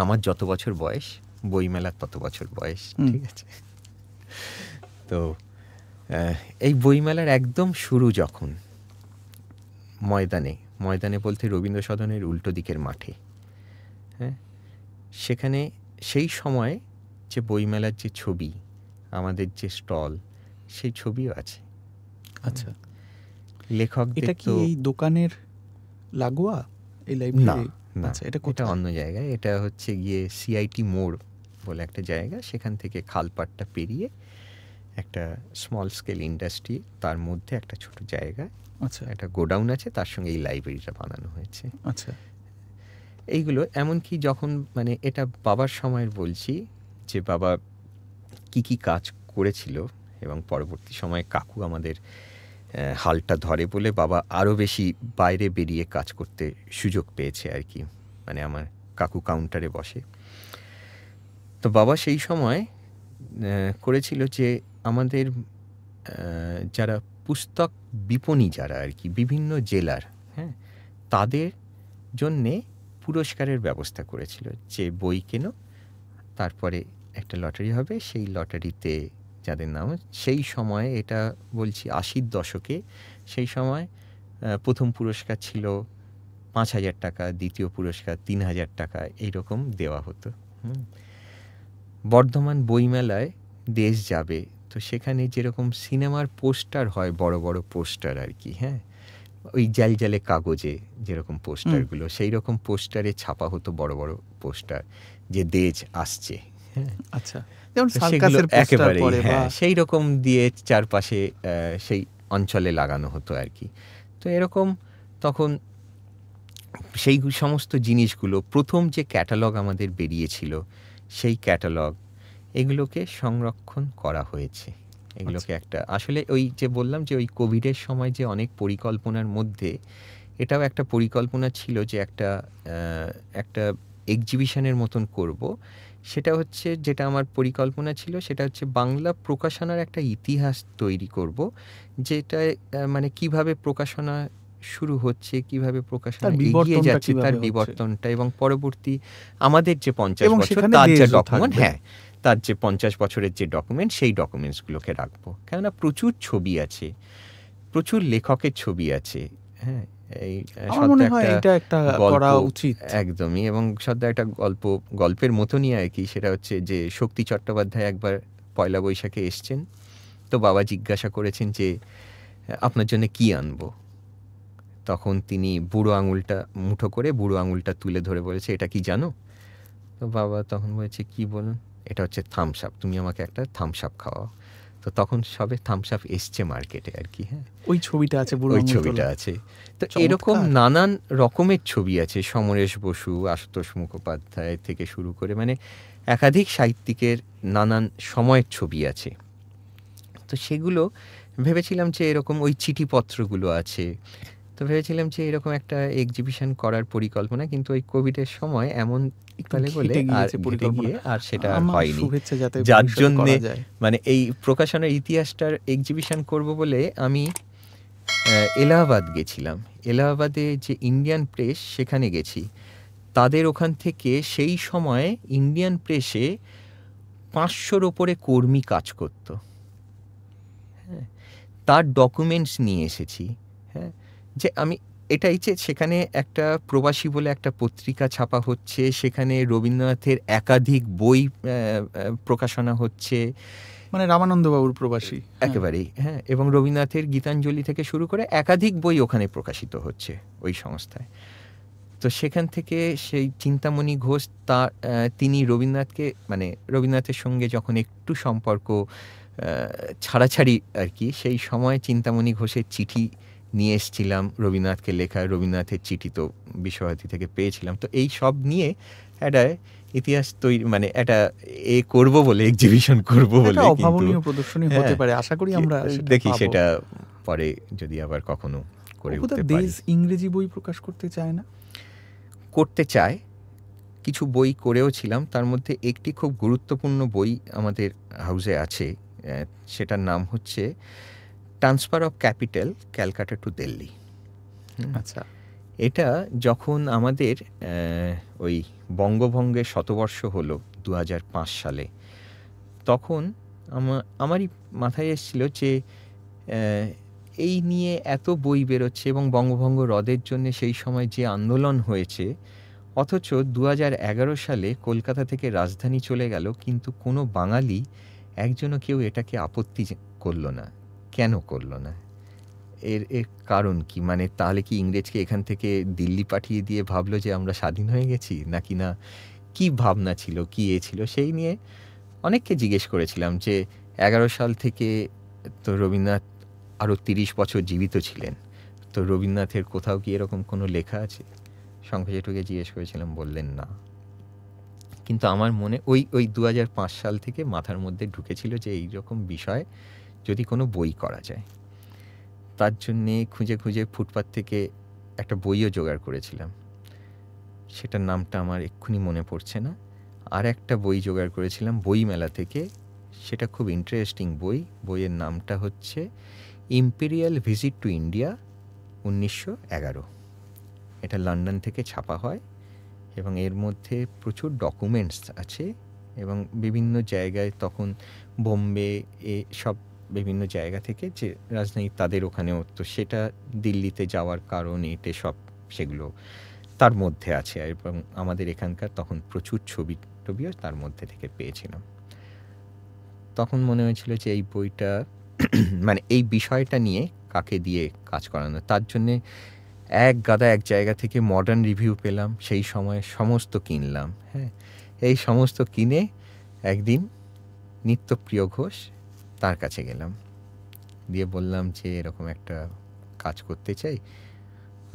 আমার যত বছর বয়স বইমেলার তত বছর বয়স ঠিক আছে তো এই বইমেলার একদম শুরু যখন ময়দানে ময়দানে বলতে রবীন্দ্র সদনের উল্টো দিকের মাঠে হ্যাঁ সেখানে সেই সময়ে যে বইমেলার যে ছবি আমাদের যে স্টল সেই ছবিও আছে আচ্ছা লেখক এটা কি এই দোকানের লাগোয়া এই লাইব্রেরি না আচ্ছা এটা কোথায় অন্য জায়গায় এটা হচ্ছে গিয়ে সিআইটি মোড় বলে একটা জায়গা সেখান থেকে খালপাটটা পেরিয়ে একটা স্মল স্কেল ইন্ডাস্ট্রি তার মধ্যে একটা ছোট জায়গা আচ্ছা একটা গোডাউন আছে তার সঙ্গে এই লাইব্রেরিটা বানানো হয়েছে আচ্ছা এইগুলো এমনকি যখন মানে এটা বাবার সময়ের বলছি যে বাবা কি কি কাজ করেছিল এবং পরবর্তী সময়ে কাকু আমাদের হালটা ধরে বলে বাবা আরও বেশি বাইরে বেরিয়ে কাজ করতে সুযোগ পেয়েছে আর কি মানে আমার কাকু কাউন্টারে বসে তো বাবা সেই সময় করেছিল যে আমাদের যারা পুস্তক বিপণী যারা আর কি বিভিন্ন জেলার হ্যাঁ তাদের জন্যে পুরস্কারের ব্যবস্থা করেছিল যে বই কেনো তারপরে একটা লটারি হবে সেই লটারিতে যাদের নাম সেই সময়ে এটা বলছি আশির দশকে সেই সময় প্রথম পুরস্কার ছিল পাঁচ হাজার টাকা দ্বিতীয় পুরস্কার তিন হাজার টাকা এইরকম দেওয়া হতো বর্ধমান বইমেলায় দেশ যাবে তো সেখানে যেরকম সিনেমার পোস্টার হয় বড় বড় পোস্টার আর কি হ্যাঁ ওই জালে কাগজে যেরকম পোস্টারগুলো সেই রকম পোস্টারে ছাপা হতো বড় বড় পোস্টার যে দেজ আসছে হ্যাঁ? আচ্ছা একেবারে হ্যাঁ সেই রকম দিয়ে চারপাশে সেই অঞ্চলে লাগানো হতো আর কি তো এরকম তখন সেই সমস্ত জিনিসগুলো প্রথম যে ক্যাটালগ আমাদের বেরিয়েছিল সেই ক্যাটালগ এগুলোকে সংরক্ষণ করা হয়েছে এগুলোকে আচ্ছা। একটা আসলে ওই যে বললাম যে ওই কোভিডের সময় যে অনেক পরিকল্পনার মধ্যে এটাও একটা পরিকল্পনা ছিল যে একটা একটা এক্সিবিশনের মতন করব সেটা হচ্ছে যেটা আমার পরিকল্পনা ছিল সেটা হচ্ছে বাংলা প্রকাশনার একটা ইতিহাস তৈরি করব যেটা মানে কিভাবে প্রকাশনা শুরু হচ্ছে কিভাবে প্রকাশ এগিয়ে যাচ্ছে তার বিবর্তনটা এবং পরবর্তী আমাদের যে পঞ্চাশ বছর ডকুমেন্ট হ্যাঁ তার যে পঞ্চাশ বছরের যে ডকুমেন্ট সেই ডকুমেন্টসগুলোকে রাখবো কেননা প্রচুর ছবি আছে প্রচুর লেখকের ছবি আছে হ্যাঁ একদমই এবং সদ্য একটা গল্প গল্পের মতনই আর কি সেটা হচ্ছে যে শক্তি চট্টোপাধ্যায় একবার পয়লা বৈশাখে এসছেন তো বাবা জিজ্ঞাসা করেছেন যে আপনার জন্য কি আনবো তখন তিনি বুড়ো আঙুলটা মুঠো করে বুড়ো আঙুলটা তুলে ধরে বলেছে এটা কি জানো তো বাবা তখন বলেছে কি বলুন এটা হচ্ছে থামসাপ তুমি আমাকে একটা থামসাপ খাওয়াও তো তখন সবে থামসাপ এসছে মার্কেটে আর কি হ্যাঁ ওই ছবিটা আছে ওই ছবিটা আছে তো এরকম নানান রকমের ছবি আছে সমরেশ বসু আশুতোষ মুখোপাধ্যায় থেকে শুরু করে মানে একাধিক সাহিত্যিকের নানান সময়ের ছবি আছে তো সেগুলো ভেবেছিলাম যে এরকম ওই চিঠিপত্রগুলো আছে তো ভেবেছিলাম যে এরকম একটা এক্সিবিশন করার পরিকল্পনা কিন্তু ওই কোভিডের সময় এমন বলে বলে আর গিয়ে আর সেটা হয়নি যার জন্য মানে এই প্রকাশনার ইতিহাসটার এক্সিবিশন করব বলে আমি এলাহাবাদ গেছিলাম এলাহাবাদে যে ইন্ডিয়ান প্রেস সেখানে গেছি তাদের ওখান থেকে সেই সময় ইন্ডিয়ান প্রেসে পাঁচশোর ওপরে কর্মী কাজ করত হ্যাঁ, তার ডকুমেন্টস নিয়ে এসেছি যে আমি এটাই যে সেখানে একটা প্রবাসী বলে একটা পত্রিকা ছাপা হচ্ছে সেখানে রবীন্দ্রনাথের একাধিক বই প্রকাশনা হচ্ছে মানে রামানন্দবাবুর প্রবাসী একেবারেই হ্যাঁ এবং রবীন্দ্রনাথের গীতাঞ্জলি থেকে শুরু করে একাধিক বই ওখানে প্রকাশিত হচ্ছে ওই সংস্থায় তো সেখান থেকে সেই চিন্তামণি ঘোষ তা তিনি রবীন্দ্রনাথকে মানে রবীন্দ্রনাথের সঙ্গে যখন একটু সম্পর্ক ছাড়াছাড়ি আর কি সেই সময় চিন্তামণি ঘোষের চিঠি নিয়ে এসছিলাম রবীন্দ্রনাথকে লেখা রবীন্দ্রনাথের চিঠি তো বিশ্বভারতী থেকে পেয়েছিলাম তো এই সব নিয়ে একটা ইতিহাস তৈরি মানে একটা এ করব বলে এক্সিবিশন করব বলে অভাবনীয় প্রদর্শনী হতে হ্যাঁ। পারে আশা করি আমরা দেখি সেটা পরে যদি আবার কখনো করে উঠতে ইংরেজি বই প্রকাশ করতে চায় না করতে চায় কিছু বই করেও ছিলাম তার মধ্যে একটি খুব গুরুত্বপূর্ণ বই আমাদের হাউসে আছে সেটার নাম হচ্ছে transfer of capital Calcutta to Delhi আচ্ছা এটা যখন আমাদের ওই বঙ্গভঙ্গের শতবর্ষ হলো দু সালে তখন আমারই মাথায় এসেছিল যে এই নিয়ে এত বই বেরোচ্ছে এবং বঙ্গভঙ্গ হ্রদের জন্য সেই সময় যে আন্দোলন হয়েছে অথচ দু সালে কলকাতা থেকে রাজধানী চলে গেল কিন্তু কোনো বাঙালি একজনও কেউ এটাকে আপত্তি করলো না কেন করলো না এর এর কারণ কি মানে তাহলে কি ইংরেজকে এখান থেকে দিল্লি পাঠিয়ে দিয়ে ভাবলো যে আমরা স্বাধীন হয়ে গেছি নাকি না কি ভাবনা ছিল কি এ ছিল সেই নিয়ে অনেককে জিজ্ঞেস করেছিলাম যে এগারো সাল থেকে তো রবীন্দ্রনাথ আরও তিরিশ বছর জীবিত ছিলেন তো রবীন্দ্রনাথের কোথাও কি এরকম কোনো লেখা আছে শঙ্খ জেঠুকে জিজ্ঞেস করেছিলাম বললেন না কিন্তু আমার মনে ওই ওই দু সাল থেকে মাথার মধ্যে ঢুকেছিল যে এইরকম বিষয় যদি কোনো বই করা যায় তার জন্যে খুঁজে খুঁজে ফুটপাত থেকে একটা বইও জোগাড় করেছিলাম সেটার নামটা আমার এক্ষুনি মনে পড়ছে না আর একটা বই জোগাড় করেছিলাম বইমেলা থেকে সেটা খুব ইন্টারেস্টিং বই বইয়ের নামটা হচ্ছে ইম্পেরিয়াল ভিজিট টু ইন্ডিয়া উনিশশো এগারো এটা লন্ডন থেকে ছাপা হয় এবং এর মধ্যে প্রচুর ডকুমেন্টস আছে এবং বিভিন্ন জায়গায় তখন বোম্বে এ সব বিভিন্ন জায়গা থেকে যে রাজনীতি তাদের ওখানেও তো সেটা দিল্লিতে যাওয়ার কারণ এটে সব সেগুলো তার মধ্যে আছে এবং আমাদের এখানকার তখন প্রচুর ছবি টবিও তার মধ্যে থেকে পেয়েছিলাম তখন মনে হয়েছিল যে এই বইটা মানে এই বিষয়টা নিয়ে কাকে দিয়ে কাজ করানো তার জন্যে এক গাদা এক জায়গা থেকে মডার্ন রিভিউ পেলাম সেই সময়ে সমস্ত কিনলাম হ্যাঁ এই সমস্ত কিনে একদিন নিত্যপ্রিয় ঘোষ তার কাছে গেলাম দিয়ে বললাম যে এরকম একটা কাজ করতে চাই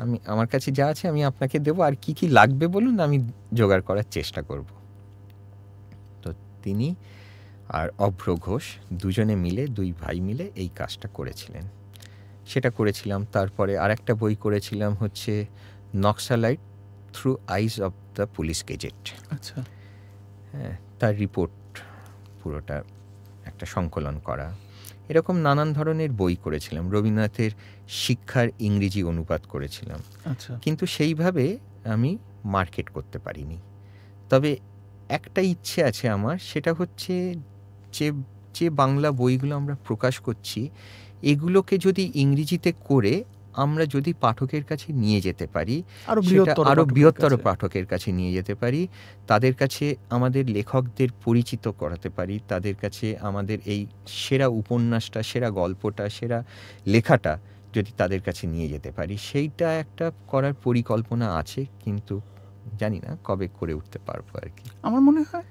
আমি আমার কাছে যা আছে আমি আপনাকে দেবো আর কি কি লাগবে বলুন আমি জোগাড় করার চেষ্টা করব তো তিনি আর অভ্র ঘোষ দুজনে মিলে দুই ভাই মিলে এই কাজটা করেছিলেন সেটা করেছিলাম তারপরে আর একটা বই করেছিলাম হচ্ছে Naxalite through eyes of the police gazette আচ্ছা হ্যাঁ তার রিপোর্ট পুরোটা একটা সংকলন করা এরকম নানান ধরনের বই করেছিলাম রবীন্দ্রনাথের শিক্ষার ইংরেজি অনুবাদ করেছিলাম আচ্ছা। কিন্তু সেইভাবে আমি মার্কেট করতে পারিনি তবে একটা ইচ্ছে আছে আমার সেটা হচ্ছে যে যে বাংলা বইগুলো আমরা প্রকাশ করছি এগুলোকে যদি ইংরেজিতে করে আমরা যদি পাঠকের কাছে নিয়ে যেতে পারি আরও বৃহত্তর পাঠকের কাছে নিয়ে যেতে পারি তাদের কাছে আমাদের লেখকদের পরিচিত করাতে পারি তাদের কাছে আমাদের এই সেরা উপন্যাসটা সেরা গল্পটা সেরা লেখাটা যদি তাদের কাছে নিয়ে যেতে পারি সেইটা একটা করার পরিকল্পনা আছে কিন্তু জানি না কবে করে উঠতে পারবো আর কি আমার মনে হয়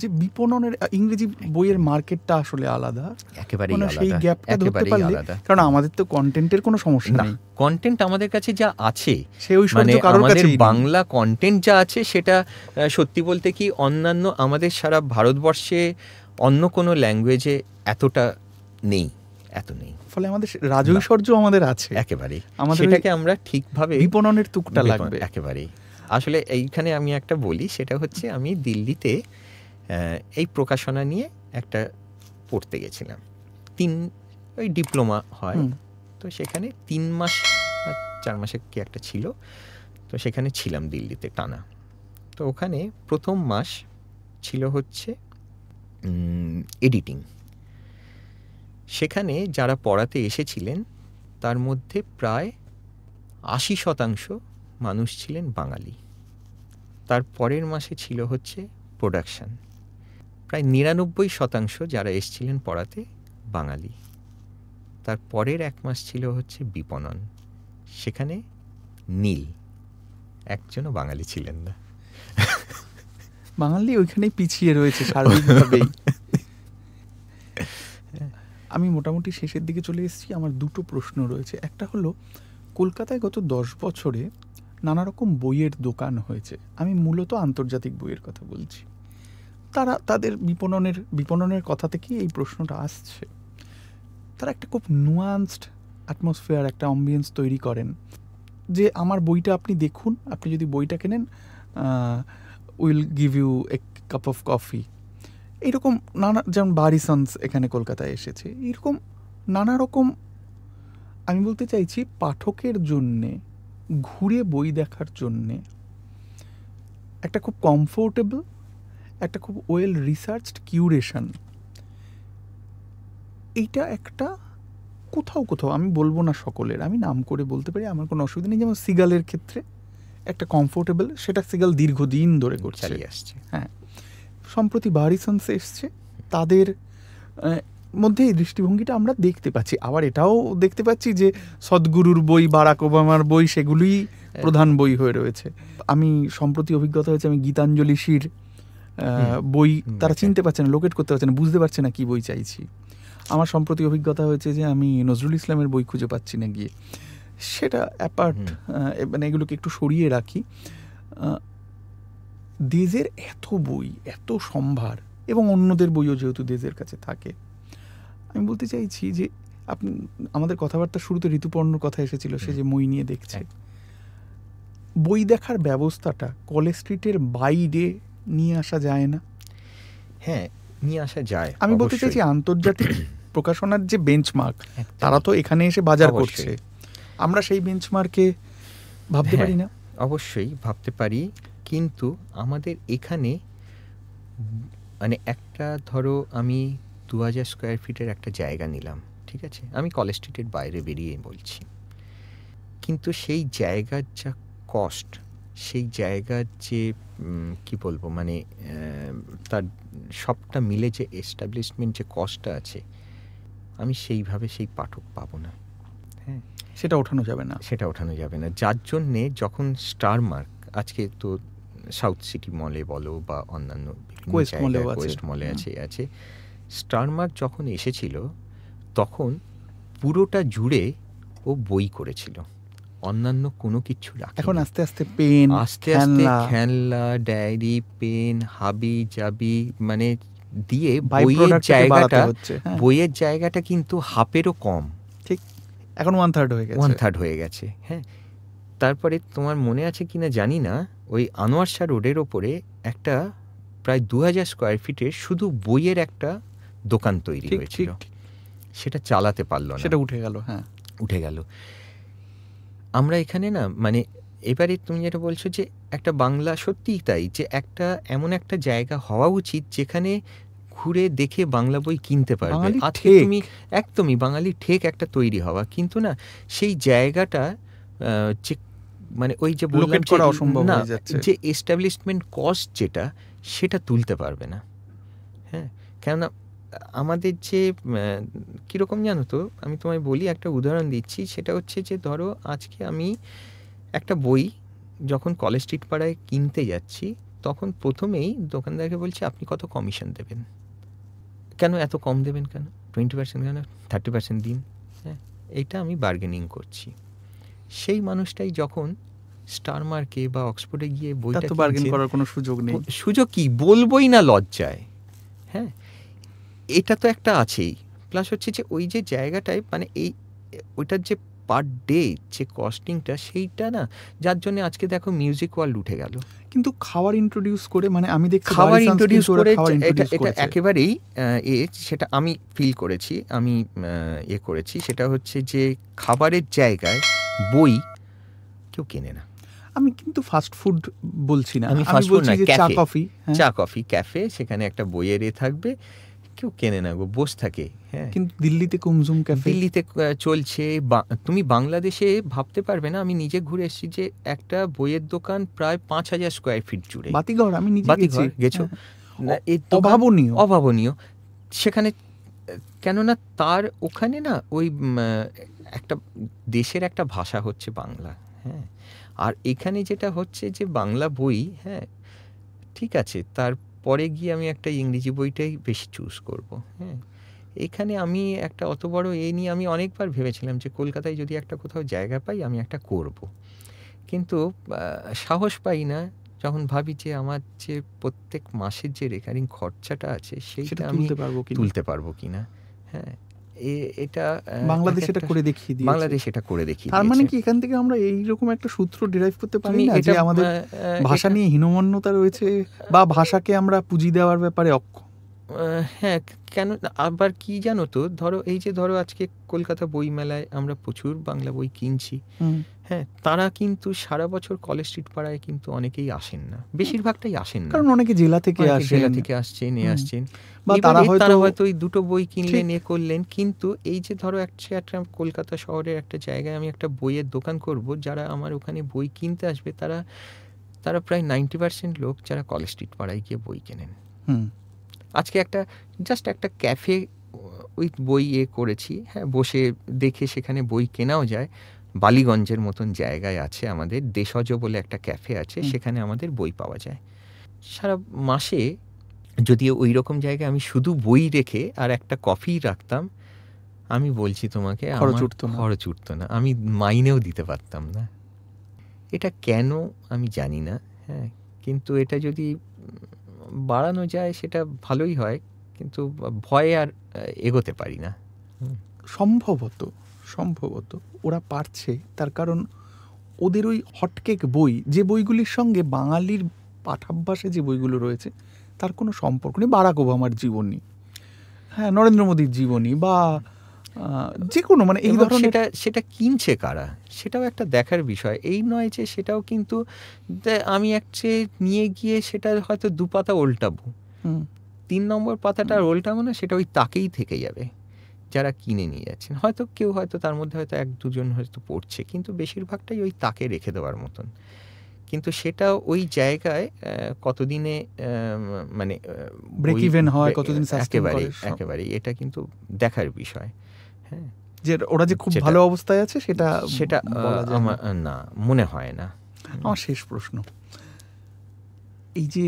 যে বিপণনের ইংরেজি বইয়ের মার্কেটটা আসলে আলাদা একেবারে মানে সেই গ্যাপটা ধরতে পারলে কারণ আমাদের তো কন্টেন্টের কোনো সমস্যা নেই কন্টেন্ট আমাদের কাছে যা আছে সে ওই মানে আমাদের বাংলা কন্টেন্ট যা আছে সেটা সত্যি বলতে কি অন্যান্য আমাদের সারা ভারতবর্ষে অন্য কোনো ল্যাঙ্গুয়েজে এতটা নেই এত নেই ফলে আমাদের রাজৈশ্বর্য আমাদের আছে একেবারে আমাদের এটাকে আমরা ঠিকভাবে বিপণনের তুকটা লাগবে একেবারেই আসলে এইখানে আমি একটা বলি সেটা হচ্ছে আমি দিল্লিতে এই প্রকাশনা নিয়ে একটা পড়তে গেছিলাম তিন ওই ডিপ্লোমা হয় তো সেখানে তিন মাস চার মাসে কি একটা ছিল তো সেখানে ছিলাম দিল্লিতে টানা তো ওখানে প্রথম মাস ছিল হচ্ছে এডিটিং সেখানে যারা পড়াতে এসেছিলেন তার মধ্যে প্রায় আশি শতাংশ মানুষ ছিলেন বাঙালি তার পরের মাসে ছিল হচ্ছে প্রোডাকশান প্রায় নিরানব্বই শতাংশ যারা এসছিলেন পড়াতে বাঙালি তার পরের এক মাস ছিল হচ্ছে বিপণন সেখানে নীল একজনও বাঙালি ছিলেন না বাঙালি ওইখানে পিছিয়ে রয়েছে সার্বিকভাবেই আমি মোটামুটি শেষের দিকে চলে এসেছি আমার দুটো প্রশ্ন রয়েছে একটা হলো কলকাতায় গত দশ বছরে নানা রকম বইয়ের দোকান হয়েছে আমি মূলত আন্তর্জাতিক বইয়ের কথা বলছি তারা তাদের বিপণনের বিপণনের কথা থেকেই এই প্রশ্নটা আসছে তারা একটা খুব নুয়ান্সড অ্যাটমসফিয়ার একটা অ্যাম্বিয়েন্স তৈরি করেন যে আমার বইটা আপনি দেখুন আপনি যদি বইটা কেনেন will give you a cup of coffee এইরকম নানা যেমন বারিসন্স এখানে কলকাতায় এসেছে এরকম নানা রকম আমি বলতে চাইছি পাঠকের জন্যে ঘুরে বই দেখার জন্যে একটা খুব কমফোর্টেবল একটা খুব ওয়েল রিসার্চড কিউরেশন এইটা একটা কোথাও কোথাও আমি বলবো না সকলের আমি নাম করে বলতে পারি আমার কোনো অসুবিধা নেই যেমন সিগালের ক্ষেত্রে একটা কমফোর্টেবল সেটা সিগাল দীর্ঘদিন ধরে করছে আসছে হ্যাঁ সম্প্রতি বারিসন্স এসছে তাদের মধ্যে এই দৃষ্টিভঙ্গিটা আমরা দেখতে পাচ্ছি আবার এটাও দেখতে পাচ্ছি যে সদ্গুরুর বই বারাক ওবামার বই সেগুলোই হ্যাঁ। প্রধান বই হয়ে রয়েছে আমি সম্প্রতি অভিজ্ঞতা হয়েছে আমি গীতাঞ্জলি শির বই তারা চিনতে পারছে না লোকেট করতে পারছে না বুঝতে পারছে না কি বই চাইছি আমার সম্প্রতি অভিজ্ঞতা হয়েছে যে আমি নজরুল ইসলামের বই খুঁজে পাচ্ছি না গিয়ে সেটা অ্যাপার্ট মানে এগুলোকে একটু সরিয়ে রাখি দেজের এত বই এত সম্ভার এবং অন্যদের বইও যেহেতু দেজের কাছে থাকে আমি বলতে চাইছি যে আপনি আমাদের কথাবার্তা শুরুতে ঋতুপর্ণর কথা এসেছিল সে যে মই নিয়ে দেখছে হ্যাঁ। বই দেখার ব্যবস্থাটা কলেজ স্ট্রিটের বাইরে নিয়ে আসা যায় না হ্যাঁ নিয়ে আসা যায় আমি বলতে চাইছি আন্তর্জাতিক প্রকাশনার যে বেঞ্চমার্ক তারা তো এখানে এসে বাজার করছে আমরা সেই বেঞ্চমার্কে ভাবতে হ্যাঁ, পারি না অবশ্যই ভাবতে পারি কিন্তু আমাদের এখানে মানে একটা ধরো আমি দু হাজার স্কোয়ার ফিটের একটা জায়গা নিলাম ঠিক আছে আমি কলেজ স্ট্রিটের বাইরে বেরিয়ে বলছি কিন্তু সেই জায়গার যা কস্ট সেই জায়গার যে কি বলবো মানে তার সবটা মিলে যে এস্টাবলিশমেন্ট যে কষ্টটা আছে আমি সেইভাবে সেই পাঠক পাবো না হ্যাঁ সেটা ওঠানো যাবে না সেটা ওঠানো যাবে না যার জন্যে যখন স্টার মার্ক আজকে তো সাউথ সিটি মলে বলো বা অন্যান্য ওয়েস্ট মলে আছে আছে স্টার মার্ক যখন এসেছিল তখন পুরোটা জুড়ে ও বই করেছিল অন্যান্য কোনো কিছু রাখে এখন আস্তে আস্তে পেন আস্তে আস্তে খেলনা ডায়েরি পেন হাবি জাবি মানে দিয়ে বইয়ের জায়গাটা হ্যাঁ। বইয়ের জায়গাটা কিন্তু হাফেরও কম ঠিক এখন ওয়ান থার্ড হয়ে গেছে ওয়ান থার্ড হয়ে গেছে হ্যাঁ তারপরে তোমার মনে আছে কি না জানি না ওই আনোয়ার শাহ রোডের ওপরে একটা প্রায় দু হাজার স্কোয়ার ফিটের শুধু বইয়ের একটা দোকান তৈরি হয়েছিল সেটা চালাতে পারলো না সেটা উঠে গেল হ্যাঁ উঠে গেল আমরা এখানে না মানে এবারে তুমি যেটা বলছো যে একটা বাংলা সত্যিই তাই যে একটা এমন একটা জায়গা হওয়া উচিত যেখানে ঘুরে দেখে বাংলা বই কিনতে পারবে আজকে তুমি একদমই বাঙালি ঠেক একটা তৈরি হওয়া কিন্তু না সেই জায়গাটা যে মানে ওই যে বললাম করা অসম্ভব না যে এস্টাবলিশমেন্ট কস্ট যেটা সেটা তুলতে পারবে না হ্যাঁ কেননা আমাদের যে কীরকম জানো তো আমি তোমায় বলি একটা উদাহরণ দিচ্ছি সেটা হচ্ছে যে ধরো আজকে আমি একটা বই যখন কলেজ স্ট্রিট পাড়ায় কিনতে যাচ্ছি তখন প্রথমেই দোকানদারকে বলছি আপনি কত কমিশন দেবেন কেন এত কম দেবেন কেন টোয়েন্টি পার্সেন্ট কেন থার্টি পার্সেন্ট দিন হ্যাঁ এটা আমি বার্গেনিং করছি সেই মানুষটাই যখন স্টার মার্কে বা অক্সফোর্ডে গিয়ে বই বার্গেন করার কোনো সুযোগ নেই সুযোগ কি বলবোই না লজ্জায় হ্যাঁ এটা তো একটা আছেই প্লাস হচ্ছে যে ওই যে জায়গাটায় মানে এই ওইটার যে পার ডে যে কস্টিংটা সেইটা না যার জন্য আজকে দেখো মিউজিক ওয়ার্ল্ড উঠে গেল কিন্তু খাবার ইন্ট্রোডিউস করে মানে আমি দেখি খাবার ইন্ট্রোডিউস করে এটা এটা একেবারেই এ সেটা আমি ফিল করেছি আমি এ করেছি সেটা হচ্ছে যে খাবারের জায়গায় বই কেউ কেনে না আমি কিন্তু ফাস্ট ফুড বলছি না আমি ফাস্ট ফুড না চা কফি হ্যাঁ। চা কফি ক্যাফে সেখানে একটা বইয়ের এ থাকবে কেউ কেনে না গো বসে থাকে হ্যাঁ কিন্তু দিল্লিতে কুমজুম ক্যাফে দিল্লিতে চলছে তুমি বাংলাদেশে ভাবতে পারবে না আমি নিজে ঘুরে এসেছি যে একটা বইয়ের দোকান প্রায় পাঁচ হাজার স্কোয়ার ফিট জুড়ে বাতিঘর আমি নিজে বাতিঘর গেছো হ্যাঁ, হ্যাঁ। অভাবনীয় অভাবনীয় সেখানে কেননা তার ওখানে না ওই একটা দেশের একটা ভাষা হচ্ছে বাংলা হ্যাঁ আর এখানে যেটা হচ্ছে যে বাংলা বই হ্যাঁ ঠিক আছে তার পরে গিয়ে আমি একটা ইংরেজি বইটাই বেশি চুজ করব হ্যাঁ এখানে আমি একটা অত বড় এ নিয়ে আমি অনেকবার ভেবেছিলাম যে কলকাতায় যদি একটা কোথাও জায়গা পাই আমি একটা করব। কিন্তু সাহস পাই না যখন ভাবি যে আমার যে প্রত্যেক মাসের যে রেকারিং খরচাটা আছে সেইটা আমি তুলতে পারবো কি না হ্যাঁ এটা বাংলাদেশ এটা করে দেখিয়ে দিয়েছে বাংলাদেশ এটা করে দেখিয়ে তার মানে কি এখান থেকে আমরা এই রকম একটা সূত্র ডিরাইভ করতে পারি না যে আমাদের ভাষা নিয়ে হীনমন্যতা রয়েছে বা ভাষাকে আমরা পুঁজি দেওয়ার ব্যাপারে অক্ষম আহ, হ্যাঁ কেন আবার কি জানো তো ধরো এই যে ধরো আজকে কলকাতা বইমেলায় আমরা প্রচুর বাংলা বই কিনছি হ্যাঁ তারা কিন্তু সারা বছর কলেজ স্ট্রিট পাড়ায় কিন্তু অনেকেই আসেন না বেশিরভাগটাই আসেন না কারণ অনেকে জেলা থেকে আসে জেলা থেকে আসছেন এ আসছেন বা তারা তারা হয়তো ওই দুটো বই কিনলেন এ করলেন কিন্তু এই যে ধরো একটা একটা কলকাতা শহরের একটা জায়গায় আমি একটা বইয়ের দোকান করব যারা আমার ওখানে বই কিনতে আসবে তারা তারা প্রায় নাইনটি পার্সেন্ট লোক যারা কলেজ স্ট্রিট পাড়ায় গিয়ে বই কেনেন হুম আজকে একটা জাস্ট একটা ক্যাফে উইথ বই ইয়ে করেছি হ্যাঁ বসে দেখে সেখানে বই কেনাও যায় বালিগঞ্জের মতন জায়গায় আছে আমাদের দেশজ বলে একটা ক্যাফে আছে সেখানে আমাদের বই পাওয়া যায় সারা মাসে যদিও ওই রকম জায়গায় আমি শুধু বই রেখে আর একটা কফি রাখতাম আমি বলছি তোমাকে খরচ উঠতো খরচ উঠতো না আমি মাইনেও দিতে পারতাম না এটা কেন আমি জানি না হ্যাঁ কিন্তু এটা যদি বাড়ানো যায় সেটা ভালোই হয় কিন্তু ভয়ে আর এগোতে পারি না সম্ভবত সম্ভবত ওরা পারছে তার কারণ ওদের ওই হটকেক বই যে বইগুলির সঙ্গে বাঙালির পাঠাভ্যাসে যে বইগুলো রয়েছে তার কোনো সম্পর্ক নেই বারাক ওবামার জীবনী হ্যাঁ নরেন্দ্র মোদীর জীবনী বা যে কোনো মানে এই ধরনের সেটা সেটা কিনছে কারা সেটাও একটা দেখার বিষয় এই নয় যে সেটাও কিন্তু আমি একচে নিয়ে গিয়ে সেটা হয়তো দু পাতা উল্টাবো তিন নম্বর পাতাটা উল্টাবো না মানে সেটা ওই তাকেই থেকে যাবে যারা কিনে নিয়ে যাচ্ছেন হয়তো কেউ হয়তো তার মধ্যে হয়তো এক দুজন হয়তো পড়ছে কিন্তু বেশিরভাগটাই ওই তাকে রেখে দেওয়ার মতন কিন্তু সেটা ওই জায়গায় কতদিনে মানে ব্রেক ইভেন হয় কতদিন একেবারে একেবারে এটা কিন্তু দেখার বিষয় হ্যাঁ যে ওরা যে খুব ভালো অবস্থায় আছে সেটা সেটা না মনে হয় না আমার শেষ প্রশ্ন এই যে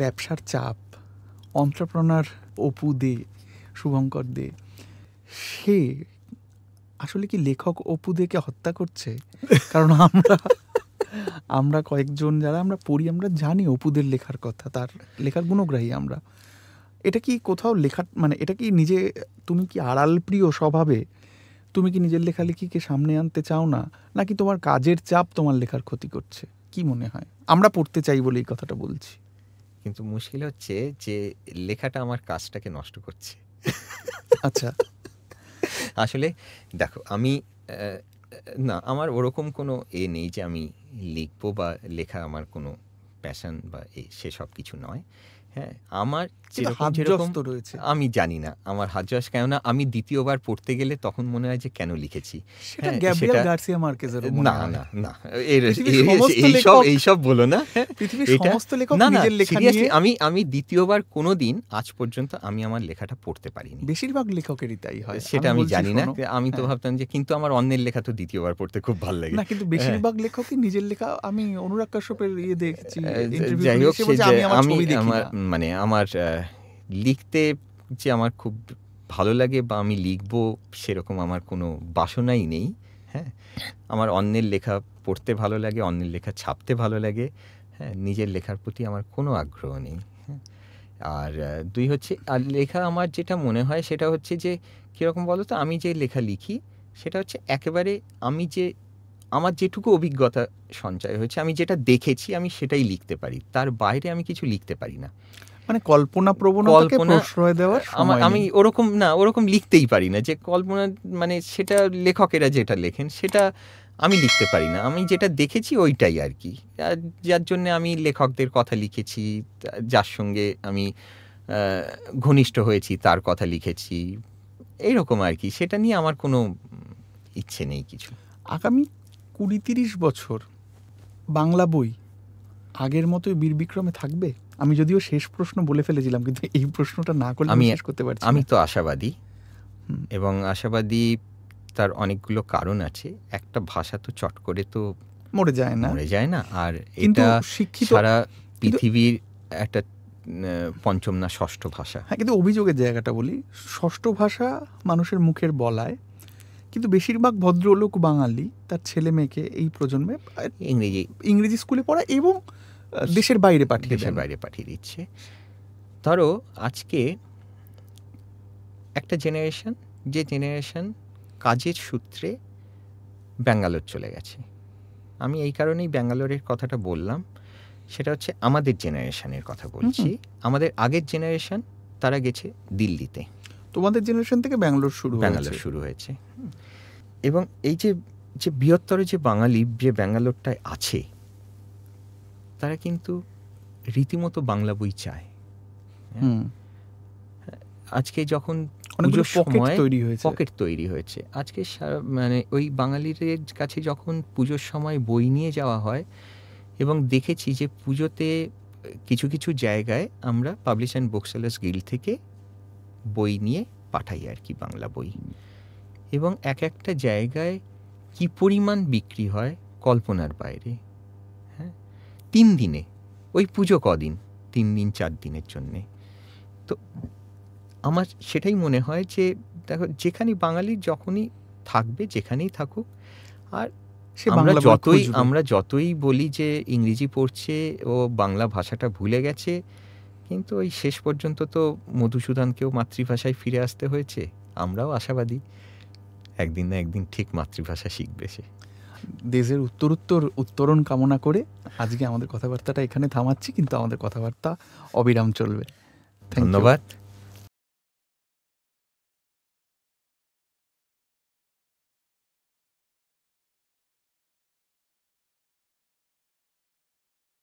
ব্যবসার চাপ অন্ত্রপ্রণার অপু দে শুভঙ্কর দে সে আসলে কি লেখক অপু দেকে হত্যা করছে কারণ আমরা আমরা কয়েকজন যারা আমরা পড়ি আমরা জানি অপুদের লেখার কথা তার লেখার গুণগ্রাহী আমরা এটা কি কোথাও লেখা মানে এটা কি নিজে তুমি কি আড়াল প্রিয় স্বভাবে তুমি কি নিজের লেখালেখিকে সামনে আনতে চাও না নাকি তোমার কাজের চাপ তোমার লেখার ক্ষতি করছে কি মনে হয় আমরা পড়তে চাই বলে এই কথাটা বলছি কিন্তু মুশকিল হচ্ছে যে লেখাটা আমার কাজটাকে নষ্ট করছে আচ্ছা আসলে দেখো আমি না আমার ওরকম কোনো এ নেই যে আমি লিখবো বা লেখা আমার কোনো প্যাশন বা সে সব কিছু নয় হ্যাঁ। আমার রয়েছে আমি জানি না আমার কেননা আমি দ্বিতীয়বার পড়তে গেলে তখন মনে হয় যে কেন লিখেছি আমি আমি দ্বিতীয়বার আজ পর্যন্ত আমি আমার লেখাটা পড়তে পারিনি বেশিরভাগ লেখকেরই তাই হয় সেটা আমি জানি না আমি তো হ্যাঁ। ভাবতাম যে কিন্তু আমার অন্যের লেখা তো দ্বিতীয়বার পড়তে খুব ভালো লাগে না কিন্তু বেশিরভাগ হ্যাঁ। লেখকই নিজের লেখা আমি অনুরাগ কাশ্যপের ইয়ে দেখছি আমি আমার মানে আমার লিখতে যে আমার খুব ভালো লাগে বা আমি লিখবো সেরকম আমার কোনো বাসনাই নেই হ্যাঁ আমার অন্যের লেখা পড়তে ভালো লাগে অন্যের লেখা ছাপতে ভালো লাগে হ্যাঁ নিজের লেখার প্রতি আমার কোনো আগ্রহ নেই হ্যাঁ আর দুই হচ্ছে আর লেখা আমার যেটা মনে হয় সেটা হচ্ছে যে কীরকম বলো তো আমি যে লেখা লিখি সেটা হচ্ছে একেবারে আমি যে আমার যেটুকু অভিজ্ঞতা সঞ্চয় হয়েছে আমি যেটা দেখেছি আমি সেটাই লিখতে পারি তার বাইরে আমি কিছু লিখতে পারি না মানে কল্পনা প্রবণতাকে প্রশ্রয় দেওয়ার আমি ওরকম না ওরকম লিখতেই পারি না যে কল্পনা মানে সেটা লেখকেরা যেটা লেখেন সেটা আমি লিখতে পারি না আমি যেটা দেখেছি ওইটাই আর কি যার জন্য আমি লেখকদের কথা লিখেছি যার সঙ্গে আমি ঘনিষ্ঠ হয়েছি তার কথা লিখেছি এইরকম আর কি সেটা নিয়ে আমার কোনো ইচ্ছে নেই কিছু আগামী কুড়ি তিরিশ বছর বাংলা বই আগের মতোই বীরবিক্রমে থাকবে আমি যদিও শেষ প্রশ্ন বলে ফেলেছিলাম কিন্তু এই প্রশ্নটা না করলে আমি করতে পারছি আমি তো আশাবাদী এবং আশাবাদী তার অনেকগুলো কারণ আছে একটা ভাষা তো চট করে তো মরে যায় না মরে যায় না আর এটা শিক্ষিত সারা পৃথিবীর একটা পঞ্চম না ষষ্ঠ ভাষা হ্যাঁ কিন্তু অভিযোগের জায়গাটা বলি ষষ্ঠ ভাষা মানুষের মুখের বলায় কিন্তু বেশিরভাগ ভদ্রলোক বাঙালি তার ছেলে মেয়েকে এই প্রজন্মে ইংরেজি ইংরেজি স্কুলে পড়া এবং দেশের বাইরে পাঠিয়ে দেশের বাইরে পাঠিয়ে দিচ্ছে ধরো আজকে একটা জেনারেশন যে জেনারেশন কাজের সূত্রে ব্যাঙ্গালোর চলে গেছে আমি এই কারণেই ব্যাঙ্গালোরের কথাটা বললাম সেটা হচ্ছে আমাদের জেনারেশনের কথা বলছি আমাদের আগের জেনারেশন তারা গেছে দিল্লিতে তোমাদের জেনারেশন থেকে ব্যাঙ্গালোর শুরু ব্যাঙ্গালোর শুরু হয়েছে এবং এই যে যে বৃহত্তরে যে বাঙালি যে ব্যাঙ্গালোরটায় আছে তারা কিন্তু রীতিমতো বাংলা বই চায় আজকে যখন সময় তৈরি হয়েছে পকেট তৈরি হয়েছে আজকে মানে ওই বাঙালিদের কাছে যখন পুজোর সময় বই নিয়ে যাওয়া হয় এবং দেখেছি যে পুজোতে কিছু কিছু জায়গায় আমরা পাবলিশ অ্যান্ড বুকসেলার্স গিল্ড থেকে বই নিয়ে পাঠাই আর কি বাংলা বই এবং এক একটা জায়গায় কি পরিমাণ বিক্রি হয় কল্পনার বাইরে হ্যাঁ তিন দিনে ওই পুজো কদিন তিন দিন চার দিনের জন্যে তো আমার সেটাই মনে হয় যে দেখো যেখানে বাঙালি যখনই থাকবে যেখানেই থাকুক আর আমরা যতই আমরা যতই বলি যে ইংরেজি পড়ছে ও বাংলা ভাষাটা ভুলে গেছে কিন্তু ওই শেষ পর্যন্ত তো মধুসূদনকেও মাতৃভাষায় ফিরে আসতে হয়েছে আমরাও আশাবাদী একদিন না একদিন ঠিক মাতৃভাষা শিখবে সে দেশের উত্তরোত্তর উত্তরণ কামনা করে আজকে আমাদের কথাবার্তাটা এখানে থামাচ্ছি কিন্তু আমাদের কথাবার্তা অবিরাম চলবে ধন্যবাদ